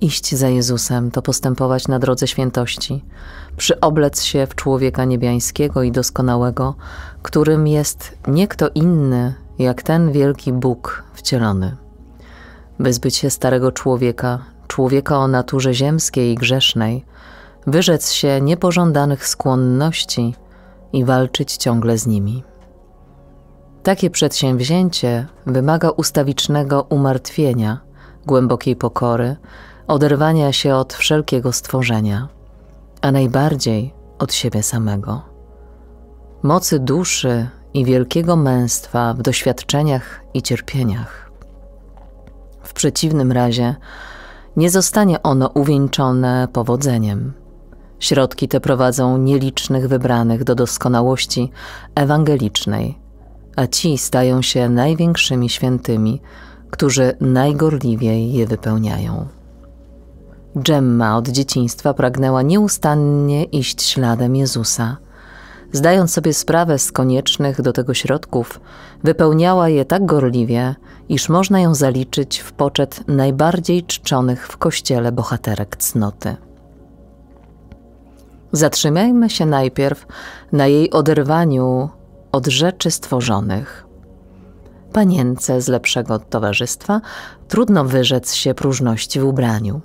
[SPEAKER 1] Iść za Jezusem to postępować na drodze świętości, przyoblec się w człowieka niebiańskiego i doskonałego, którym jest nie kto inny, jak ten wielki Bóg wcielony wyzbyć się starego człowieka, człowieka o naturze ziemskiej i grzesznej, wyrzec się niepożądanych skłonności i walczyć ciągle z nimi. Takie przedsięwzięcie wymaga ustawicznego umartwienia, głębokiej pokory, oderwania się od wszelkiego stworzenia, a najbardziej od siebie samego. Mocy duszy i wielkiego męstwa w doświadczeniach i cierpieniach przeciwnym razie nie zostanie ono uwieńczone powodzeniem. Środki te prowadzą nielicznych wybranych do doskonałości ewangelicznej, a ci stają się największymi świętymi, którzy najgorliwiej je wypełniają. Gemma od dzieciństwa pragnęła nieustannie iść śladem Jezusa – zdając sobie sprawę z koniecznych do tego środków, wypełniała je tak gorliwie, iż można ją zaliczyć w poczet najbardziej czczonych w kościele bohaterek cnoty. Zatrzymajmy się najpierw na jej oderwaniu od rzeczy stworzonych. Panience z lepszego towarzystwa trudno wyrzec się próżności w ubraniu.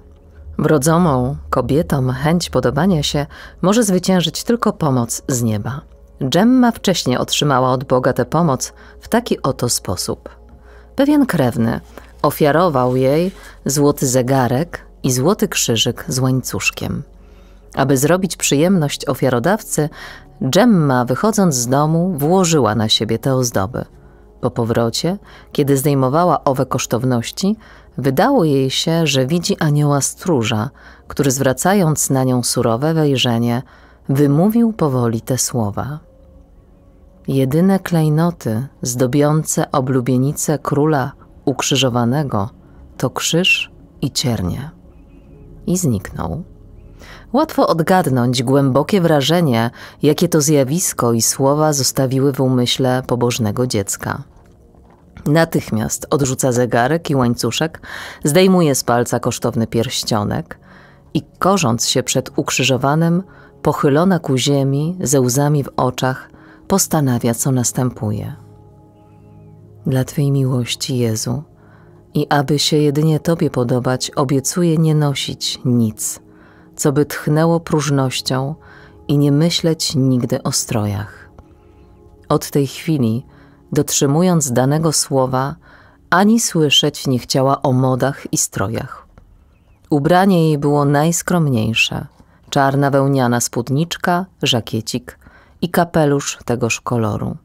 [SPEAKER 1] Wrodzoną kobietom chęć podobania się może zwyciężyć tylko pomoc z nieba. Gemma wcześniej otrzymała od Boga tę pomoc w taki oto sposób. Pewien krewny ofiarował jej złoty zegarek i złoty krzyżyk z łańcuszkiem. Aby zrobić przyjemność ofiarodawcy, Gemma, wychodząc z domu, włożyła na siebie te ozdoby. Po powrocie, kiedy zdejmowała owe kosztowności, Wydało jej się, że widzi anioła stróża, który zwracając na nią surowe wejrzenie, wymówił powoli te słowa. Jedyne klejnoty zdobiące oblubienicę króla ukrzyżowanego to krzyż i ciernie. I zniknął. Łatwo odgadnąć głębokie wrażenie, jakie to zjawisko i słowa zostawiły w umyśle pobożnego dziecka. Natychmiast odrzuca zegarek i łańcuszek, zdejmuje z palca kosztowny pierścionek i korząc się przed ukrzyżowanym, pochylona ku ziemi, ze łzami w oczach, postanawia, co następuje. Dla Twej miłości, Jezu, i aby się jedynie Tobie podobać, obiecuję nie nosić nic, co by tchnęło próżnością i nie myśleć nigdy o strojach. Od tej chwili dotrzymując danego słowa, ani słyszeć nie chciała o modach i strojach. Ubranie jej było najskromniejsze: czarna wełniana spódniczka, żakiecik i kapelusz tegoż koloru.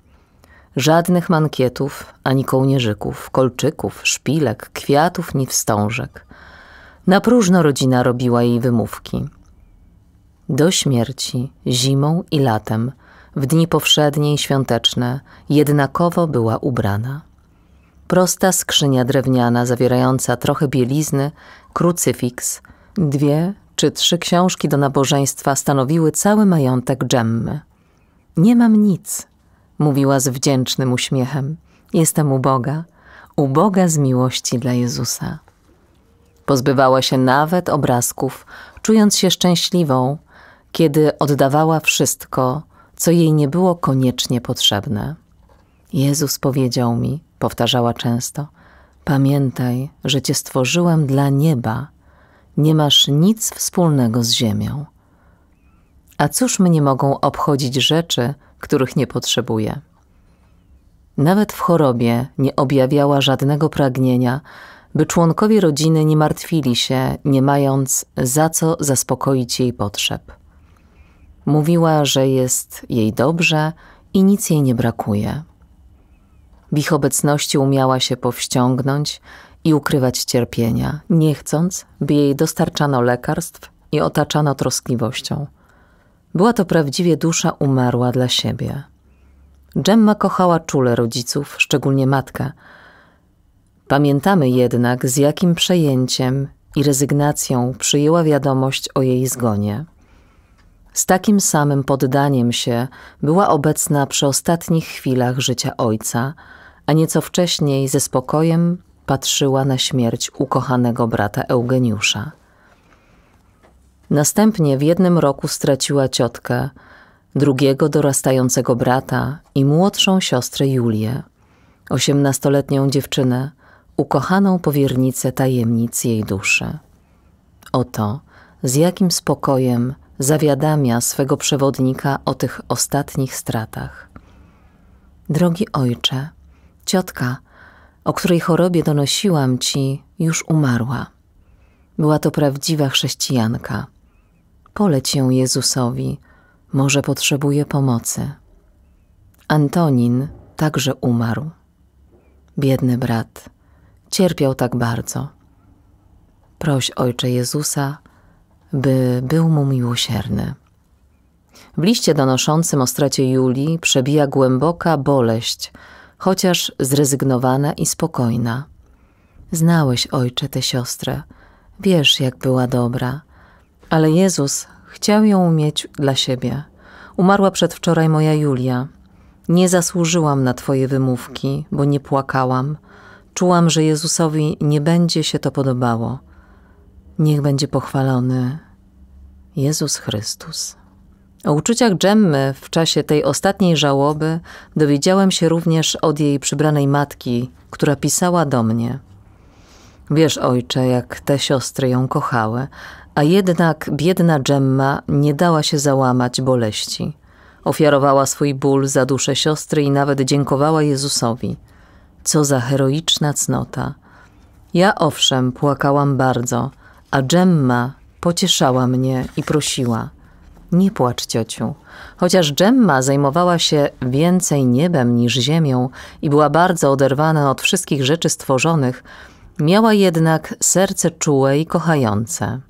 [SPEAKER 1] Żadnych mankietów ani kołnierzyków, kolczyków, szpilek, kwiatów ni wstążek. Na próżno rodzina robiła jej wymówki. Do śmierci, zimą i latem – w dni powszednie i świąteczne, jednakowo była ubrana. Prosta skrzynia drewniana zawierająca trochę bielizny, krucyfiks, dwie czy trzy książki do nabożeństwa stanowiły cały majątek Dżemmy. Nie mam nic, mówiła z wdzięcznym uśmiechem. Jestem uboga, uboga z miłości dla Jezusa. Pozbywała się nawet obrazków, czując się szczęśliwą, kiedy oddawała wszystko, co jej nie było koniecznie potrzebne. Jezus powiedział mi, powtarzała często, pamiętaj, że cię stworzyłem dla nieba, nie masz nic wspólnego z ziemią. A cóż mnie mogą obchodzić rzeczy, których nie potrzebuję? Nawet w chorobie nie objawiała żadnego pragnienia, by członkowie rodziny nie martwili się, nie mając za co zaspokoić jej potrzeb. Mówiła, że jest jej dobrze i nic jej nie brakuje. W ich obecności umiała się powściągnąć i ukrywać cierpienia, nie chcąc, by jej dostarczano lekarstw i otaczano troskliwością. Była to prawdziwie dusza umarła dla siebie. Gemma kochała czule rodziców, szczególnie matkę. Pamiętamy jednak, z jakim przejęciem i rezygnacją przyjęła wiadomość o jej zgonie. Z takim samym poddaniem się była obecna przy ostatnich chwilach życia ojca, a nieco wcześniej ze spokojem patrzyła na śmierć ukochanego brata Eugeniusza. Następnie w jednym roku straciła ciotkę, drugiego dorastającego brata i młodszą siostrę Julię, osiemnastoletnią dziewczynę, ukochaną powiernicę tajemnic jej duszy. Oto z jakim spokojem zawiadamia swego przewodnika o tych ostatnich stratach. Drogi ojcze, ciotka, o której chorobie donosiłam ci, już umarła. Była to prawdziwa chrześcijanka. Poleć ją Jezusowi, może potrzebuje pomocy. Antonin także umarł. Biedny brat, cierpiał tak bardzo. Proś Ojcze Jezusa by był mu miłosierny. W liście donoszącym o stracie Julii przebija głęboka boleść, chociaż zrezygnowana i spokojna. Znałeś, ojcze, tę siostrę, wiesz, jak była dobra, ale Jezus chciał ją mieć dla siebie. Umarła przedwczoraj moja Julia. Nie zasłużyłam na Twoje wymówki, bo nie płakałam. Czułam, że Jezusowi nie będzie się to podobało. Niech będzie pochwalony Jezus Chrystus. O uczuciach Dżemmy w czasie tej ostatniej żałoby dowiedziałem się również od jej przybranej matki, która pisała do mnie. Wiesz, ojcze, jak te siostry ją kochały, a jednak biedna Dżemma nie dała się załamać boleści. Ofiarowała swój ból za duszę siostry i nawet dziękowała Jezusowi. Co za heroiczna cnota. Ja owszem płakałam bardzo, a Dżemma Pocieszała mnie i prosiła: Nie płacz, ciociu. Chociaż Gemma zajmowała się więcej niebem niż ziemią i była bardzo oderwana od wszystkich rzeczy stworzonych, miała jednak serce czułe i kochające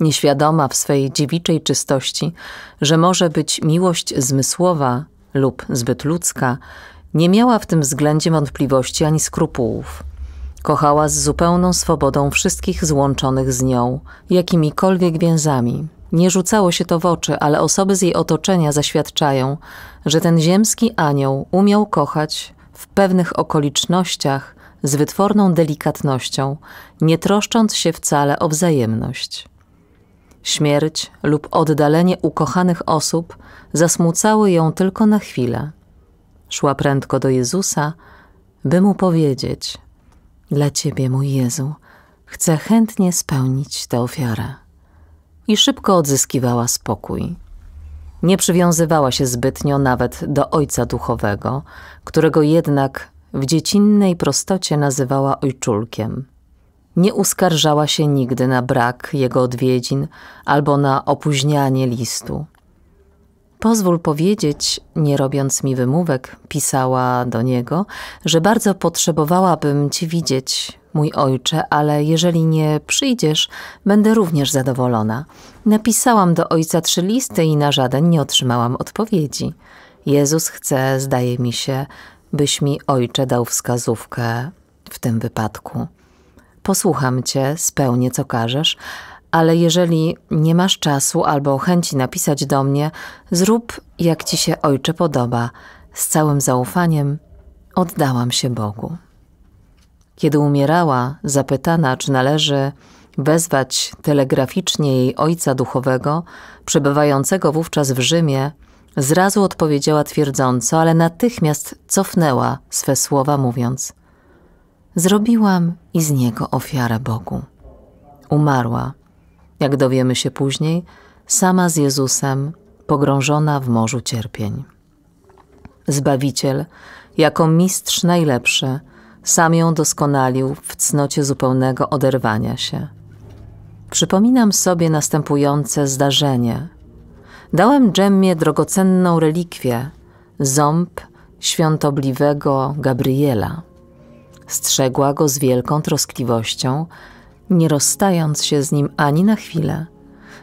[SPEAKER 1] nieświadoma w swej dziewiczej czystości, że może być miłość zmysłowa lub zbyt ludzka, nie miała w tym względzie wątpliwości ani skrupułów. Kochała z zupełną swobodą wszystkich złączonych z nią, jakimikolwiek więzami. Nie rzucało się to w oczy, ale osoby z jej otoczenia zaświadczają, że ten ziemski anioł umiał kochać w pewnych okolicznościach z wytworną delikatnością, nie troszcząc się wcale o wzajemność. Śmierć lub oddalenie ukochanych osób zasmucały ją tylko na chwilę. Szła prędko do Jezusa, by mu powiedzieć – dla Ciebie, mój Jezu, chcę chętnie spełnić tę ofiarę. I szybko odzyskiwała spokój. Nie przywiązywała się zbytnio nawet do Ojca Duchowego, którego jednak w dziecinnej prostocie nazywała ojczulkiem. Nie uskarżała się nigdy na brak jego odwiedzin albo na opóźnianie listu. Pozwól powiedzieć, nie robiąc mi wymówek, pisała do niego, że bardzo potrzebowałabym cię widzieć, mój ojcze, ale jeżeli nie przyjdziesz, będę również zadowolona. Napisałam do ojca trzy listy i na żaden nie otrzymałam odpowiedzi. Jezus chce, zdaje mi się, byś mi ojcze dał wskazówkę w tym wypadku. Posłucham cię, spełnię co każesz, ale jeżeli nie masz czasu albo chęci napisać do mnie, zrób jak ci się ojcze podoba. Z całym zaufaniem oddałam się Bogu. Kiedy umierała, zapytana, czy należy wezwać telegraficznie jej ojca duchowego, przebywającego wówczas w Rzymie, zrazu odpowiedziała twierdząco, ale natychmiast cofnęła swe słowa, mówiąc: Zrobiłam i z niego ofiarę Bogu. Umarła jak dowiemy się później, sama z Jezusem, pogrążona w morzu cierpień. Zbawiciel, jako mistrz najlepszy, sam ją doskonalił w cnocie zupełnego oderwania się. Przypominam sobie następujące zdarzenie. Dałem Dżemmie drogocenną relikwię, ząb świątobliwego Gabriela. Strzegła go z wielką troskliwością, nie rozstając się z nim ani na chwilę.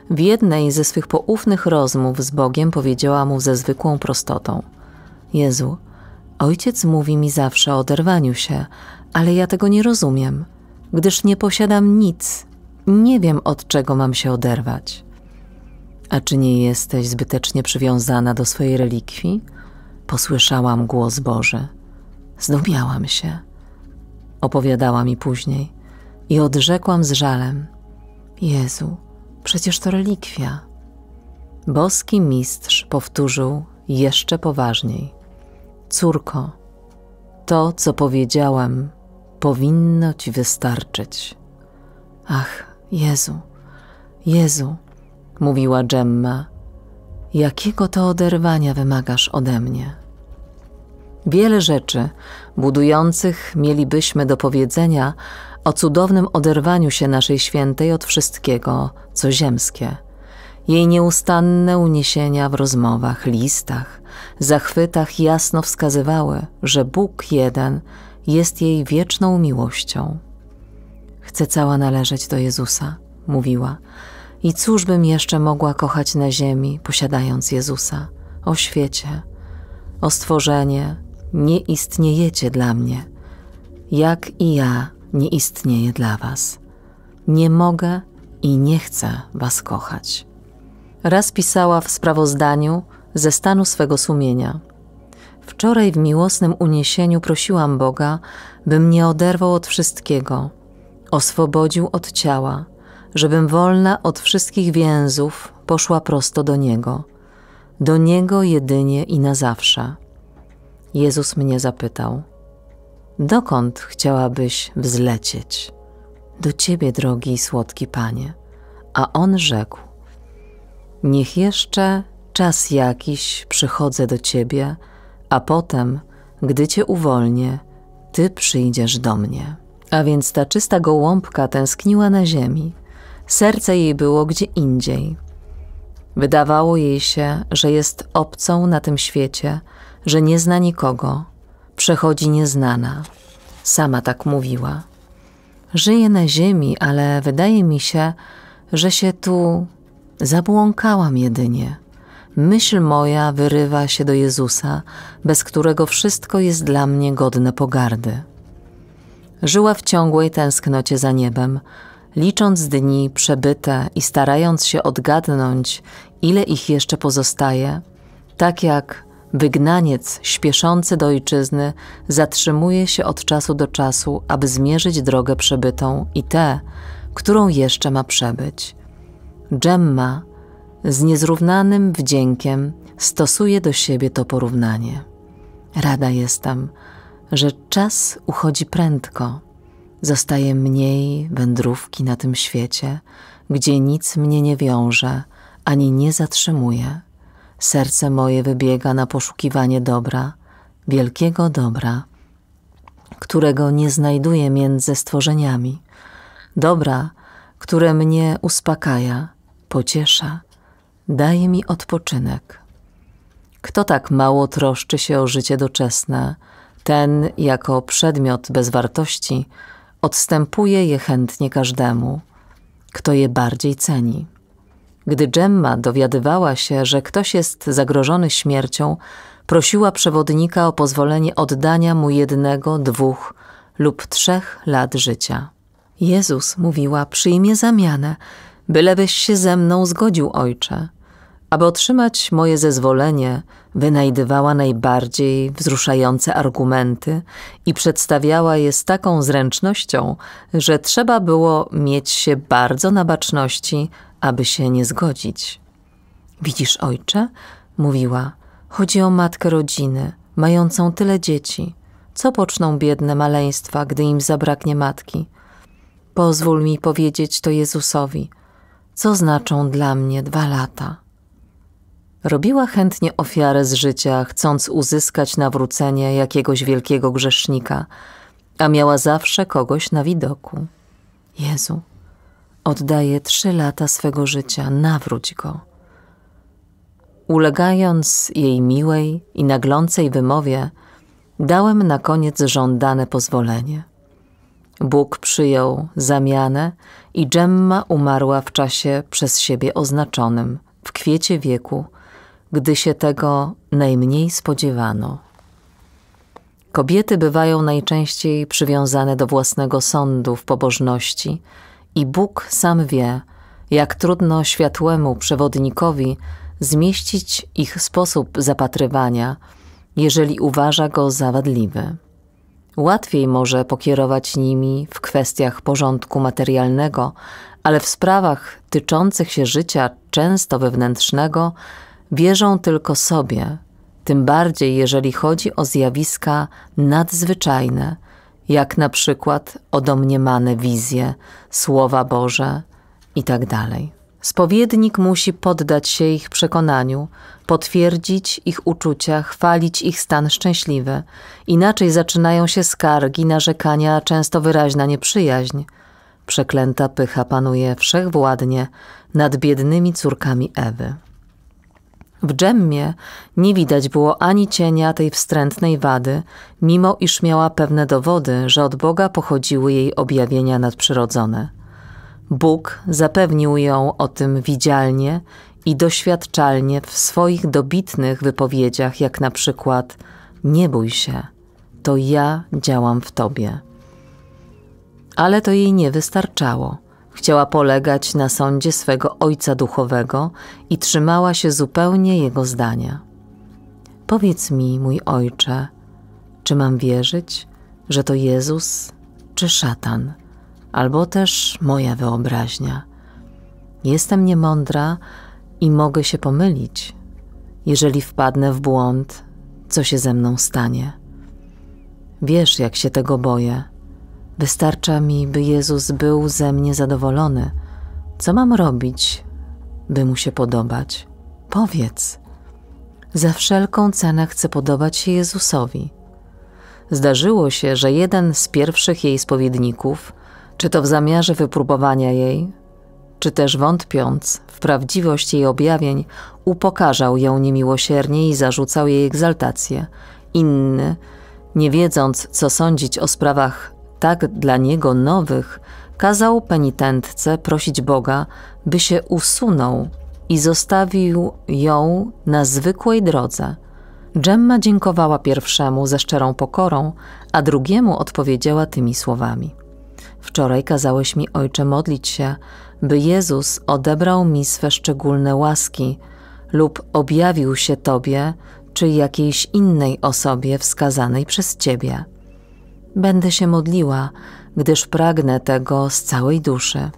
[SPEAKER 1] W jednej ze swych poufnych rozmów z Bogiem powiedziała mu ze zwykłą prostotą: Jezu, ojciec mówi mi zawsze o oderwaniu się, ale ja tego nie rozumiem, gdyż nie posiadam nic, nie wiem od czego mam się oderwać. A czy nie jesteś zbytecznie przywiązana do swojej relikwii? Posłyszałam głos Boży. Zdumiałam się. Opowiadała mi później i odrzekłam z żalem: Jezu, przecież to relikwia. Boski mistrz powtórzył jeszcze poważniej: Córko, to co powiedziałem, powinno ci wystarczyć. Ach, Jezu, Jezu, mówiła Gemma, jakiego to oderwania wymagasz ode mnie? Wiele rzeczy budujących mielibyśmy do powiedzenia, o cudownym oderwaniu się naszej świętej od wszystkiego, co ziemskie. Jej nieustanne uniesienia w rozmowach, listach, zachwytach jasno wskazywały, że Bóg jeden jest jej wieczną miłością. Chcę cała należeć do Jezusa, mówiła. I cóż bym jeszcze mogła kochać na ziemi, posiadając Jezusa, o świecie, o stworzenie, nie istniejecie dla mnie, jak i ja nie istnieje dla Was. Nie mogę i nie chcę Was kochać. Raz pisała w sprawozdaniu ze stanu swego sumienia. Wczoraj w miłosnym uniesieniu prosiłam Boga, by mnie oderwał od wszystkiego, oswobodził od ciała, żebym wolna od wszystkich więzów poszła prosto do Niego, do Niego jedynie i na zawsze. Jezus mnie zapytał: dokąd chciałabyś wzlecieć? Do Ciebie, drogi i słodki Panie. A on rzekł: Niech jeszcze czas jakiś przychodzę do Ciebie, a potem, gdy Cię uwolnię, Ty przyjdziesz do mnie. A więc ta czysta gołąbka tęskniła na ziemi. Serce jej było gdzie indziej. Wydawało jej się, że jest obcą na tym świecie, że nie zna nikogo, przechodzi nieznana. Sama tak mówiła. Żyję na ziemi, ale wydaje mi się, że się tu zabłąkałam jedynie. Myśl moja wyrywa się do Jezusa, bez którego wszystko jest dla mnie godne pogardy. Żyła w ciągłej tęsknocie za niebem, licząc dni przebyte i starając się odgadnąć, ile ich jeszcze pozostaje, tak jak Wygnaniec śpieszący do ojczyzny zatrzymuje się od czasu do czasu, aby zmierzyć drogę przebytą i tę, którą jeszcze ma przebyć. Gemma, z niezrównanym wdziękiem stosuje do siebie to porównanie. Rada jestem, że czas uchodzi prędko. Zostaje mniej wędrówki na tym świecie, gdzie nic mnie nie wiąże ani nie zatrzymuje serce moje wybiega na poszukiwanie dobra, wielkiego dobra, którego nie znajduję między stworzeniami, dobra, które mnie uspokaja, pociesza, daje mi odpoczynek. Kto tak mało troszczy się o życie doczesne, ten jako przedmiot bez wartości odstępuje je chętnie każdemu, kto je bardziej ceni. Gdy Gemma dowiadywała się, że ktoś jest zagrożony śmiercią, prosiła przewodnika o pozwolenie oddania mu jednego, dwóch lub trzech lat życia. Jezus, mówiła, przyjmie zamianę, bylebyś się ze mną zgodził, ojcze. Aby otrzymać moje zezwolenie, wynajdywała najbardziej wzruszające argumenty i przedstawiała je z taką zręcznością, że trzeba było mieć się bardzo na baczności, aby się nie zgodzić. Widzisz, ojcze, mówiła, chodzi o matkę rodziny, mającą tyle dzieci. Co poczną biedne maleństwa, gdy im zabraknie matki? Pozwól mi powiedzieć to Jezusowi. Co znaczą dla mnie dwa lata? Robiła chętnie ofiarę z życia, chcąc uzyskać nawrócenie jakiegoś wielkiego grzesznika, a miała zawsze kogoś na widoku. Jezu, oddaję trzy lata swego życia, nawróć go. Ulegając jej miłej i naglącej wymowie, dałem na koniec żądane pozwolenie. Bóg przyjął zamianę i Gemma umarła w czasie przez siebie oznaczonym, w kwiecie wieku – gdy się tego najmniej spodziewano. Kobiety bywają najczęściej przywiązane do własnego sądu w pobożności i Bóg sam wie, jak trudno światłemu przewodnikowi zmieścić ich sposób zapatrywania, jeżeli uważa go za wadliwy. Łatwiej może pokierować nimi w kwestiach porządku materialnego, ale w sprawach tyczących się życia często wewnętrznego wierzą tylko sobie, tym bardziej jeżeli chodzi o zjawiska nadzwyczajne, jak na przykład domniemane wizje, słowa Boże itd. Tak Spowiednik musi poddać się ich przekonaniu, potwierdzić ich uczucia, chwalić ich stan szczęśliwy. Inaczej zaczynają się skargi, narzekania, często wyraźna nieprzyjaźń. Przeklęta pycha panuje wszechwładnie nad biednymi córkami Ewy. W dżemmie nie widać było ani cienia tej wstrętnej wady, mimo iż miała pewne dowody, że od Boga pochodziły jej objawienia nadprzyrodzone. Bóg zapewnił ją o tym widzialnie i doświadczalnie w swoich dobitnych wypowiedziach, jak na przykład: Nie bój się, to ja działam w tobie. Ale to jej nie wystarczało. Chciała polegać na sądzie swego ojca duchowego i trzymała się zupełnie jego zdania. Powiedz mi, mój ojcze, czy mam wierzyć, że to Jezus czy szatan, albo też moja wyobraźnia? Jestem niemądra i mogę się pomylić. Jeżeli wpadnę w błąd, co się ze mną stanie? Wiesz, jak się tego boję. Wystarcza mi, by Jezus był ze mnie zadowolony. Co mam robić, by mu się podobać? Powiedz. Za wszelką cenę chcę podobać się Jezusowi. Zdarzyło się, że jeden z pierwszych jej spowiedników, czy to w zamiarze wypróbowania jej, czy też wątpiąc w prawdziwość jej objawień, upokarzał ją niemiłosiernie i zarzucał jej egzaltację. Inny, nie wiedząc, co sądzić o sprawach tak dla niego nowych, kazał penitentce prosić Boga, by się usunął i zostawił ją na zwykłej drodze. Dżemma dziękowała pierwszemu ze szczerą pokorą, a drugiemu odpowiedziała tymi słowami: Wczoraj kazałeś mi, ojcze, modlić się, by Jezus odebrał mi swe szczególne łaski lub objawił się Tobie czy jakiejś innej osobie wskazanej przez Ciebie. Będę się modliła, gdyż pragnę tego z całej duszy.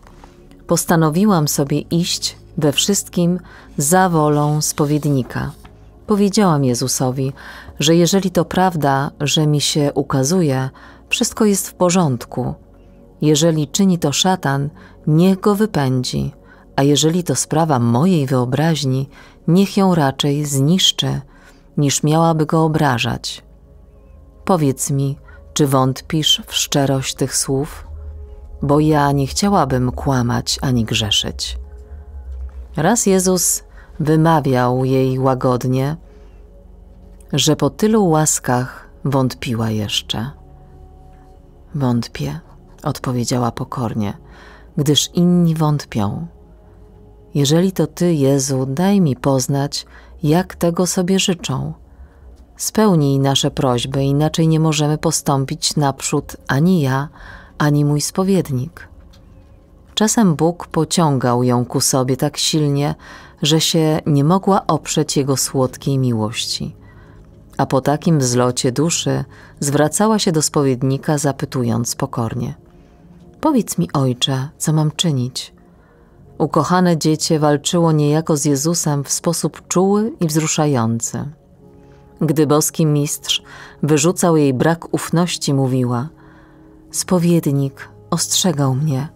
[SPEAKER 1] Postanowiłam sobie iść we wszystkim za wolą spowiednika. Powiedziałam Jezusowi, że jeżeli to prawda, że mi się ukazuje, wszystko jest w porządku. Jeżeli czyni to szatan, niech go wypędzi, a jeżeli to sprawa mojej wyobraźni, niech ją raczej zniszczy, niż miałaby go obrażać. Powiedz mi, czy wątpisz w szczerość tych słów? Bo ja nie chciałabym kłamać ani grzeszyć. Raz Jezus wymawiał jej łagodnie, że po tylu łaskach wątpiła jeszcze. Wątpię, odpowiedziała pokornie, gdyż inni wątpią. Jeżeli to Ty, Jezu, daj mi poznać, jak tego sobie życzą – Spełnij nasze prośby, inaczej nie możemy postąpić naprzód ani ja, ani mój spowiednik. Czasem Bóg pociągał ją ku sobie tak silnie, że się nie mogła oprzeć jego słodkiej miłości. A po takim zlocie duszy zwracała się do spowiednika, zapytując pokornie: Powiedz mi, ojcze, co mam czynić? Ukochane dziecię walczyło niejako z Jezusem w sposób czuły i wzruszający. Gdy boski mistrz wyrzucał jej brak ufności, mówiła: Spowiednik ostrzegał mnie,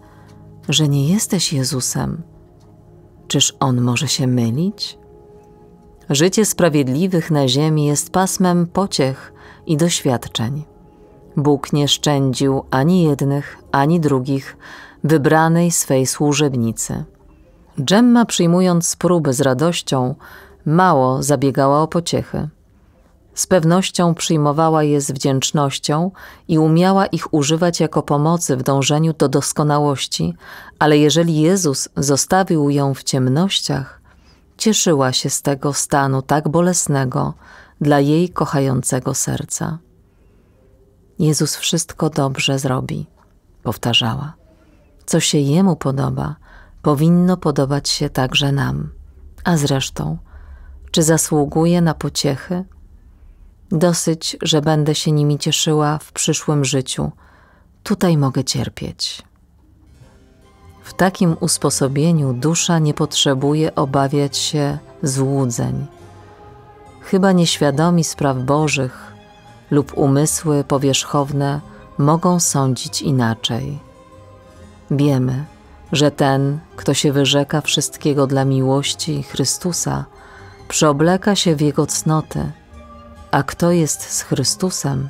[SPEAKER 1] że nie jesteś Jezusem. Czyż on może się mylić? Życie sprawiedliwych na ziemi jest pasmem pociech i doświadczeń. Bóg nie szczędził ani jednych, ani drugich wybranej swej służebnicy. Dżemma przyjmując próby z radością, mało zabiegała o pociechy z pewnością przyjmowała je z wdzięcznością i umiała ich używać jako pomocy w dążeniu do doskonałości, ale jeżeli Jezus zostawił ją w ciemnościach, cieszyła się z tego stanu tak bolesnego dla jej kochającego serca. Jezus wszystko dobrze zrobi, powtarzała. Co się Jemu podoba, powinno podobać się także nam. A zresztą, czy zasługuje na pociechy? Dosyć, że będę się nimi cieszyła w przyszłym życiu. Tutaj mogę cierpieć. W takim usposobieniu dusza nie potrzebuje obawiać się złudzeń. Chyba nieświadomi spraw Bożych lub umysły powierzchowne mogą sądzić inaczej. Wiemy, że ten, kto się wyrzeka wszystkiego dla miłości Chrystusa, przeobleka się w Jego cnoty – a kto jest z Chrystusem,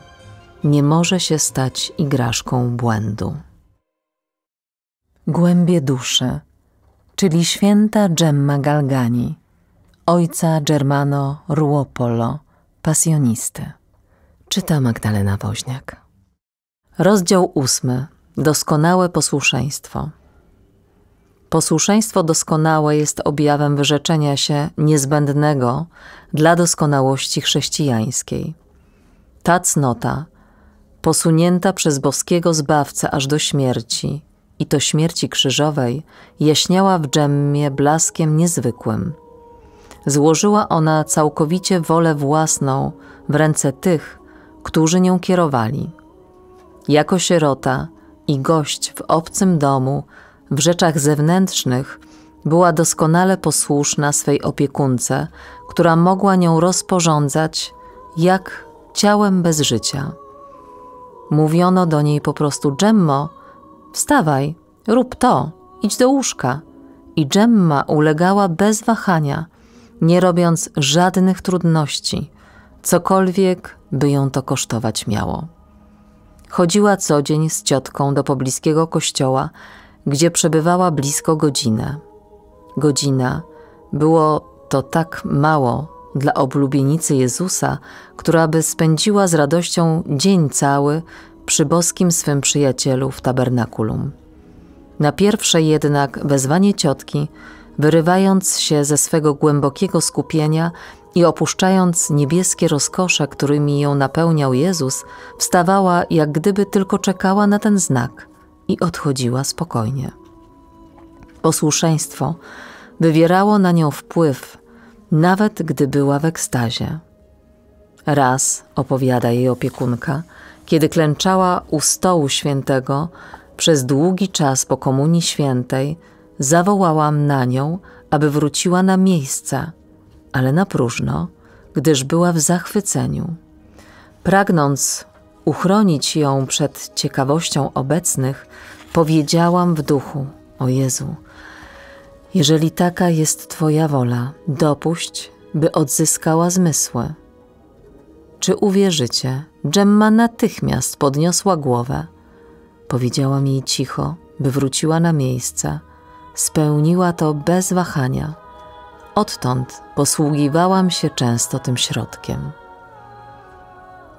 [SPEAKER 1] nie może się stać igraszką błędu. Głębie duszy, czyli święta Gemma Galgani, ojca Germano Ruopolo, pasjonisty. Czyta Magdalena Woźniak. Rozdział ósmy. Doskonałe posłuszeństwo. Posłuszeństwo doskonałe jest objawem wyrzeczenia się niezbędnego dla doskonałości chrześcijańskiej. Ta cnota, posunięta przez boskiego zbawcę aż do śmierci, i to śmierci krzyżowej, jaśniała w dżemmie blaskiem niezwykłym. Złożyła ona całkowicie wolę własną w ręce tych, którzy nią kierowali. Jako sierota i gość w obcym domu, w rzeczach zewnętrznych była doskonale posłuszna swej opiekunce, która mogła nią rozporządzać jak ciałem bez życia. Mówiono do niej po prostu: Dżemmo, wstawaj, rób to, idź do łóżka. I Dżemma ulegała bez wahania, nie robiąc żadnych trudności, cokolwiek by ją to kosztować miało. Chodziła co dzień z ciotką do pobliskiego kościoła gdzie przebywała blisko godzinę. Godzina było to tak mało dla oblubienicy Jezusa, która by spędziła z radością dzień cały przy boskim swym przyjacielu w tabernakulum. Na pierwsze jednak wezwanie ciotki, wyrywając się ze swego głębokiego skupienia i opuszczając niebieskie rozkosze, którymi ją napełniał Jezus, wstawała jak gdyby tylko czekała na ten znak – i odchodziła spokojnie. Posłuszeństwo wywierało na nią wpływ, nawet gdy była w ekstazie. Raz, opowiada jej opiekunka, kiedy klęczała u stołu świętego, przez długi czas po komunii świętej, zawołałam na nią, aby wróciła na miejsce, ale na próżno, gdyż była w zachwyceniu. Pragnąc uchronić ją przed ciekawością obecnych, powiedziałam w duchu: O Jezu, jeżeli taka jest Twoja wola, dopuść, by odzyskała zmysły. Czy uwierzycie? Dżemma natychmiast podniosła głowę. Powiedziałam jej cicho, by wróciła na miejsce. Spełniła to bez wahania. Odtąd posługiwałam się często tym środkiem.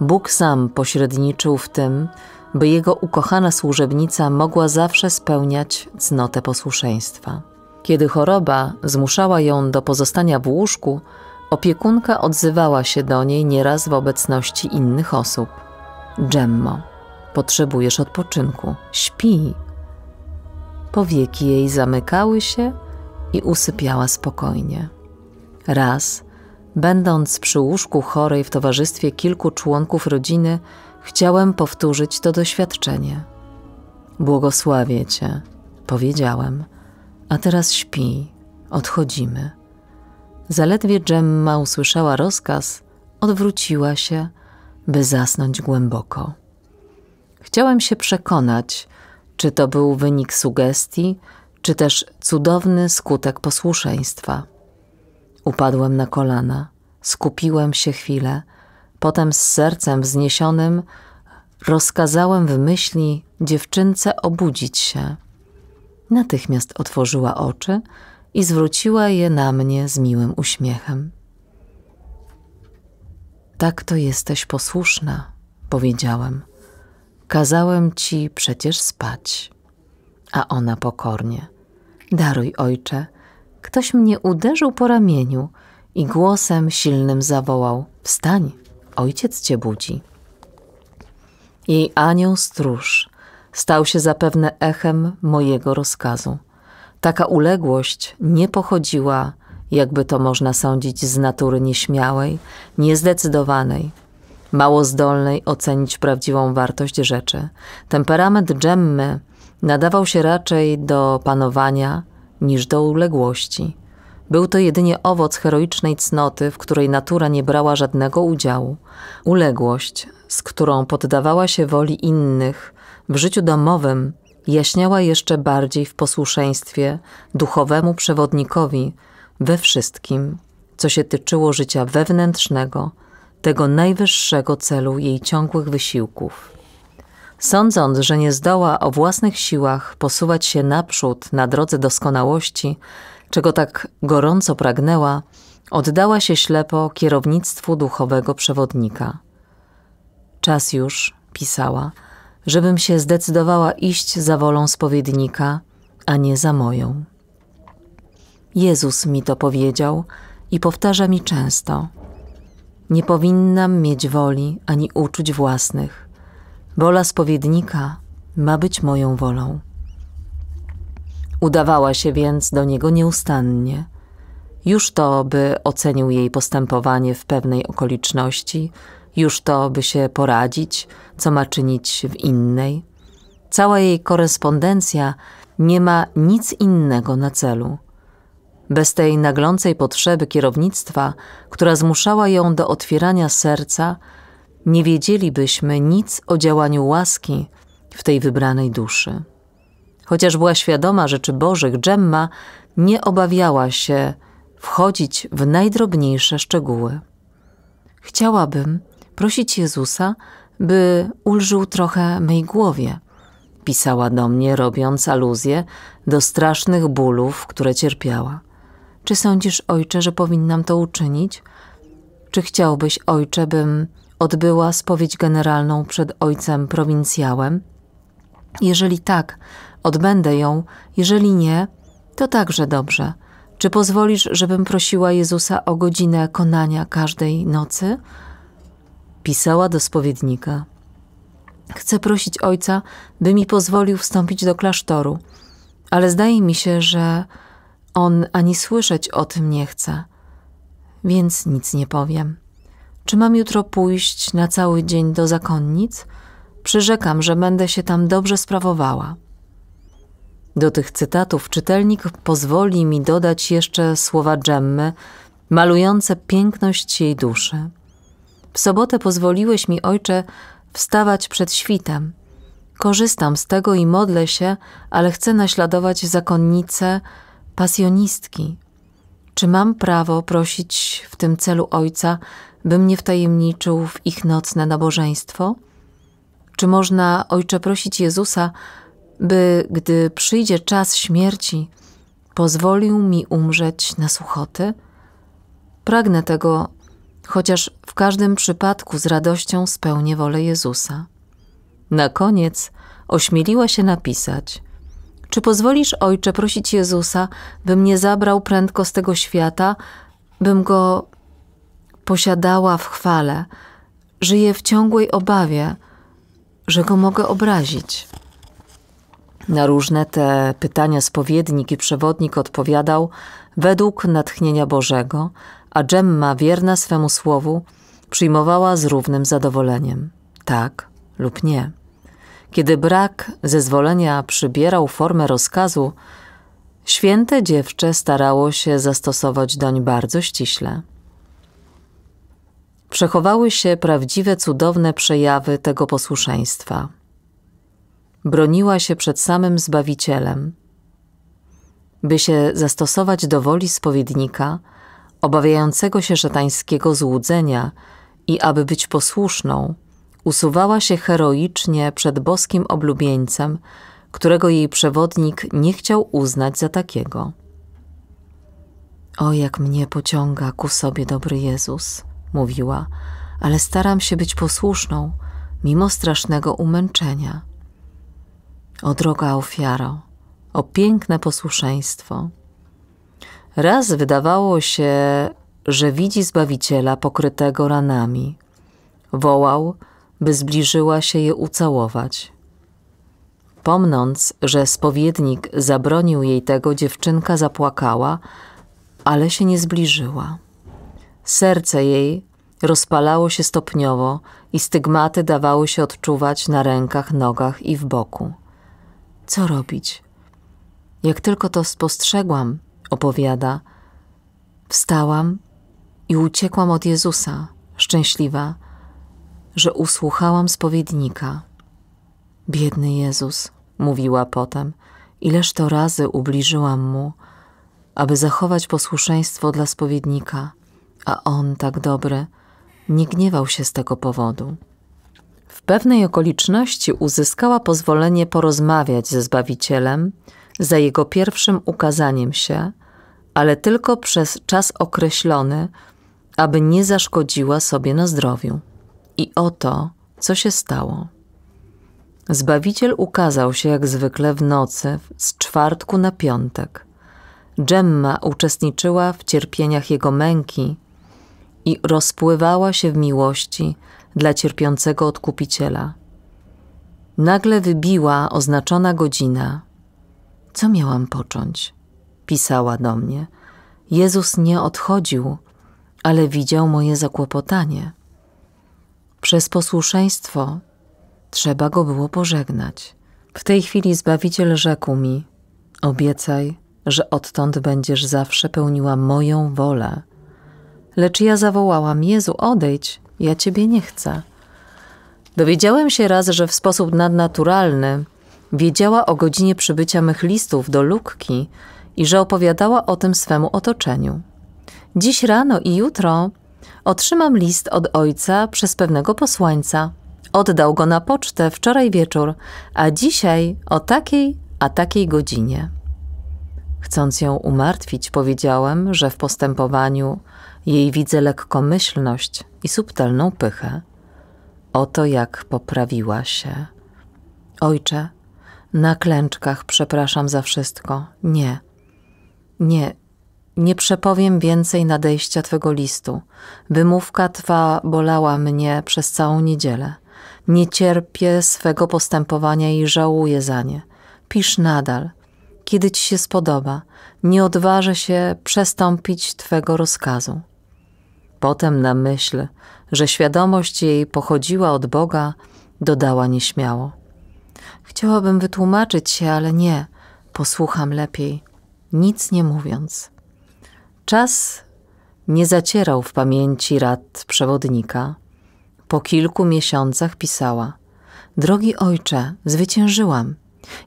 [SPEAKER 1] Bóg sam pośredniczył w tym, by jego ukochana służebnica mogła zawsze spełniać cnotę posłuszeństwa. Kiedy choroba zmuszała ją do pozostania w łóżku, opiekunka odzywała się do niej nieraz w obecności innych osób. Dżemmo, potrzebujesz odpoczynku, śpi. Powieki jej zamykały się i usypiała spokojnie. Raz Będąc przy łóżku chorej w towarzystwie kilku członków rodziny, chciałem powtórzyć to doświadczenie. Błogosławię cię, powiedziałem, a teraz śpi, odchodzimy. Zaledwie Dżemma usłyszała rozkaz, odwróciła się, by zasnąć głęboko. Chciałem się przekonać, czy to był wynik sugestii, czy też cudowny skutek posłuszeństwa. Upadłem na kolana, skupiłem się chwilę, potem z sercem wzniesionym rozkazałem w myśli dziewczynce obudzić się. Natychmiast otworzyła oczy i zwróciła je na mnie z miłym uśmiechem. Tak to jesteś posłuszna, powiedziałem. Kazałem ci przecież spać. A ona pokornie. Daruj, ojcze, ktoś mnie uderzył po ramieniu i głosem silnym zawołał: Wstań, ojciec cię budzi. Jej anioł stróż stał się zapewne echem mojego rozkazu. Taka uległość nie pochodziła, jakby to można sądzić, z natury nieśmiałej, niezdecydowanej, mało zdolnej ocenić prawdziwą wartość rzeczy. Temperament Dżemmy nadawał się raczej do panowania niż do uległości. Był to jedynie owoc heroicznej cnoty, w której natura nie brała żadnego udziału. Uległość, z którą poddawała się woli innych, w życiu domowym jaśniała jeszcze bardziej w posłuszeństwie duchowemu przewodnikowi we wszystkim, co się tyczyło życia wewnętrznego, tego najwyższego celu jej ciągłych wysiłków. Sądząc, że nie zdoła o własnych siłach posuwać się naprzód na drodze doskonałości, czego tak gorąco pragnęła, oddała się ślepo kierownictwu duchowego przewodnika. Czas już, pisała, żebym się zdecydowała iść za wolą spowiednika, a nie za moją. Jezus mi to powiedział i powtarza mi często: Nie powinnam mieć woli ani uczuć własnych Wola spowiednika ma być moją wolą. Udawała się więc do niego nieustannie. Już to, by ocenił jej postępowanie w pewnej okoliczności, już to, by się poradzić, co ma czynić w innej. Cała jej korespondencja nie ma nic innego na celu. Bez tej naglącej potrzeby kierownictwa, która zmuszała ją do otwierania serca, nie wiedzielibyśmy nic o działaniu łaski w tej wybranej duszy. Chociaż była świadoma rzeczy Bożych, Dżemma nie obawiała się wchodzić w najdrobniejsze szczegóły. Chciałabym prosić Jezusa, by ulżył trochę mej głowie. Pisała do mnie, robiąc aluzję do strasznych bólów, które cierpiała. Czy sądzisz, ojcze, że powinnam to uczynić? Czy chciałbyś, ojcze, bym odbyła spowiedź generalną przed ojcem prowincjałem? Jeżeli tak, odbędę ją, jeżeli nie, to także dobrze. Czy pozwolisz, żebym prosiła Jezusa o godzinę konania każdej nocy? Pisała do spowiednika. Chcę prosić ojca, by mi pozwolił wstąpić do klasztoru, ale zdaje mi się, że on ani słyszeć o tym nie chce, więc nic nie powiem. Czy mam jutro pójść na cały dzień do zakonnic? Przyrzekam, że będę się tam dobrze sprawowała. Do tych cytatów czytelnik pozwoli mi dodać jeszcze słowa Dżemmy, malujące piękność jej duszy. W sobotę pozwoliłeś mi, ojcze, wstawać przed świtem. Korzystam z tego i modlę się, ale chcę naśladować zakonnicę pasjonistki. Czy mam prawo prosić w tym celu ojca, Bym mnie wtajemniczył w ich nocne nabożeństwo? Czy można, Ojcze, prosić Jezusa, by, gdy przyjdzie czas śmierci, pozwolił mi umrzeć na suchoty? Pragnę tego, chociaż w każdym przypadku z radością spełnię wolę Jezusa. Na koniec ośmieliła się napisać: Czy pozwolisz, Ojcze, prosić Jezusa, by mnie zabrał prędko z tego świata, bym go posiadała w chwale, żyje w ciągłej obawie, że go mogę obrazić. Na różne te pytania spowiednik i przewodnik odpowiadał według natchnienia Bożego, a Dżemma, wierna swemu słowu, przyjmowała z równym zadowoleniem tak lub nie. Kiedy brak zezwolenia przybierał formę rozkazu, święte dziewczę starało się zastosować doń bardzo ściśle przechowały się prawdziwe cudowne przejawy tego posłuszeństwa. Broniła się przed samym Zbawicielem. By się zastosować do woli spowiednika, obawiającego się szatańskiego złudzenia i aby być posłuszną, usuwała się heroicznie przed boskim oblubieńcem, którego jej przewodnik nie chciał uznać za takiego. O, jak mnie pociąga ku sobie dobry Jezus! mówiła, ale staram się być posłuszną, mimo strasznego umęczenia. O droga ofiaro, o piękne posłuszeństwo. Raz wydawało się, że widzi Zbawiciela pokrytego ranami. Wołał, by zbliżyła się je ucałować. Pomnąc, że spowiednik zabronił jej tego, dziewczynka zapłakała, ale się nie zbliżyła. Serce jej rozpalało się stopniowo i stygmaty dawały się odczuwać na rękach, nogach i w boku. Co robić? Jak tylko to spostrzegłam, opowiada, wstałam i uciekłam od Jezusa, szczęśliwa, że usłuchałam spowiednika. Biedny Jezus, mówiła potem, ileż to razy ubliżyłam mu, aby zachować posłuszeństwo dla spowiednika – a on tak dobry nie gniewał się z tego powodu. W pewnej okoliczności uzyskała pozwolenie porozmawiać ze Zbawicielem za jego pierwszym ukazaniem się, ale tylko przez czas określony, aby nie zaszkodziła sobie na zdrowiu. I oto, co się stało. Zbawiciel ukazał się jak zwykle w nocy z czwartku na piątek. Gemma uczestniczyła w cierpieniach jego męki i rozpływała się w miłości dla cierpiącego odkupiciela. Nagle wybiła oznaczona godzina. Co miałam począć? Pisała do mnie. Jezus nie odchodził, ale widział moje zakłopotanie. Przez posłuszeństwo trzeba go było pożegnać. W tej chwili Zbawiciel rzekł mi: Obiecaj, że odtąd będziesz zawsze pełniła moją wolę Lecz ja zawołałam: Jezu, odejdź, ja ciebie nie chcę. Dowiedziałem się raz, że w sposób nadnaturalny wiedziała o godzinie przybycia mych listów do Lukki i że opowiadała o tym swemu otoczeniu. Dziś rano i jutro otrzymam list od ojca przez pewnego posłańca. Oddał go na pocztę wczoraj wieczór, a dzisiaj o takiej, a takiej godzinie. Chcąc ją umartwić, powiedziałem, że w postępowaniu jej widzę lekkomyślność i subtelną pychę. Oto jak poprawiła się. Ojcze, na klęczkach przepraszam za wszystko. Nie, nie, nie przepowiem więcej nadejścia Twego listu. Wymówka Twa bolała mnie przez całą niedzielę. Nie cierpię swego postępowania i żałuję za nie. Pisz nadal, kiedy Ci się spodoba. Nie odważę się przestąpić Twego rozkazu. Potem na myśl, że świadomość jej pochodziła od Boga, dodała nieśmiało. Chciałabym wytłumaczyć się, ale nie, posłucham lepiej, nic nie mówiąc. Czas nie zacierał w pamięci rad przewodnika. Po kilku miesiącach pisała: Drogi ojcze, zwyciężyłam.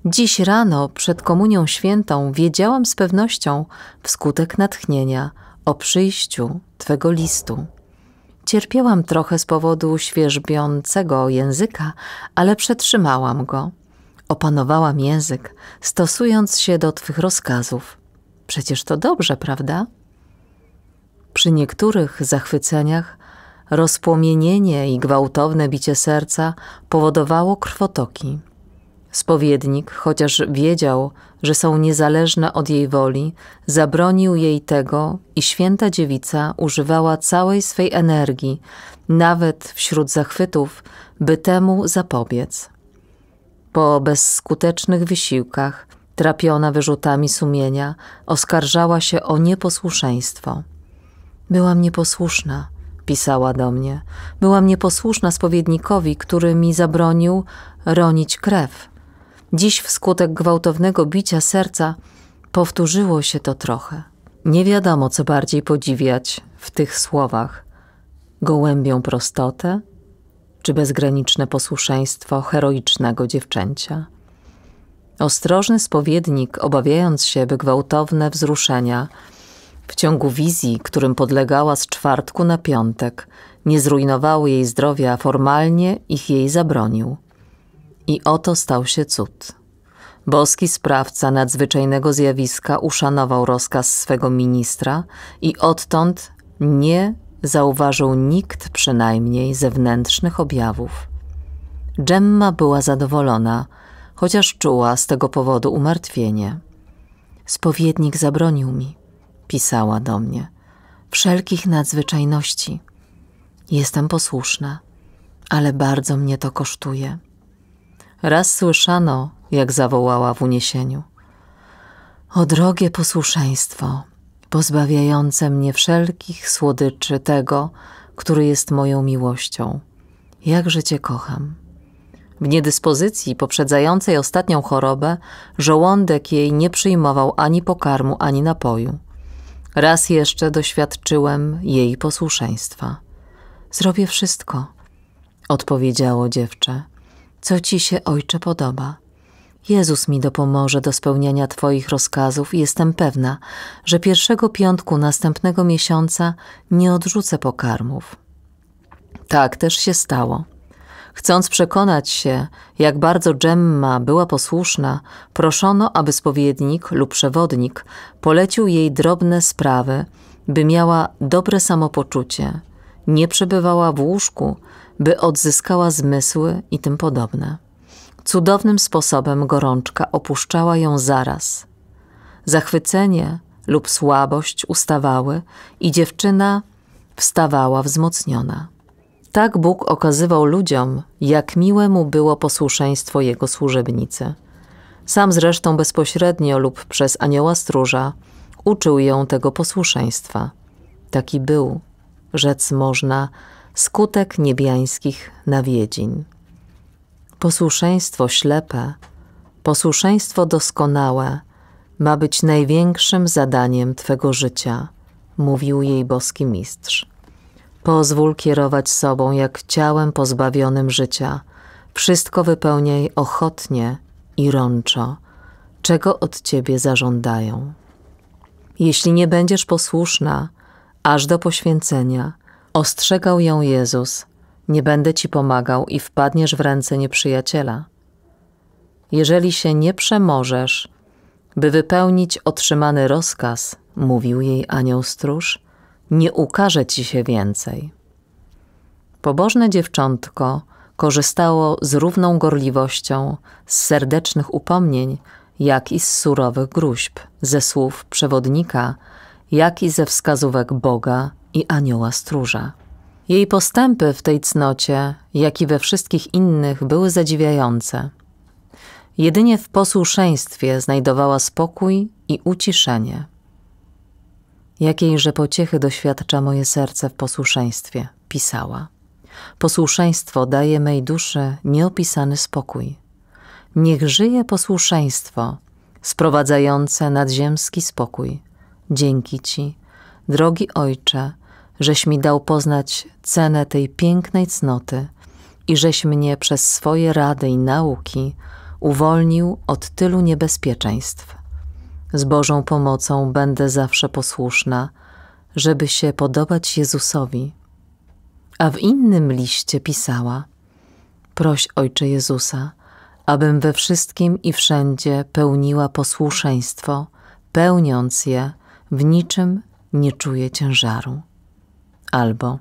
[SPEAKER 1] Dziś rano przed Komunią Świętą wiedziałam z pewnością, wskutek natchnienia, o przyjściu Twego listu. Cierpiałam trochę z powodu świeżbiącego języka, ale przetrzymałam go. Opanowałam język, stosując się do Twych rozkazów. Przecież to dobrze, prawda? Przy niektórych zachwyceniach rozpłomienienie i gwałtowne bicie serca powodowało krwotoki. Spowiednik, chociaż wiedział, że są niezależne od jej woli, zabronił jej tego i święta dziewica używała całej swej energii, nawet wśród zachwytów, by temu zapobiec. Po bezskutecznych wysiłkach, trapiona wyrzutami sumienia, oskarżała się o nieposłuszeństwo. Byłam nieposłuszna, pisała do mnie. Byłam nieposłuszna spowiednikowi, który mi zabronił ronić krew. Dziś wskutek gwałtownego bicia serca powtórzyło się to trochę. Nie wiadomo, co bardziej podziwiać w tych słowach: gołębią prostotę czy bezgraniczne posłuszeństwo heroicznego dziewczęcia. Ostrożny spowiednik, obawiając się, by gwałtowne wzruszenia w ciągu wizji, którym podlegała z czwartku na piątek, nie zrujnowały jej zdrowia, formalnie ich jej zabronił. I oto stał się cud. Boski sprawca nadzwyczajnego zjawiska uszanował rozkaz swego ministra i odtąd nie zauważył nikt przynajmniej zewnętrznych objawów. Gemma była zadowolona, chociaż czuła z tego powodu umartwienie. Spowiednik zabronił mi, pisała do mnie, wszelkich nadzwyczajności. Jestem posłuszna, ale bardzo mnie to kosztuje. Raz słyszano, jak zawołała w uniesieniu. O drogie posłuszeństwo, pozbawiające mnie wszelkich słodyczy tego, który jest moją miłością. Jakże Cię kocham. W niedyspozycji poprzedzającej ostatnią chorobę żołądek jej nie przyjmował ani pokarmu, ani napoju. Raz jeszcze doświadczyłem jej posłuszeństwa. Zrobię wszystko, odpowiedziało dziewczę co Ci się, Ojcze, podoba. Jezus mi dopomoże do spełniania Twoich rozkazów i jestem pewna, że pierwszego piątku następnego miesiąca nie odrzucę pokarmów. Tak też się stało. Chcąc przekonać się, jak bardzo Dżemma była posłuszna, proszono, aby spowiednik lub przewodnik polecił jej drobne sprawy, by miała dobre samopoczucie, nie przebywała w łóżku, by odzyskała zmysły i tym podobne. Cudownym sposobem gorączka opuszczała ją zaraz. Zachwycenie lub słabość ustawały i dziewczyna wstawała wzmocniona. Tak Bóg okazywał ludziom, jak miłe mu było posłuszeństwo jego służebnicy. Sam zresztą bezpośrednio lub przez anioła stróża uczył ją tego posłuszeństwa. Taki był, rzec można, skutek niebiańskich nawiedzin. Posłuszeństwo ślepe, posłuszeństwo doskonałe ma być największym zadaniem Twego życia, mówił jej boski mistrz. Pozwól kierować sobą jak ciałem pozbawionym życia, wszystko wypełniaj ochotnie i rączo, czego od Ciebie zażądają. Jeśli nie będziesz posłuszna, aż do poświęcenia – Ostrzegał ją Jezus: Nie będę ci pomagał i wpadniesz w ręce nieprzyjaciela. Jeżeli się nie przemożesz, by wypełnić otrzymany rozkaz, mówił jej anioł stróż, nie ukaże ci się więcej. Pobożne dziewczątko korzystało z równą gorliwością z serdecznych upomnień, jak i z surowych gruźb, ze słów przewodnika, jak i ze wskazówek Boga i anioła stróża. Jej postępy w tej cnocie, jak i we wszystkich innych, były zadziwiające. Jedynie w posłuszeństwie znajdowała spokój i uciszenie. Jakiejże pociechy doświadcza moje serce w posłuszeństwie, pisała. Posłuszeństwo daje mej duszy nieopisany spokój. Niech żyje posłuszeństwo, sprowadzające nadziemski spokój. Dzięki Ci, drogi Ojcze, żeś mi dał poznać cenę tej pięknej cnoty i żeś mnie przez swoje rady i nauki uwolnił od tylu niebezpieczeństw. Z Bożą pomocą będę zawsze posłuszna, żeby się podobać Jezusowi. A w innym liście pisała: Proś Ojcze Jezusa, abym we wszystkim i wszędzie pełniła posłuszeństwo, pełniąc je, w niczym nie czuję ciężaru. Albo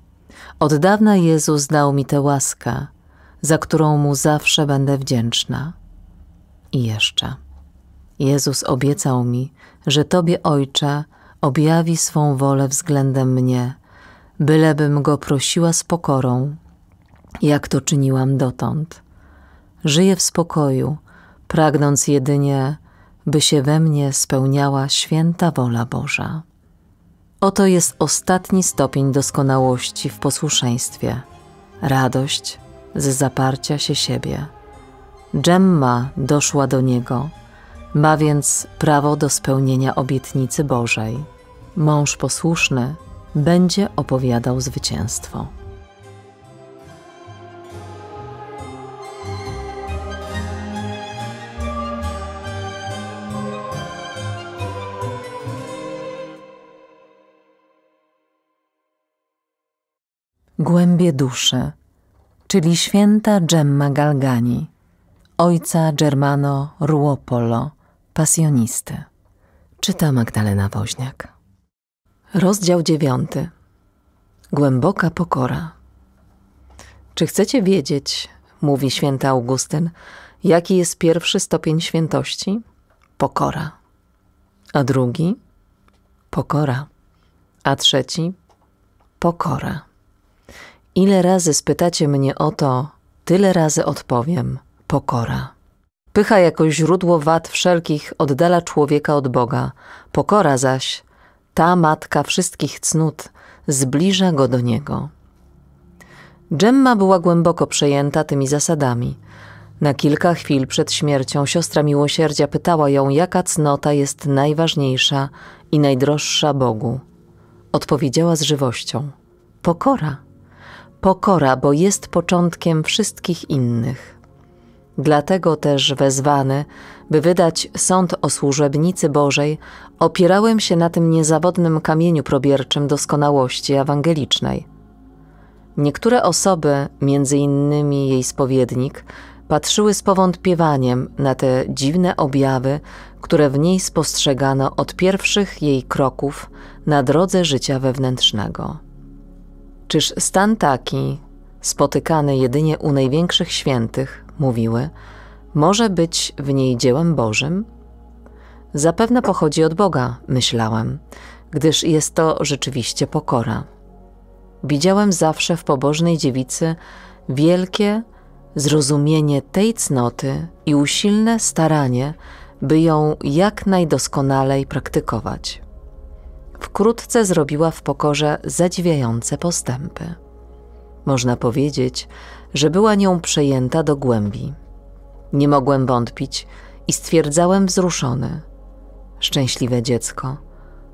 [SPEAKER 1] od dawna Jezus dał mi tę łaskę, za którą mu zawsze będę wdzięczna. I jeszcze. Jezus obiecał mi, że Tobie, Ojcze, objawi swą wolę względem mnie, bylebym Go prosiła z pokorą, jak to czyniłam dotąd. Żyję w spokoju, pragnąc jedynie, by się we mnie spełniała święta wola Boża. Oto jest ostatni stopień doskonałości w posłuszeństwie radość z zaparcia się siebie. Dżemma doszła do niego, ma więc prawo do spełnienia obietnicy Bożej. Mąż posłuszny będzie opowiadał zwycięstwo. Głębie duszy, czyli święta Gemma Galgani, ojca Germano Ruopolo, pasjonisty. Czyta Magdalena Woźniak. Rozdział dziewiąty. Głęboka pokora. Czy chcecie wiedzieć, mówi święty Augustyn, jaki jest pierwszy stopień świętości? Pokora. A drugi? Pokora. A trzeci? Pokora. Ile razy spytacie mnie o to, tyle razy odpowiem: pokora. Pycha jako źródło wad wszelkich oddala człowieka od Boga, pokora zaś, ta matka wszystkich cnót, zbliża go do niego. Dżemma była głęboko przejęta tymi zasadami. Na kilka chwil przed śmiercią siostra miłosierdzia pytała ją, jaka cnota jest najważniejsza i najdroższa Bogu. Odpowiedziała z żywością: Pokora pokora, bo jest początkiem wszystkich innych. Dlatego też wezwany, by wydać sąd o służebnicy Bożej, opierałem się na tym niezawodnym kamieniu probierczym doskonałości ewangelicznej. Niektóre osoby, między innymi jej spowiednik, patrzyły z powątpiewaniem na te dziwne objawy, które w niej spostrzegano od pierwszych jej kroków na drodze życia wewnętrznego. Czyż stan taki, spotykany jedynie u największych świętych, mówiły, może być w niej dziełem Bożym? Zapewne pochodzi od Boga, myślałem, gdyż jest to rzeczywiście pokora. Widziałem zawsze w pobożnej dziewicy wielkie zrozumienie tej cnoty i usilne staranie, by ją jak najdoskonalej praktykować wkrótce zrobiła w pokorze zadziwiające postępy. Można powiedzieć, że była nią przejęta do głębi. Nie mogłem wątpić i stwierdzałem wzruszony. Szczęśliwe dziecko,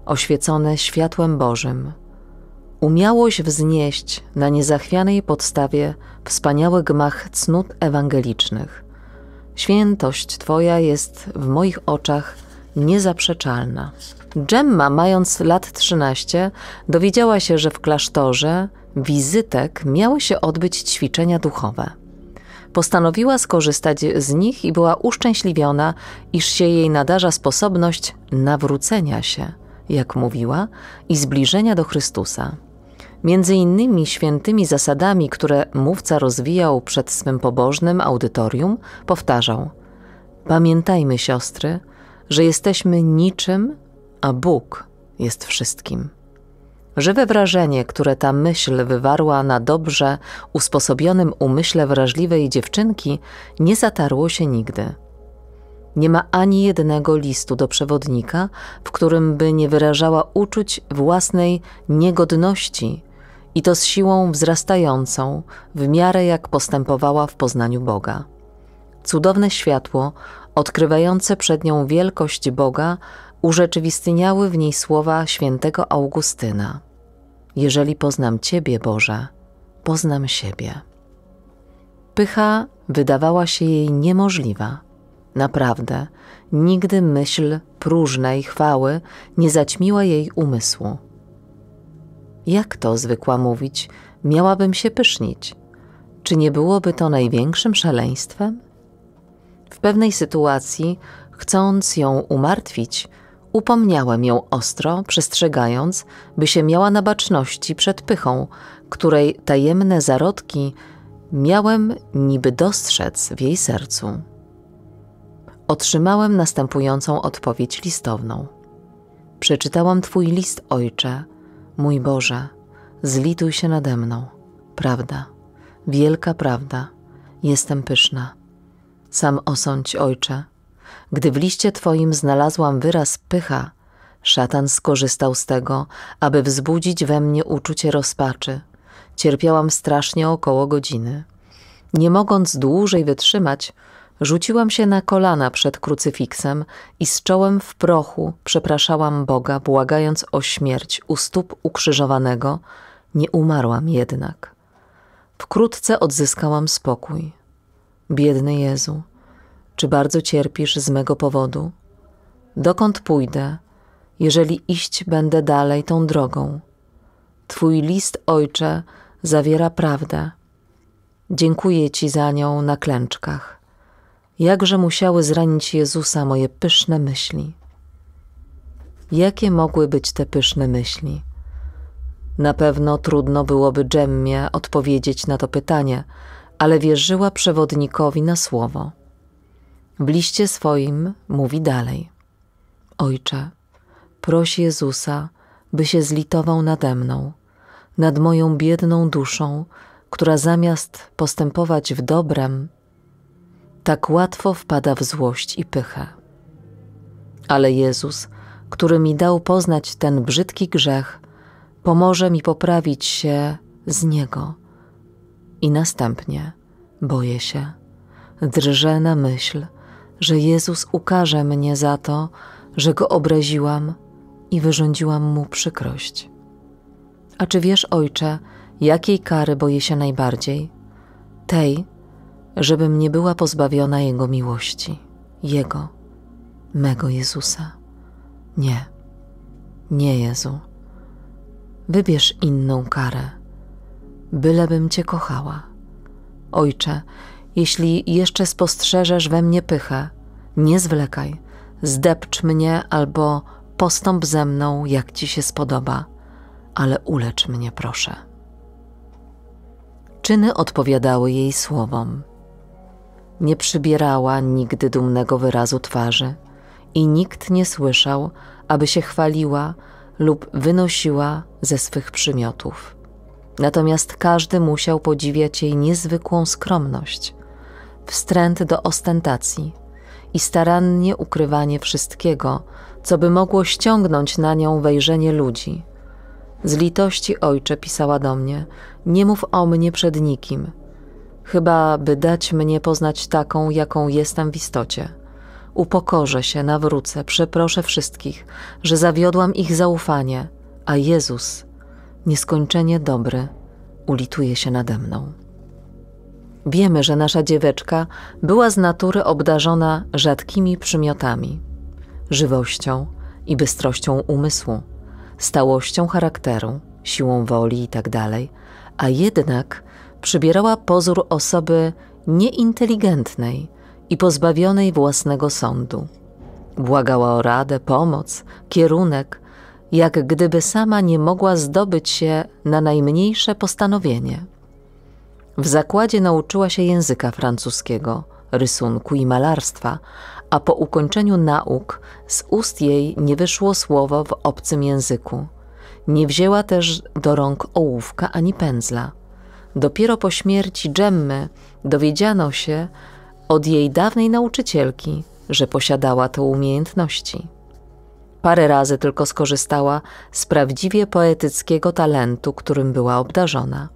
[SPEAKER 1] oświecone światłem Bożym, umiałoś wznieść na niezachwianej podstawie wspaniały gmach cnót ewangelicznych. Świętość Twoja jest w moich oczach niezaprzeczalna. Gemma, mając lat 13, dowiedziała się, że w klasztorze wizytek miały się odbyć ćwiczenia duchowe. Postanowiła skorzystać z nich i była uszczęśliwiona, iż się jej nadarza sposobność nawrócenia się, jak mówiła, i zbliżenia do Chrystusa. Między innymi świętymi zasadami, które mówca rozwijał przed swym pobożnym audytorium, powtarzał: Pamiętajmy, siostry, że jesteśmy niczym a Bóg jest wszystkim. Żywe wrażenie, które ta myśl wywarła na dobrze usposobionym umyśle wrażliwej dziewczynki, nie zatarło się nigdy. Nie ma ani jednego listu do przewodnika, w którym by nie wyrażała uczuć własnej niegodności i to z siłą wzrastającą w miarę jak postępowała w poznaniu Boga. Cudowne światło, odkrywające przed nią wielkość Boga, urzeczywistniały w niej słowa świętego Augustyna: Jeżeli poznam Ciebie, Boże, poznam siebie. Pycha wydawała się jej niemożliwa. Naprawdę, nigdy myśl próżnej chwały nie zaćmiła jej umysłu. Jak to zwykła mówić, miałabym się pysznić? Czy nie byłoby to największym szaleństwem? W pewnej sytuacji, chcąc ją umartwić, Upomniałem ją ostro, przestrzegając, by się miała na baczności przed pychą, której tajemne zarodki miałem niby dostrzec w jej sercu. Otrzymałem następującą odpowiedź listowną. Przeczytałam Twój list, Ojcze, mój Boże, zlituj się nade mną. Prawda, wielka prawda, jestem pyszna. Sam osądź, Ojcze, gdy w liście Twoim znalazłam wyraz pycha, szatan skorzystał z tego, aby wzbudzić we mnie uczucie rozpaczy. Cierpiałam strasznie około godziny. Nie mogąc dłużej wytrzymać, rzuciłam się na kolana przed krucyfiksem i z czołem w prochu przepraszałam Boga, błagając o śmierć u stóp ukrzyżowanego. Nie umarłam jednak. Wkrótce odzyskałam spokój. Biedny Jezu, czy bardzo cierpisz z mego powodu? Dokąd pójdę, jeżeli iść będę dalej tą drogą? Twój list, ojcze, zawiera prawdę. Dziękuję Ci za nią na klęczkach. Jakże musiały zranić Jezusa moje pyszne myśli. Jakie mogły być te pyszne myśli? Na pewno trudno byłoby Dżemmie odpowiedzieć na to pytanie, ale wierzyła przewodnikowi na słowo. W liście swoim mówi dalej: Ojcze, proś Jezusa, by się zlitował nade mną, nad moją biedną duszą, która zamiast postępować w dobrem, tak łatwo wpada w złość i pychę. Ale Jezus, który mi dał poznać ten brzydki grzech, pomoże mi poprawić się z niego. I następnie boję się, drżę na myśl, że Jezus ukaże mnie za to, że go obraziłam i wyrządziłam mu przykrość. A czy wiesz, ojcze, jakiej kary boję się najbardziej? Tej, żebym nie była pozbawiona Jego miłości, Jego, mego Jezusa. Nie, nie Jezu. Wybierz inną karę, bylebym Cię kochała. Ojcze, jeśli jeszcze spostrzeżesz we mnie pychę, nie zwlekaj, zdepcz mnie albo postąp ze mną, jak ci się spodoba, ale ulecz mnie, proszę. Czyny odpowiadały jej słowom. Nie przybierała nigdy dumnego wyrazu twarzy i nikt nie słyszał, aby się chwaliła lub wynosiła ze swych przymiotów. Natomiast każdy musiał podziwiać jej niezwykłą skromność, wstręt do ostentacji i starannie ukrywanie wszystkiego, co by mogło ściągnąć na nią wejrzenie ludzi. Z litości ojcze pisała do mnie: Nie mów o mnie przed nikim, chyba by dać mnie poznać taką, jaką jestem w istocie. Upokorzę się, nawrócę, przeproszę wszystkich, że zawiodłam ich zaufanie, a Jezus, nieskończenie dobry, ulituje się nade mną. Wiemy, że nasza dzieweczka była z natury obdarzona rzadkimi przymiotami żywością i bystrością umysłu, stałością charakteru, siłą woli itd., tak a jednak przybierała pozór osoby nieinteligentnej i pozbawionej własnego sądu. Błagała o radę, pomoc, kierunek, jak gdyby sama nie mogła zdobyć się na najmniejsze postanowienie. W zakładzie nauczyła się języka francuskiego, rysunku i malarstwa, a po ukończeniu nauk z ust jej nie wyszło słowo w obcym języku. Nie wzięła też do rąk ołówka ani pędzla. Dopiero po śmierci Dżemmy dowiedziano się od jej dawnej nauczycielki, że posiadała te umiejętności. Parę razy tylko skorzystała z prawdziwie poetyckiego talentu, którym była obdarzona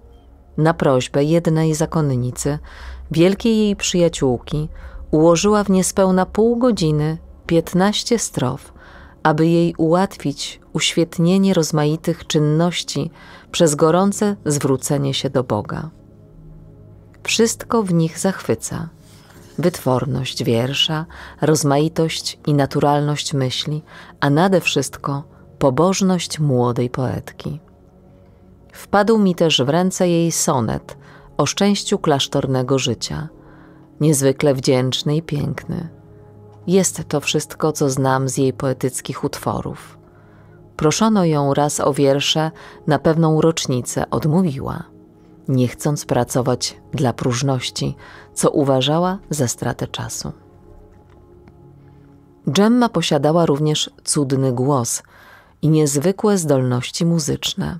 [SPEAKER 1] na prośbę jednej zakonnicy, wielkiej jej przyjaciółki, ułożyła w niespełna pół godziny piętnaście strof, aby jej ułatwić uświetnienie rozmaitych czynności przez gorące zwrócenie się do Boga. Wszystko w nich zachwyca. Wytworność wiersza, rozmaitość i naturalność myśli, a nade wszystko pobożność młodej poetki. Wpadł mi też w ręce jej sonet o szczęściu klasztornego życia, niezwykle wdzięczny i piękny. Jest to wszystko, co znam z jej poetyckich utworów. Proszono ją raz o wiersze na pewną rocznicę, odmówiła, nie chcąc pracować dla próżności, co uważała za stratę czasu. Gemma posiadała również cudny głos i niezwykłe zdolności muzyczne.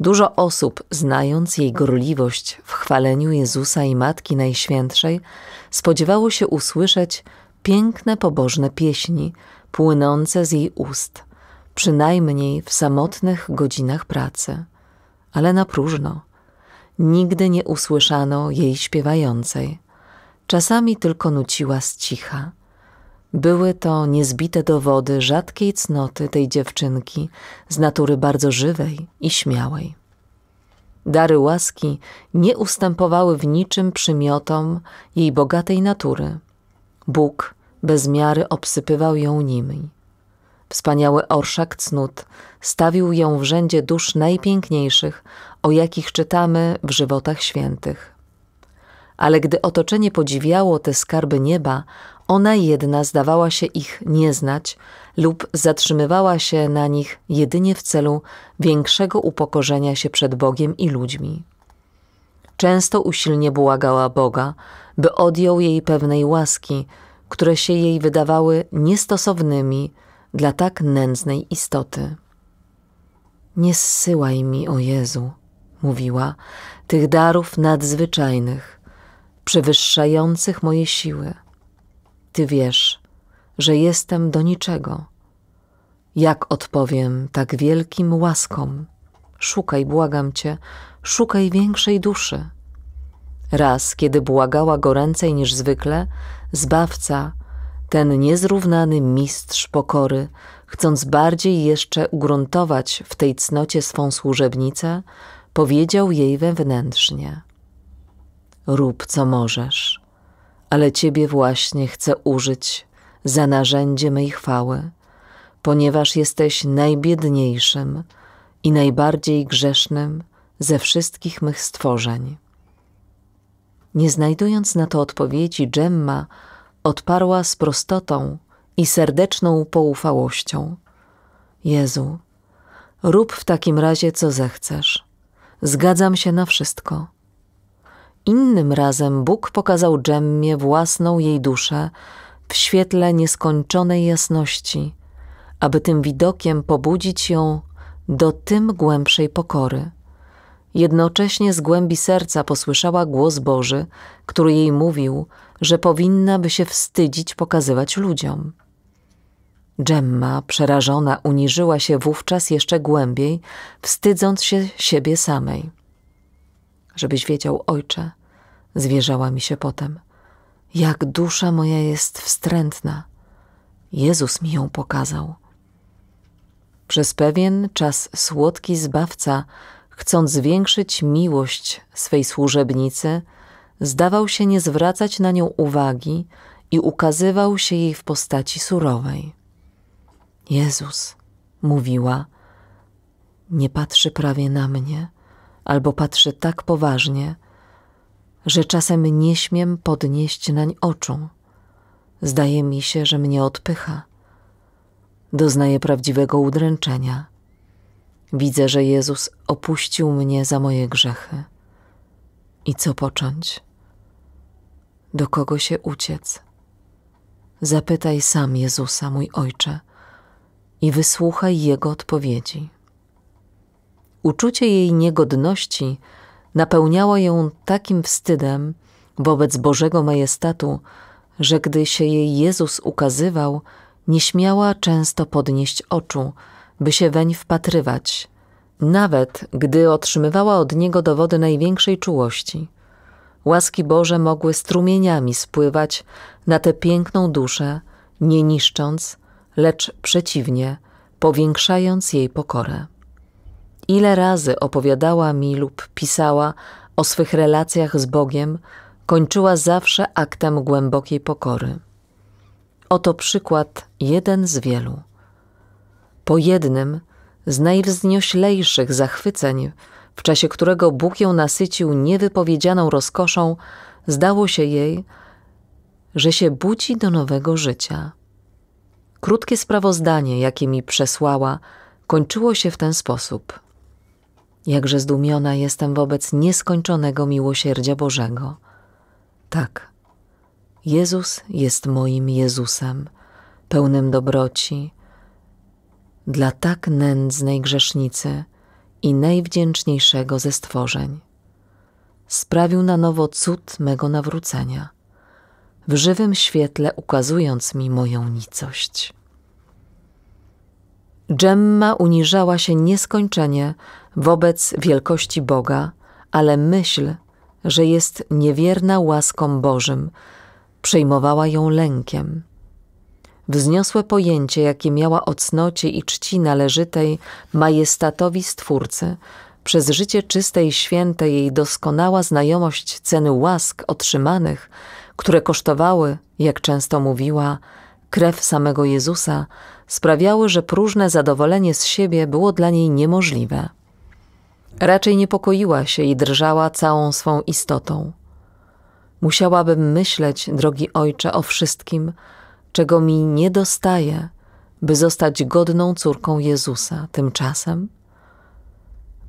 [SPEAKER 1] Dużo osób, znając jej gorliwość w chwaleniu Jezusa i Matki Najświętszej, spodziewało się usłyszeć piękne pobożne pieśni płynące z jej ust, przynajmniej w samotnych godzinach pracy. Ale na próżno. Nigdy nie usłyszano jej śpiewającej. Czasami tylko nuciła z cicha. Były to niezbite dowody rzadkiej cnoty tej dziewczynki z natury bardzo żywej i śmiałej. Dary łaski nie ustępowały w niczym przymiotom jej bogatej natury. Bóg bez miary obsypywał ją nimi. Wspaniały orszak cnót stawił ją w rzędzie dusz najpiękniejszych, o jakich czytamy w żywotach świętych. Ale gdy otoczenie podziwiało te skarby nieba, ona jedna zdawała się ich nie znać lub zatrzymywała się na nich jedynie w celu większego upokorzenia się przed Bogiem i ludźmi. Często usilnie błagała Boga, by odjął jej pewnej łaski, które się jej wydawały niestosownymi dla tak nędznej istoty. Nie zsyłaj mi, o Jezu, mówiła, tych darów nadzwyczajnych, przewyższających moje siły ty wiesz, że jestem do niczego. Jak odpowiem tak wielkim łaskom? Szukaj, błagam cię, szukaj większej duszy. Raz, kiedy błagała goręcej niż zwykle, zbawca, ten niezrównany mistrz pokory, chcąc bardziej jeszcze ugruntować w tej cnocie swą służebnicę, powiedział jej wewnętrznie: Rób co możesz, ale Ciebie właśnie chcę użyć za narzędzie mej chwały, ponieważ jesteś najbiedniejszym i najbardziej grzesznym ze wszystkich mych stworzeń. Nie znajdując na to odpowiedzi, Gemma odparła z prostotą i serdeczną poufałością: Jezu, rób w takim razie, co zechcesz. Zgadzam się na wszystko Innym razem Bóg pokazał Dżemmie własną jej duszę w świetle nieskończonej jasności, aby tym widokiem pobudzić ją do tym głębszej pokory. Jednocześnie z głębi serca posłyszała głos Boży, który jej mówił, że powinna by się wstydzić pokazywać ludziom. Dżemma, przerażona, uniżyła się wówczas jeszcze głębiej, wstydząc się siebie samej żebyś wiedział, ojcze, zwierzała mi się potem, jak dusza moja jest wstrętna. Jezus mi ją pokazał. Przez pewien czas słodki Zbawca, chcąc zwiększyć miłość swej służebnicy, zdawał się nie zwracać na nią uwagi i ukazywał się jej w postaci surowej. Jezus, mówiła, nie patrzy prawie na mnie – albo patrzy tak poważnie, że czasem nie śmiem podnieść nań oczu. Zdaje mi się, że mnie odpycha. Doznaję prawdziwego udręczenia. Widzę, że Jezus opuścił mnie za moje grzechy. I co począć? Do kogo się uciec? Zapytaj sam Jezusa, mój Ojcze, i wysłuchaj Jego odpowiedzi. Uczucie jej niegodności napełniało ją takim wstydem wobec Bożego Majestatu, że gdy się jej Jezus ukazywał, nie śmiała często podnieść oczu, by się weń wpatrywać, nawet gdy otrzymywała od niego dowody największej czułości. Łaski Boże mogły strumieniami spływać na tę piękną duszę, nie niszcząc, lecz przeciwnie, powiększając jej pokorę. Ile razy opowiadała mi lub pisała o swych relacjach z Bogiem, kończyła zawsze aktem głębokiej pokory. Oto przykład jeden z wielu. Po jednym z najwznioślejszych zachwyceń, w czasie którego Bóg ją nasycił niewypowiedzianą rozkoszą, zdało się jej, że się budzi do nowego życia. Krótkie sprawozdanie, jakie mi przesłała, kończyło się w ten sposób. Jakże zdumiona jestem wobec nieskończonego miłosierdzia Bożego. Tak, Jezus jest moim Jezusem, pełnym dobroci. Dla tak nędznej grzesznicy i najwdzięczniejszego ze stworzeń. Sprawił na nowo cud mego nawrócenia, w żywym świetle ukazując mi moją nicość. Dżemma uniżała się nieskończenie wobec wielkości Boga, ale myśl, że jest niewierna łaskom Bożym, przejmowała ją lękiem. Wzniosłe pojęcie, jakie miała o cnocie i czci należytej majestatowi Stwórcy, przez życie czyste i święte jej doskonała znajomość ceny łask otrzymanych, które kosztowały, jak często mówiła, krew samego Jezusa, sprawiały, że próżne zadowolenie z siebie było dla niej niemożliwe. Raczej niepokoiła się i drżała całą swą istotą. Musiałabym myśleć, drogi ojcze, o wszystkim, czego mi nie dostaje, by zostać godną córką Jezusa. Tymczasem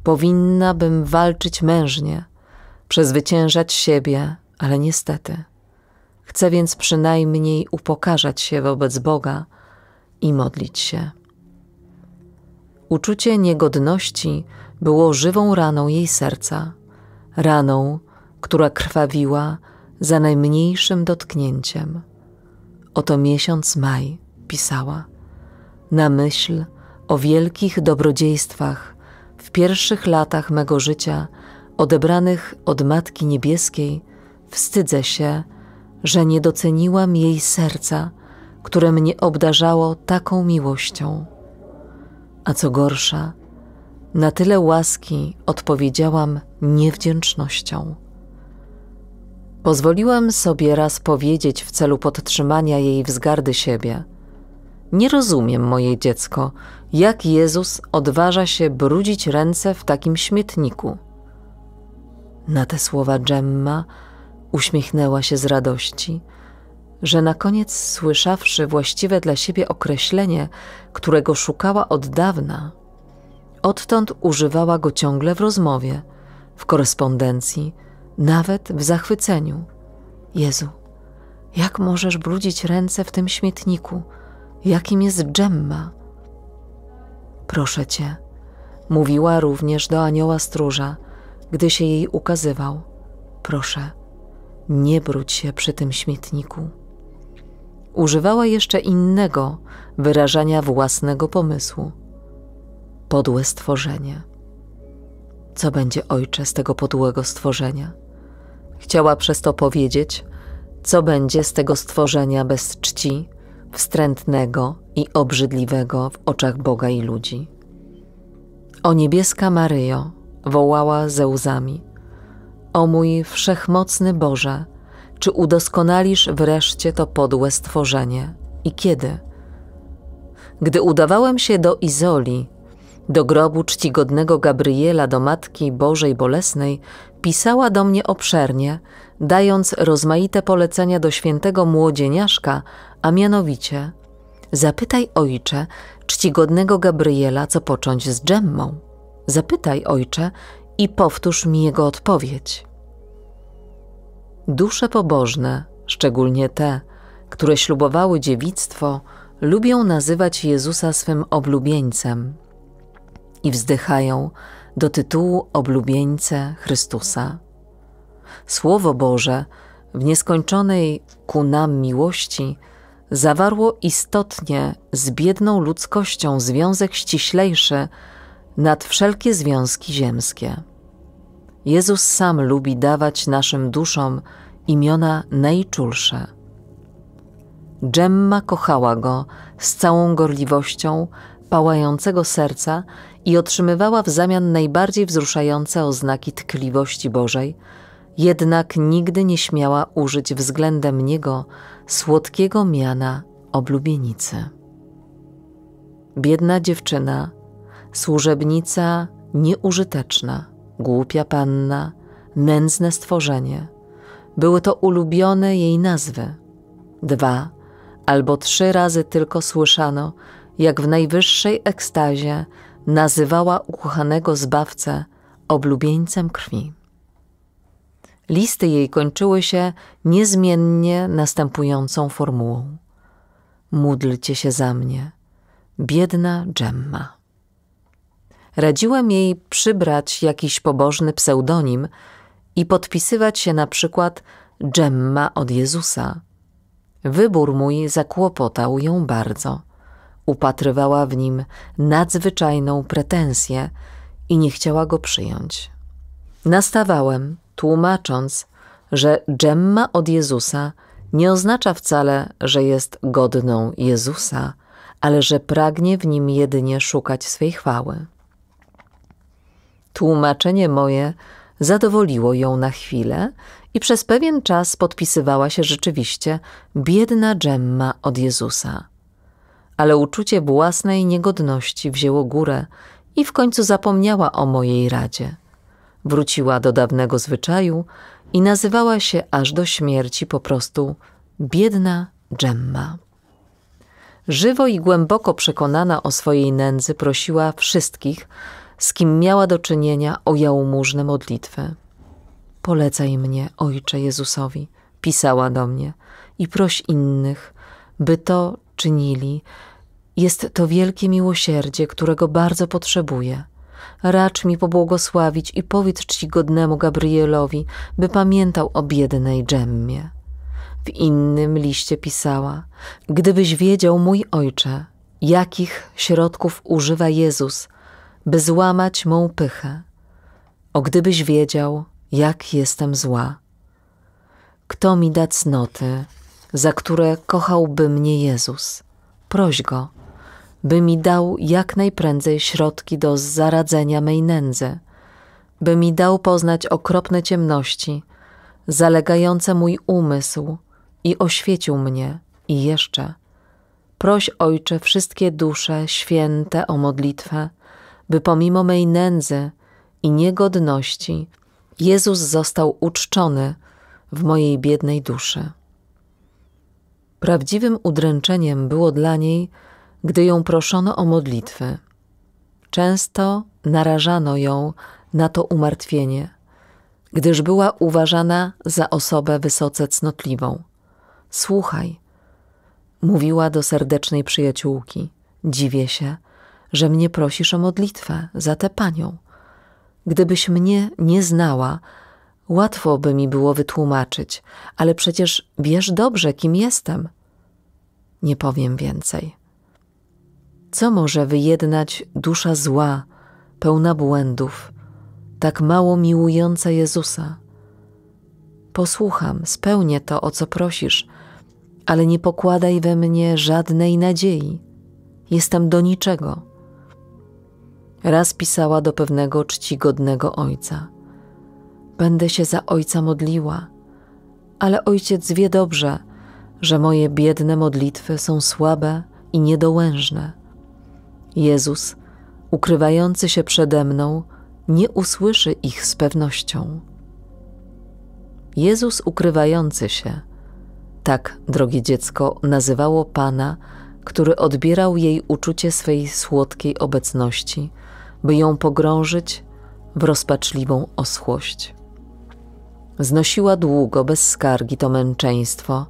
[SPEAKER 1] powinna bym walczyć mężnie, przezwyciężać siebie, ale niestety. Chcę więc przynajmniej upokarzać się wobec Boga – i modlić się. Uczucie niegodności było żywą raną jej serca, raną, która krwawiła za najmniejszym dotknięciem. Oto miesiąc maj, pisała, na myśl o wielkich dobrodziejstwach w pierwszych latach mego życia, odebranych od Matki Niebieskiej, wstydzę się, że nie doceniłam jej serca które mnie obdarzało taką miłością. A co gorsza, na tyle łaski odpowiedziałam niewdzięcznością. Pozwoliłem sobie raz powiedzieć w celu podtrzymania jej wzgardy siebie: Nie rozumiem, moje dziecko, jak Jezus odważa się brudzić ręce w takim śmietniku. Na te słowa Dżemma uśmiechnęła się z radości że na koniec słyszawszy właściwe dla siebie określenie, którego szukała od dawna, odtąd używała go ciągle w rozmowie, w korespondencji, nawet w zachwyceniu. Jezu, jak możesz brudzić ręce w tym śmietniku? Jakim jest dżemma? Proszę cię, mówiła również do anioła stróża, gdy się jej ukazywał. Proszę, nie brudź się przy tym śmietniku używała jeszcze innego wyrażania własnego pomysłu. Podłe stworzenie. Co będzie ojcze z tego podłego stworzenia? Chciała przez to powiedzieć, co będzie z tego stworzenia bez czci, wstrętnego i obrzydliwego w oczach Boga i ludzi. O niebieska Maryjo, wołała ze łzami. O mój wszechmocny Boże, czy udoskonalisz wreszcie to podłe stworzenie i kiedy? Gdy udawałem się do Izoli, do grobu czcigodnego Gabriela do Matki Bożej Bolesnej, pisała do mnie obszernie, dając rozmaite polecenia do świętego młodzieniaszka, a mianowicie Zapytaj ojcze, czcigodnego Gabriela, co począć z Dżemmą. Zapytaj ojcze i powtórz mi jego odpowiedź. Dusze pobożne, szczególnie te, które ślubowały dziewictwo, lubią nazywać Jezusa swym oblubieńcem i wzdychają do tytułu oblubieńce Chrystusa. Słowo Boże w nieskończonej ku nam miłości zawarło istotnie z biedną ludzkością związek ściślejszy nad wszelkie związki ziemskie. Jezus sam lubi dawać naszym duszom imiona najczulsze. Dżemma kochała go z całą gorliwością pałającego serca i otrzymywała w zamian najbardziej wzruszające oznaki tkliwości Bożej, jednak nigdy nie śmiała użyć względem niego słodkiego miana oblubienicy. Biedna dziewczyna, służebnica nieużyteczna głupia panna, nędzne stworzenie. Były to ulubione jej nazwy. Dwa albo trzy razy tylko słyszano, jak w najwyższej ekstazie nazywała ukochanego zbawcę oblubieńcem krwi. Listy jej kończyły się niezmiennie następującą formułą: Módlcie się za mnie, biedna Gemma radziłem jej przybrać jakiś pobożny pseudonim i podpisywać się na przykład Dżemma od Jezusa. Wybór mój zakłopotał ją bardzo. Upatrywała w nim nadzwyczajną pretensję i nie chciała go przyjąć. Nastawałem, tłumacząc, że Dżemma od Jezusa nie oznacza wcale, że jest godną Jezusa, ale że pragnie w nim jedynie szukać swej chwały. Tłumaczenie moje zadowoliło ją na chwilę i przez pewien czas podpisywała się rzeczywiście biedna Dżemma od Jezusa. Ale uczucie własnej niegodności wzięło górę i w końcu zapomniała o mojej radzie. Wróciła do dawnego zwyczaju i nazywała się aż do śmierci po prostu biedna Dżemma. Żywo i głęboko przekonana o swojej nędzy prosiła wszystkich, z kim miała do czynienia o jałmużne modlitwę. Polecaj mnie, Ojcze Jezusowi, pisała do mnie, i proś innych, by to czynili. Jest to wielkie miłosierdzie, którego bardzo potrzebuję. Racz mi pobłogosławić i powiedz czcigodnemu Gabrielowi, by pamiętał o biednej dżemmie. W innym liście pisała: Gdybyś wiedział, mój ojcze, jakich środków używa Jezus, by złamać mą pychę. O gdybyś wiedział, jak jestem zła. Kto mi da cnoty, za które kochałby mnie Jezus? Proś Go, by mi dał jak najprędzej środki do zaradzenia mej nędzy, by mi dał poznać okropne ciemności, zalegające mój umysł i oświecił mnie i jeszcze. Proś Ojcze wszystkie dusze święte o modlitwę, by pomimo mej nędzy i niegodności Jezus został uczczony w mojej biednej duszy. Prawdziwym udręczeniem było dla niej, gdy ją proszono o modlitwę. Często narażano ją na to umartwienie, gdyż była uważana za osobę wysoce cnotliwą. Słuchaj, mówiła do serdecznej przyjaciółki, dziwię się, że mnie prosisz o modlitwę za tę panią. Gdybyś mnie nie znała, łatwo by mi było wytłumaczyć, ale przecież wiesz dobrze, kim jestem. Nie powiem więcej. Co może wyjednać dusza zła, pełna błędów, tak mało miłująca Jezusa? Posłucham, spełnię to, o co prosisz, ale nie pokładaj we mnie żadnej nadziei. Jestem do niczego. Raz pisała do pewnego czcigodnego ojca: Będę się za ojca modliła, ale ojciec wie dobrze, że moje biedne modlitwy są słabe i niedołężne. Jezus, ukrywający się przede mną, nie usłyszy ich z pewnością. Jezus ukrywający się. Tak, drogie dziecko, nazywało Pana, który odbierał jej uczucie swej słodkiej obecności by ją pogrążyć w rozpaczliwą oschłość. Znosiła długo, bez skargi, to męczeństwo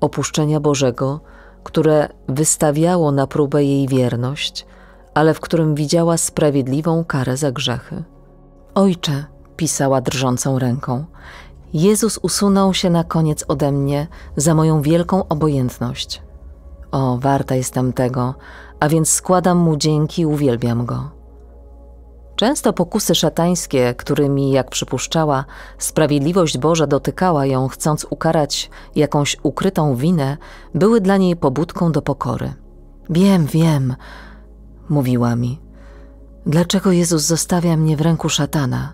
[SPEAKER 1] opuszczenia Bożego, które wystawiało na próbę jej wierność, ale w którym widziała sprawiedliwą karę za grzechy. Ojcze, pisała drżącą ręką, Jezus usunął się na koniec ode mnie za moją wielką obojętność. O, warta jestem tego, a więc składam mu dzięki i uwielbiam go. Często pokusy szatańskie, którymi, jak przypuszczała, sprawiedliwość Boża dotykała ją, chcąc ukarać jakąś ukrytą winę, były dla niej pobudką do pokory. Wiem, wiem, mówiła mi. Dlaczego Jezus zostawia mnie w ręku szatana?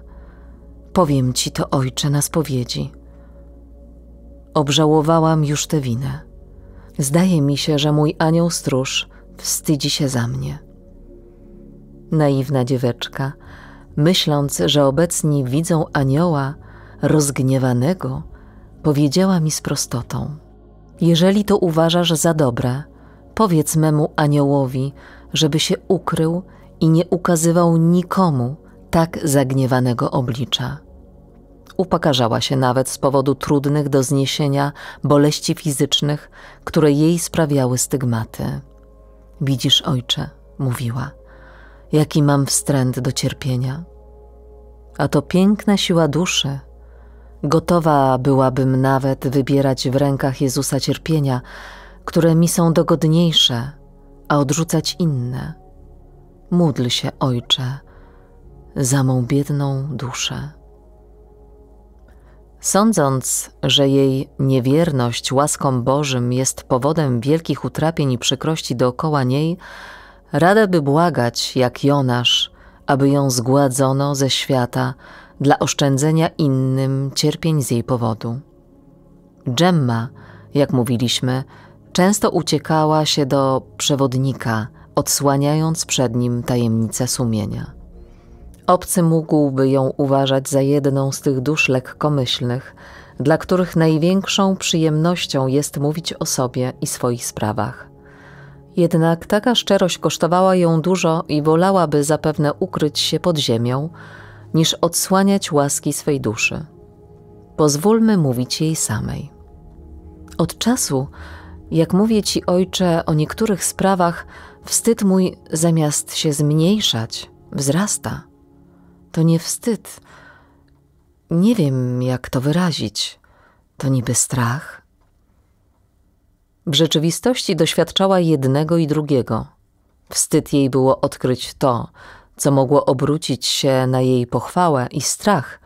[SPEAKER 1] Powiem ci to, ojcze, na spowiedzi. Obżałowałam już tę winę. Zdaje mi się, że mój anioł stróż wstydzi się za mnie naiwna dzieweczka, myśląc, że obecni widzą anioła rozgniewanego, powiedziała mi z prostotą: Jeżeli to uważasz za dobre, powiedz memu aniołowi, żeby się ukrył i nie ukazywał nikomu tak zagniewanego oblicza. Upokarzała się nawet z powodu trudnych do zniesienia boleści fizycznych, które jej sprawiały stygmaty. Widzisz, ojcze, mówiła jaki mam wstręt do cierpienia. A to piękna siła duszy. Gotowa byłabym nawet wybierać w rękach Jezusa cierpienia, które mi są dogodniejsze, a odrzucać inne. Módl się, Ojcze, za mą biedną duszę. Sądząc, że jej niewierność łaskom Bożym jest powodem wielkich utrapień i przykrości dookoła niej, Rada by błagać, jak Jonasz, aby ją zgładzono ze świata dla oszczędzenia innym cierpień z jej powodu. Gemma, jak mówiliśmy, często uciekała się do przewodnika, odsłaniając przed nim tajemnice sumienia. Obcy mógłby ją uważać za jedną z tych dusz lekkomyślnych, dla których największą przyjemnością jest mówić o sobie i swoich sprawach. Jednak taka szczerość kosztowała ją dużo i wolałaby zapewne ukryć się pod ziemią, niż odsłaniać łaski swej duszy. Pozwólmy mówić jej samej. Od czasu, jak mówię ci, ojcze, o niektórych sprawach, wstyd mój zamiast się zmniejszać, wzrasta. To nie wstyd. Nie wiem, jak to wyrazić. To niby strach, w rzeczywistości doświadczała jednego i drugiego. Wstyd jej było odkryć to, co mogło obrócić się na jej pochwałę i strach,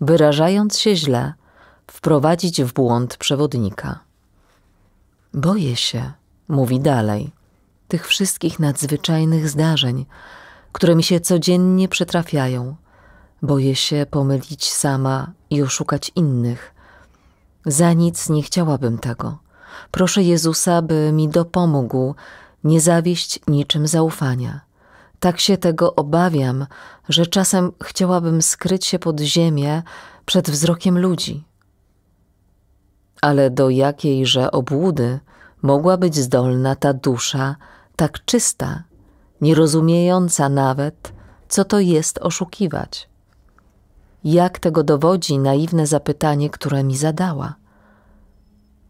[SPEAKER 1] wyrażając się źle, wprowadzić w błąd przewodnika. Boję się, mówi dalej, tych wszystkich nadzwyczajnych zdarzeń, które mi się codziennie przytrafiają. Boję się pomylić sama i oszukać innych. Za nic nie chciałabym tego. Proszę Jezusa, by mi dopomógł nie zawieść niczym zaufania. Tak się tego obawiam, że czasem chciałabym skryć się pod ziemię przed wzrokiem ludzi. Ale do jakiejże obłudy mogła być zdolna ta dusza, tak czysta, nie rozumiejąca nawet, co to jest oszukiwać. Jak tego dowodzi naiwne zapytanie, które mi zadała?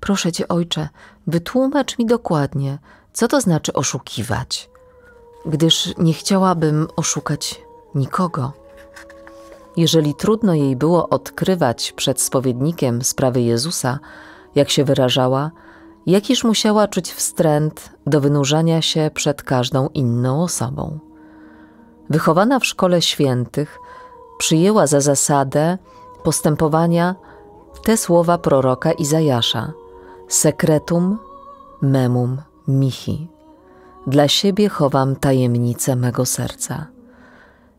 [SPEAKER 1] Proszę cię, ojcze, wytłumacz mi dokładnie, co to znaczy oszukiwać, gdyż nie chciałabym oszukać nikogo. Jeżeli trudno jej było odkrywać przed spowiednikiem sprawy Jezusa, jak się wyrażała, jakiż musiała czuć wstręt do wynurzania się przed każdą inną osobą. Wychowana w szkole świętych, przyjęła za zasadę postępowania te słowa proroka Izajasza: Sekretum memum Michi. Dla siebie chowam tajemnice mego serca.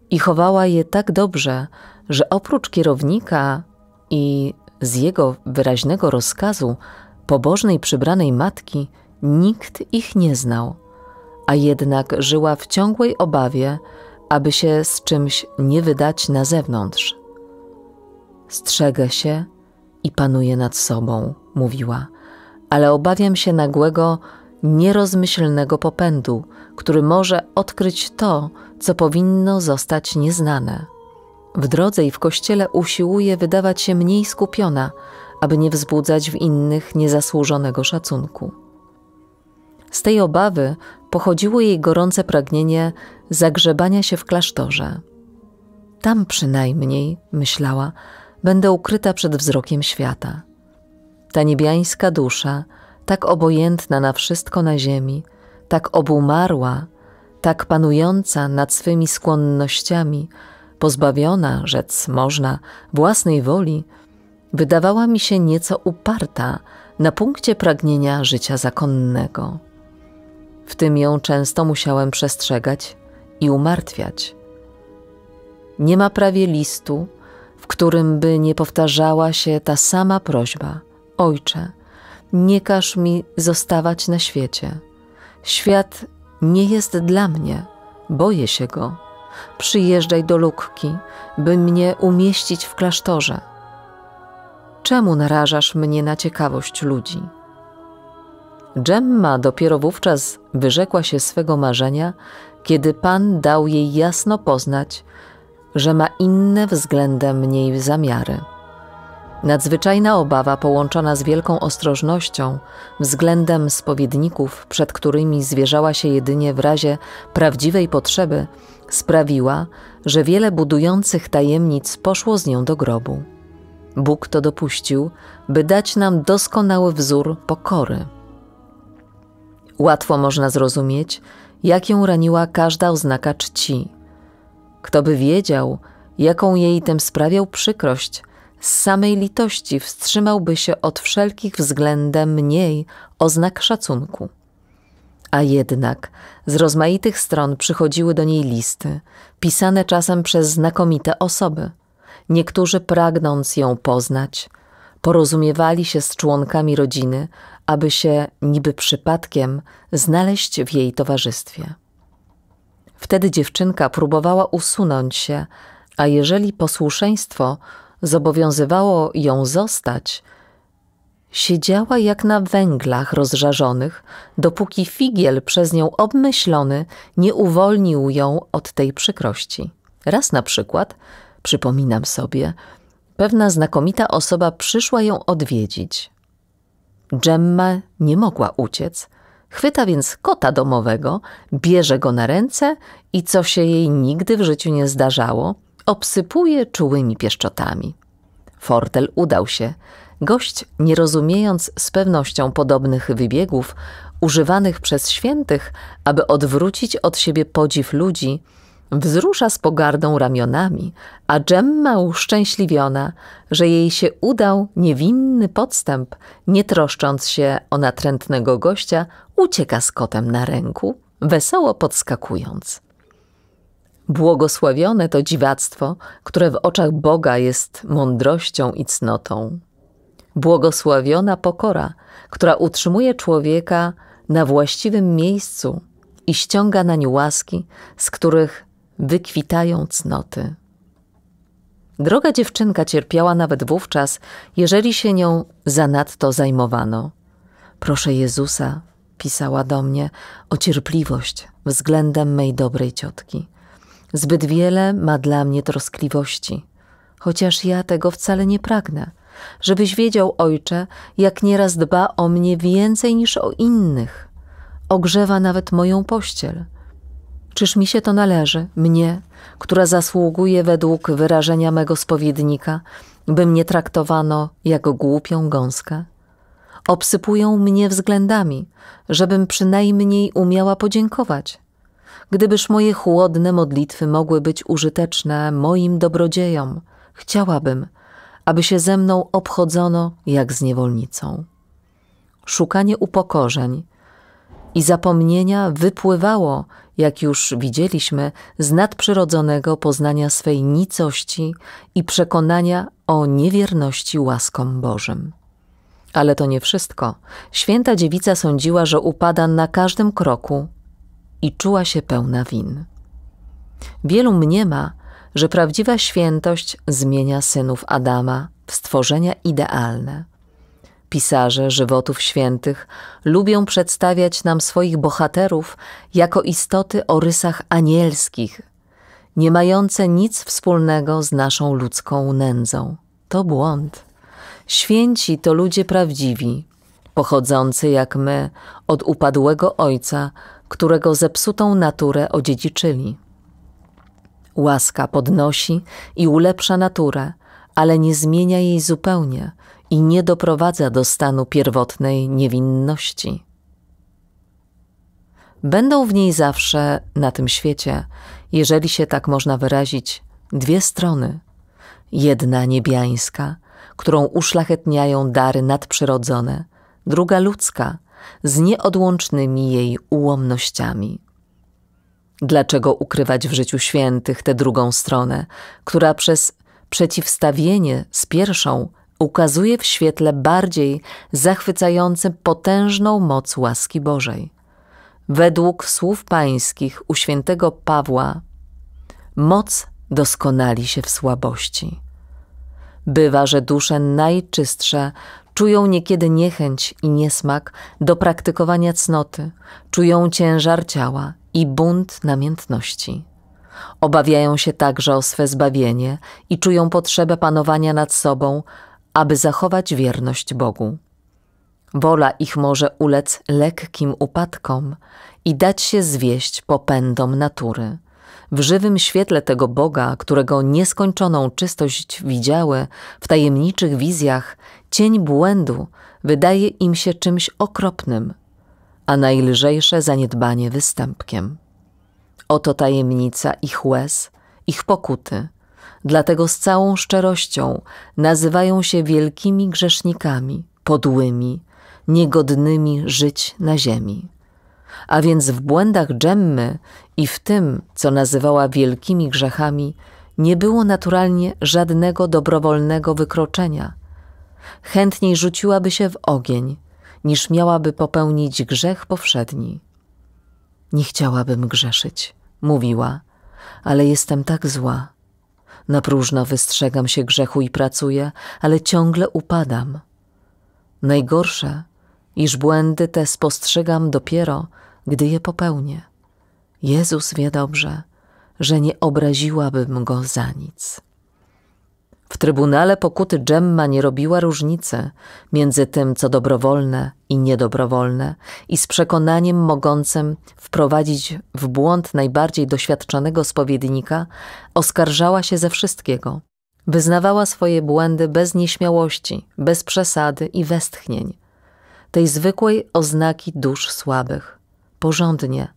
[SPEAKER 1] I chowała je tak dobrze, że oprócz kierownika i z jego wyraźnego rozkazu pobożnej przybranej matki nikt ich nie znał, a jednak żyła w ciągłej obawie, aby się z czymś nie wydać na zewnątrz. Strzegę się i panuję nad sobą, mówiła ale obawiam się nagłego, nierozmyślnego popędu, który może odkryć to, co powinno zostać nieznane. W drodze i w kościele usiłuje wydawać się mniej skupiona, aby nie wzbudzać w innych niezasłużonego szacunku. Z tej obawy pochodziło jej gorące pragnienie zagrzebania się w klasztorze. Tam przynajmniej, myślała, będę ukryta przed wzrokiem świata. Ta niebiańska dusza, tak obojętna na wszystko na ziemi, tak obumarła, tak panująca nad swymi skłonnościami, pozbawiona, rzec można, własnej woli, wydawała mi się nieco uparta na punkcie pragnienia życia zakonnego. W tym ją często musiałem przestrzegać i umartwiać. Nie ma prawie listu, w którym by nie powtarzała się ta sama prośba – Ojcze, nie każ mi zostawać na świecie. Świat nie jest dla mnie, boję się go. Przyjeżdżaj do Lukki, by mnie umieścić w klasztorze. Czemu narażasz mnie na ciekawość ludzi? Dżemma dopiero wówczas wyrzekła się swego marzenia, kiedy Pan dał jej jasno poznać, że ma inne względem niej zamiary. Nadzwyczajna obawa połączona z wielką ostrożnością względem spowiedników, przed którymi zwierzała się jedynie w razie prawdziwej potrzeby, sprawiła, że wiele budujących tajemnic poszło z nią do grobu. Bóg to dopuścił, by dać nam doskonały wzór pokory. Łatwo można zrozumieć, jak ją raniła każda oznaka czci. Kto by wiedział, jaką jej tym sprawiał przykrość – z samej litości wstrzymałby się od wszelkich względem mniej oznak szacunku. A jednak z rozmaitych stron przychodziły do niej listy, pisane czasem przez znakomite osoby. Niektórzy pragnąc ją poznać, porozumiewali się z członkami rodziny, aby się niby przypadkiem znaleźć w jej towarzystwie. Wtedy dziewczynka próbowała usunąć się, a jeżeli posłuszeństwo zobowiązywało ją zostać, siedziała jak na węglach rozżarzonych, dopóki figiel przez nią obmyślony nie uwolnił ją od tej przykrości. Raz na przykład, przypominam sobie, pewna znakomita osoba przyszła ją odwiedzić. Gemma nie mogła uciec, chwyta więc kota domowego, bierze go na ręce i co się jej nigdy w życiu nie zdarzało – obsypuje czułymi pieszczotami. Fortel udał się. Gość, nie rozumiejąc z pewnością podobnych wybiegów, używanych przez świętych, aby odwrócić od siebie podziw ludzi, wzrusza z pogardą ramionami, a Gemma uszczęśliwiona, że jej się udał niewinny podstęp, nie troszcząc się o natrętnego gościa, ucieka z kotem na ręku, wesoło podskakując. Błogosławione to dziwactwo, które w oczach Boga jest mądrością i cnotą. Błogosławiona pokora, która utrzymuje człowieka na właściwym miejscu i ściąga na nią łaski, z których wykwitają cnoty. Droga dziewczynka cierpiała nawet wówczas, jeżeli się nią zanadto zajmowano. Proszę Jezusa, pisała do mnie, o cierpliwość względem mej dobrej ciotki. Zbyt wiele ma dla mnie troskliwości, chociaż ja tego wcale nie pragnę. Żebyś wiedział, ojcze, jak nieraz dba o mnie więcej niż o innych. Ogrzewa nawet moją pościel. Czyż mi się to należy, mnie, która zasługuje według wyrażenia mego spowiednika, by mnie traktowano jak głupią gąskę? Obsypują mnie względami, żebym przynajmniej umiała podziękować. Gdybyż moje chłodne modlitwy mogły być użyteczne moim dobrodziejom, chciałabym, aby się ze mną obchodzono jak z niewolnicą. Szukanie upokorzeń i zapomnienia wypływało, jak już widzieliśmy, z nadprzyrodzonego poznania swej nicości i przekonania o niewierności łaskom Bożym. Ale to nie wszystko. Święta dziewica sądziła, że upada na każdym kroku i czuła się pełna win. Wielu mniema, że prawdziwa świętość zmienia synów Adama w stworzenia idealne. Pisarze żywotów świętych lubią przedstawiać nam swoich bohaterów jako istoty o rysach anielskich, nie mające nic wspólnego z naszą ludzką nędzą. To błąd. Święci to ludzie prawdziwi, pochodzący jak my od upadłego ojca, którego zepsutą naturę odziedziczyli. Łaska podnosi i ulepsza naturę, ale nie zmienia jej zupełnie i nie doprowadza do stanu pierwotnej niewinności. Będą w niej zawsze na tym świecie, jeżeli się tak można wyrazić, dwie strony. Jedna niebiańska, którą uszlachetniają dary nadprzyrodzone, druga ludzka, z nieodłącznymi jej ułomnościami. Dlaczego ukrywać w życiu świętych tę drugą stronę, która przez przeciwstawienie z pierwszą ukazuje w świetle bardziej zachwycającym potężną moc łaski Bożej? Według słów pańskich u świętego Pawła, moc doskonali się w słabości. Bywa, że dusze najczystsze Czują niekiedy niechęć i niesmak do praktykowania cnoty, czują ciężar ciała i bunt namiętności. Obawiają się także o swe zbawienie i czują potrzebę panowania nad sobą, aby zachować wierność Bogu. Wola ich może ulec lekkim upadkom i dać się zwieść popędom natury w żywym świetle tego Boga, którego nieskończoną czystość widziały w tajemniczych wizjach, cień błędu wydaje im się czymś okropnym, a najlżejsze zaniedbanie występkiem. Oto tajemnica ich łez, ich pokuty. Dlatego z całą szczerością nazywają się wielkimi grzesznikami, podłymi, niegodnymi żyć na ziemi a więc w błędach Dżemmy i w tym, co nazywała wielkimi grzechami, nie było naturalnie żadnego dobrowolnego wykroczenia. Chętniej rzuciłaby się w ogień, niż miałaby popełnić grzech powszedni. Nie chciałabym grzeszyć, mówiła, ale jestem tak zła. Na próżno wystrzegam się grzechu i pracuję, ale ciągle upadam. Najgorsze, iż błędy te spostrzegam dopiero, gdy je popełnię. Jezus wie dobrze, że nie obraziłabym go za nic. W Trybunale pokuty Dżemma nie robiła różnicy między tym, co dobrowolne i niedobrowolne, i z przekonaniem mogącym wprowadzić w błąd najbardziej doświadczonego spowiednika, oskarżała się ze wszystkiego. Wyznawała swoje błędy bez nieśmiałości, bez przesady i westchnień, tej zwykłej oznaki dusz słabych porządnie,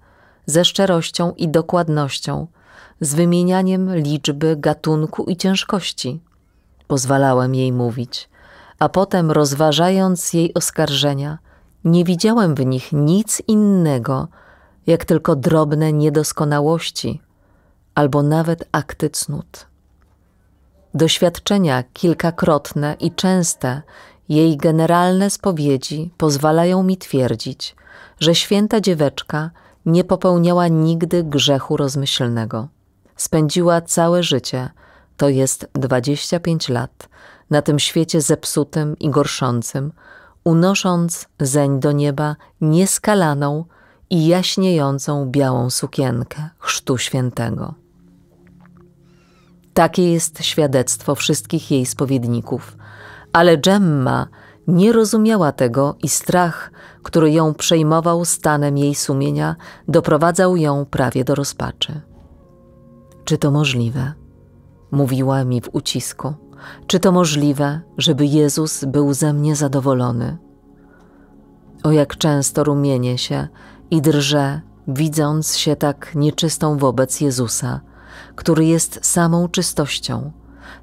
[SPEAKER 1] ze szczerością i dokładnością, z wymienianiem liczby, gatunku i ciężkości. Pozwalałem jej mówić, a potem rozważając jej oskarżenia, nie widziałem w nich nic innego, jak tylko drobne niedoskonałości albo nawet akty cnót. Doświadczenia kilkakrotne i częste jej generalne spowiedzi pozwalają mi twierdzić, że święta dzieweczka nie popełniała nigdy grzechu rozmyślnego. Spędziła całe życie, to jest 25 lat, na tym świecie zepsutym i gorszącym, unosząc zeń do nieba nieskalaną i jaśniejącą białą sukienkę Chrztu Świętego. Takie jest świadectwo wszystkich jej spowiedników, ale Gemma nie rozumiała tego i strach, który ją przejmował stanem jej sumienia, doprowadzał ją prawie do rozpaczy. Czy to możliwe? Mówiła mi w ucisku. Czy to możliwe, żeby Jezus był ze mnie zadowolony? O jak często rumienię się i drże, widząc się tak nieczystą wobec Jezusa, który jest samą czystością.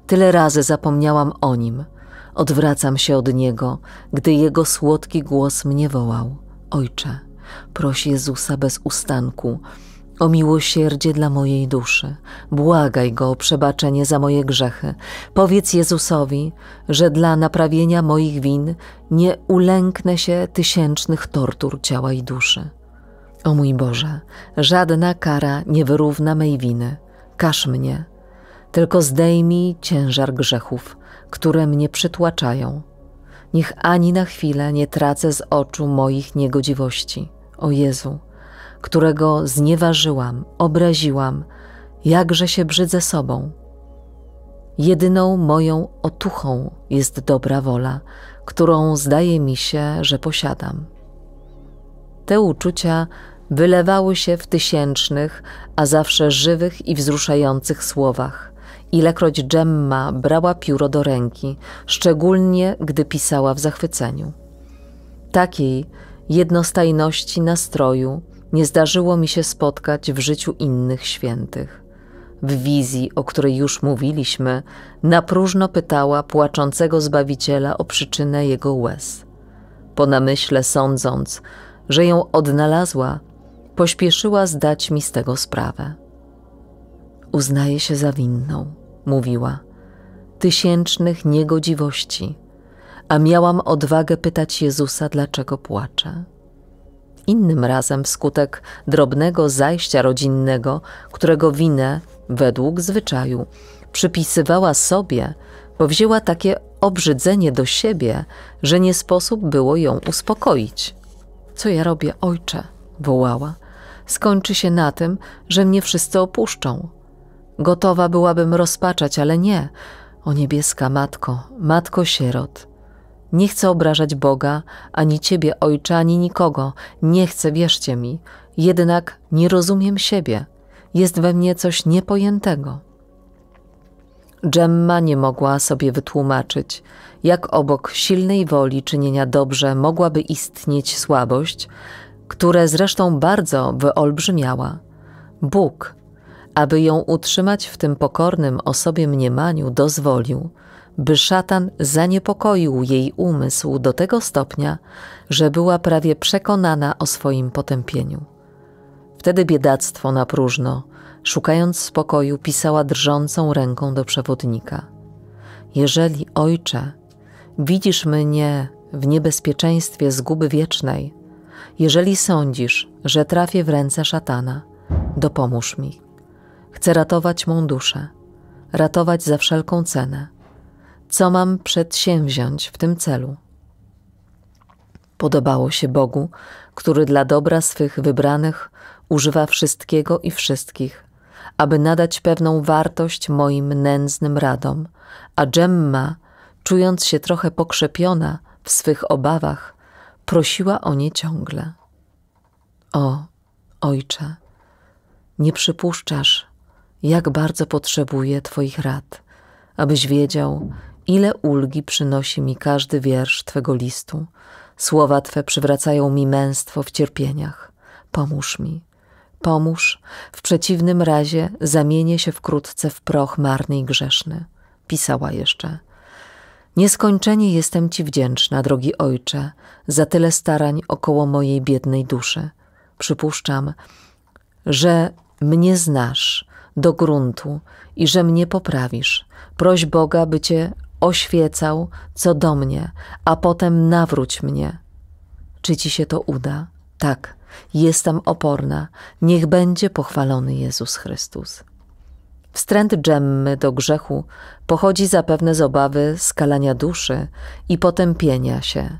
[SPEAKER 1] Tyle razy zapomniałam o nim – Odwracam się od niego, gdy jego słodki głos mnie wołał: Ojcze, proś Jezusa bez ustanku o miłosierdzie dla mojej duszy. Błagaj go o przebaczenie za moje grzechy. Powiedz Jezusowi, że dla naprawienia moich win nie ulęknę się tysięcznych tortur ciała i duszy. O mój Boże, żadna kara nie wyrówna mej winy. Każ mnie. Tylko zdejmij ciężar grzechów, które mnie przytłaczają. Niech ani na chwilę nie tracę z oczu moich niegodziwości. O Jezu, którego znieważyłam, obraziłam, jakże się brzydzę sobą. Jedyną moją otuchą jest dobra wola, którą zdaje mi się, że posiadam. Te uczucia wylewały się w tysięcznych, a zawsze żywych i wzruszających słowach, ilekroć Gemma brała pióro do ręki, szczególnie gdy pisała w zachwyceniu. Takiej jednostajności nastroju nie zdarzyło mi się spotkać w życiu innych świętych. W wizji, o której już mówiliśmy, na próżno pytała płaczącego Zbawiciela o przyczynę jego łez. Po namyśle sądząc, że ją odnalazła, pośpieszyła zdać mi z tego sprawę. Uznaje się za winną mówiła, tysięcznych niegodziwości, a miałam odwagę pytać Jezusa, dlaczego płacze. Innym razem, wskutek drobnego zajścia rodzinnego, którego winę, według zwyczaju, przypisywała sobie, bo wzięła takie obrzydzenie do siebie, że nie sposób było ją uspokoić. Co ja robię, ojcze? wołała. Skończy się na tym, że mnie wszyscy opuszczą. Gotowa byłabym rozpaczać, ale nie. O niebieska matko, matko sierot. Nie chcę obrażać Boga, ani ciebie, ojcze, ani nikogo. Nie chcę, wierzcie mi. Jednak nie rozumiem siebie. Jest we mnie coś niepojętego. Gemma nie mogła sobie wytłumaczyć, jak obok silnej woli czynienia dobrze mogłaby istnieć słabość, które zresztą bardzo wyolbrzymiała. Bóg, aby ją utrzymać w tym pokornym o sobie mniemaniu, dozwolił, by szatan zaniepokoił jej umysł do tego stopnia, że była prawie przekonana o swoim potępieniu. Wtedy biedactwo na próżno, szukając spokoju, pisała drżącą ręką do przewodnika. Jeżeli, ojcze, widzisz mnie w niebezpieczeństwie zguby wiecznej, jeżeli sądzisz, że trafię w ręce szatana, dopomóż mi. Chcę ratować mą duszę, ratować za wszelką cenę. Co mam przedsięwziąć w tym celu? Podobało się Bogu, który dla dobra swych wybranych używa wszystkiego i wszystkich, aby nadać pewną wartość moim nędznym radom, a Dżemma, czując się trochę pokrzepiona w swych obawach, prosiła o nie ciągle. O, ojcze, nie przypuszczasz, jak bardzo potrzebuję Twoich rad, abyś wiedział, ile ulgi przynosi mi każdy wiersz Twego listu. Słowa Twe przywracają mi męstwo w cierpieniach. Pomóż mi. Pomóż, w przeciwnym razie zamienię się wkrótce w proch marny i grzeszny. Pisała jeszcze. Nieskończenie jestem Ci wdzięczna, drogi Ojcze, za tyle starań około mojej biednej duszy. Przypuszczam, że mnie znasz do gruntu i że mnie poprawisz. Proś Boga, by cię oświecał co do mnie, a potem nawróć mnie. Czy ci się to uda? Tak, jestem oporna. Niech będzie pochwalony Jezus Chrystus. Wstręt Dżemmy do grzechu pochodzi zapewne z obawy skalania duszy i potępienia się,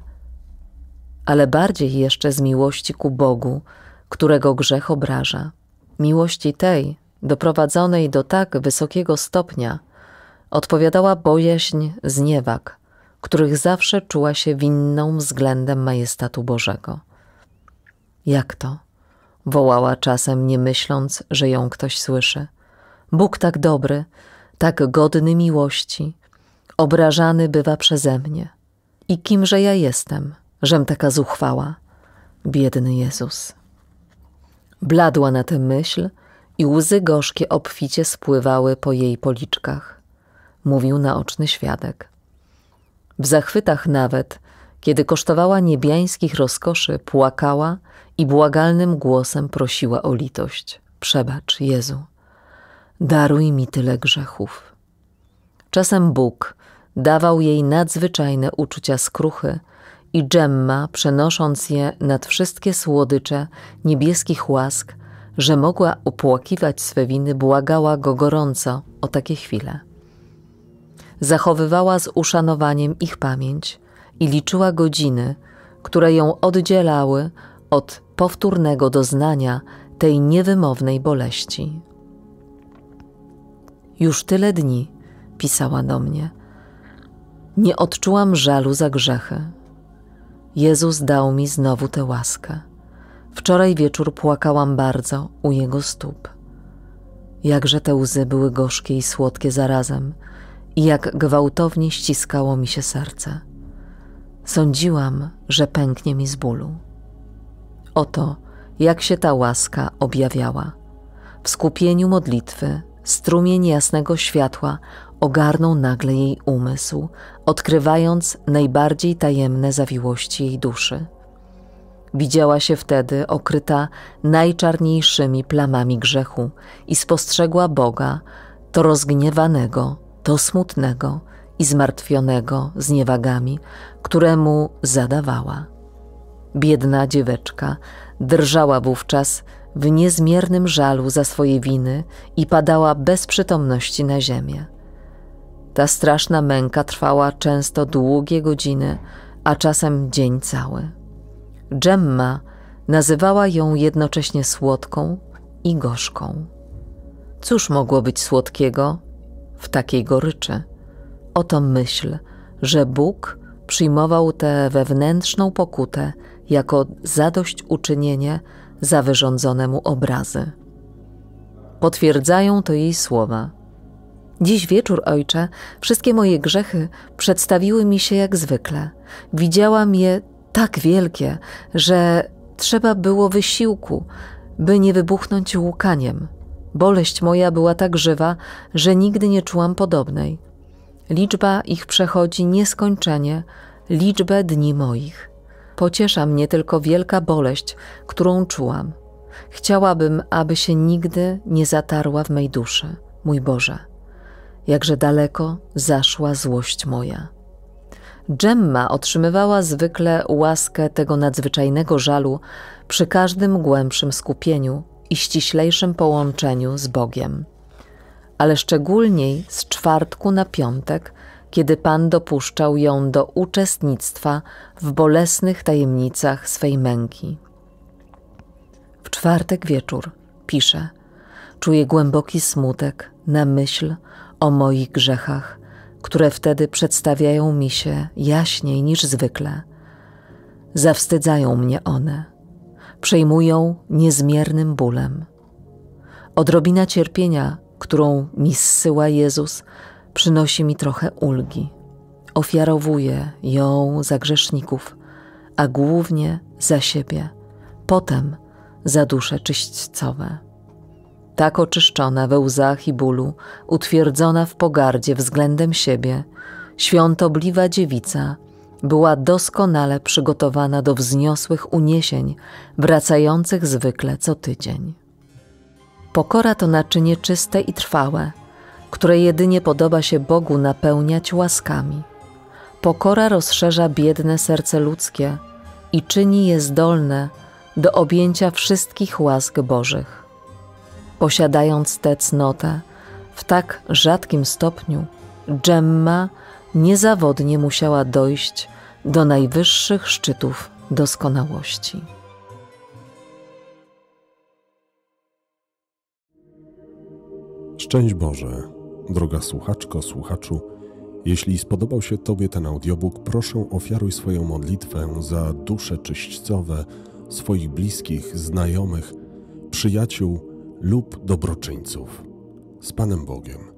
[SPEAKER 1] ale bardziej jeszcze z miłości ku Bogu, którego grzech obraża. Miłości tej, doprowadzonej do tak wysokiego stopnia, odpowiadała bojaźń zniewag, których zawsze czuła się winną względem majestatu Bożego. Jak to? wołała czasem, nie myśląc, że ją ktoś słyszy. Bóg tak dobry, tak godny miłości, obrażany bywa przeze mnie. I kimże ja jestem, żem taka zuchwała? Biedny Jezus. Bladła na tę myśl, i łzy gorzkie obficie spływały po jej policzkach, mówił naoczny świadek. W zachwytach nawet, kiedy kosztowała niebiańskich rozkoszy, płakała i błagalnym głosem prosiła o litość. Przebacz, Jezu, daruj mi tyle grzechów. Czasem Bóg dawał jej nadzwyczajne uczucia skruchy i Gemma, przenosząc je nad wszystkie słodycze niebieskich łask, że mogła opłakiwać swe winy, błagała go gorąco o takie chwile. Zachowywała z uszanowaniem ich pamięć i liczyła godziny, które ją oddzielały od powtórnego doznania tej niewymownej boleści. Już tyle dni, pisała do mnie, nie odczułam żalu za grzechy. Jezus dał mi znowu tę łaskę. Wczoraj wieczór płakałam bardzo u jego stóp. Jakże te łzy były gorzkie i słodkie zarazem, i jak gwałtownie ściskało mi się serce. Sądziłam, że pęknie mi z bólu. Oto, jak się ta łaska objawiała. W skupieniu modlitwy strumień jasnego światła ogarnął nagle jej umysł, odkrywając najbardziej tajemne zawiłości jej duszy. Widziała się wtedy okryta najczarniejszymi plamami grzechu i spostrzegła Boga, to rozgniewanego, to smutnego i zmartwionego z niewagami, któremu zadawała. Biedna dzieweczka drżała wówczas w niezmiernym żalu za swoje winy i padała bez przytomności na ziemię. Ta straszna męka trwała często długie godziny, a czasem dzień cały. Gemma nazywała ją jednocześnie słodką i gorzką. Cóż mogło być słodkiego w takiej goryczy? Oto myśl, że Bóg przyjmował tę wewnętrzną pokutę jako zadośćuczynienie za wyrządzone mu obrazy. Potwierdzają to jej słowa. Dziś wieczór, ojcze, wszystkie moje grzechy przedstawiły mi się jak zwykle. Widziałam je tak wielkie, że trzeba było wysiłku, by nie wybuchnąć łukaniem. Boleść moja była tak żywa, że nigdy nie czułam podobnej. Liczba ich przechodzi nieskończenie, liczbę dni moich. Pociesza mnie tylko wielka boleść, którą czułam. Chciałabym, aby się nigdy nie zatarła w mej duszy, mój Boże. Jakże daleko zaszła złość moja. Gemma otrzymywała zwykle łaskę tego nadzwyczajnego żalu przy każdym głębszym skupieniu i ściślejszym połączeniu z Bogiem. Ale szczególniej z czwartku na piątek, kiedy Pan dopuszczał ją do uczestnictwa w bolesnych tajemnicach swej męki. W czwartek wieczór pisze: Czuję głęboki smutek na myśl o moich grzechach które wtedy przedstawiają mi się jaśniej niż zwykle. Zawstydzają mnie one, przejmują niezmiernym bólem. Odrobina cierpienia, którą mi zsyła Jezus, przynosi mi trochę ulgi. Ofiarowuję ją za grzeszników, a głównie za siebie, potem za dusze czyśćcowe tak oczyszczona we łzach i bólu, utwierdzona w pogardzie względem siebie, świątobliwa dziewica była doskonale przygotowana do wzniosłych uniesień, wracających zwykle co tydzień. Pokora to naczynie czyste i trwałe, które jedynie podoba się Bogu napełniać łaskami. Pokora rozszerza biedne serce ludzkie i czyni je zdolne do objęcia wszystkich łask Bożych. Posiadając tę cnotę w tak rzadkim stopniu, Gemma niezawodnie musiała dojść do najwyższych szczytów doskonałości. Szczęść Boże, droga słuchaczko, słuchaczu. Jeśli spodobał się Tobie ten audiobook, proszę ofiaruj swoją modlitwę za dusze czyśćcowe swoich bliskich, znajomych, przyjaciół, lub dobroczyńców. Z Panem Bogiem.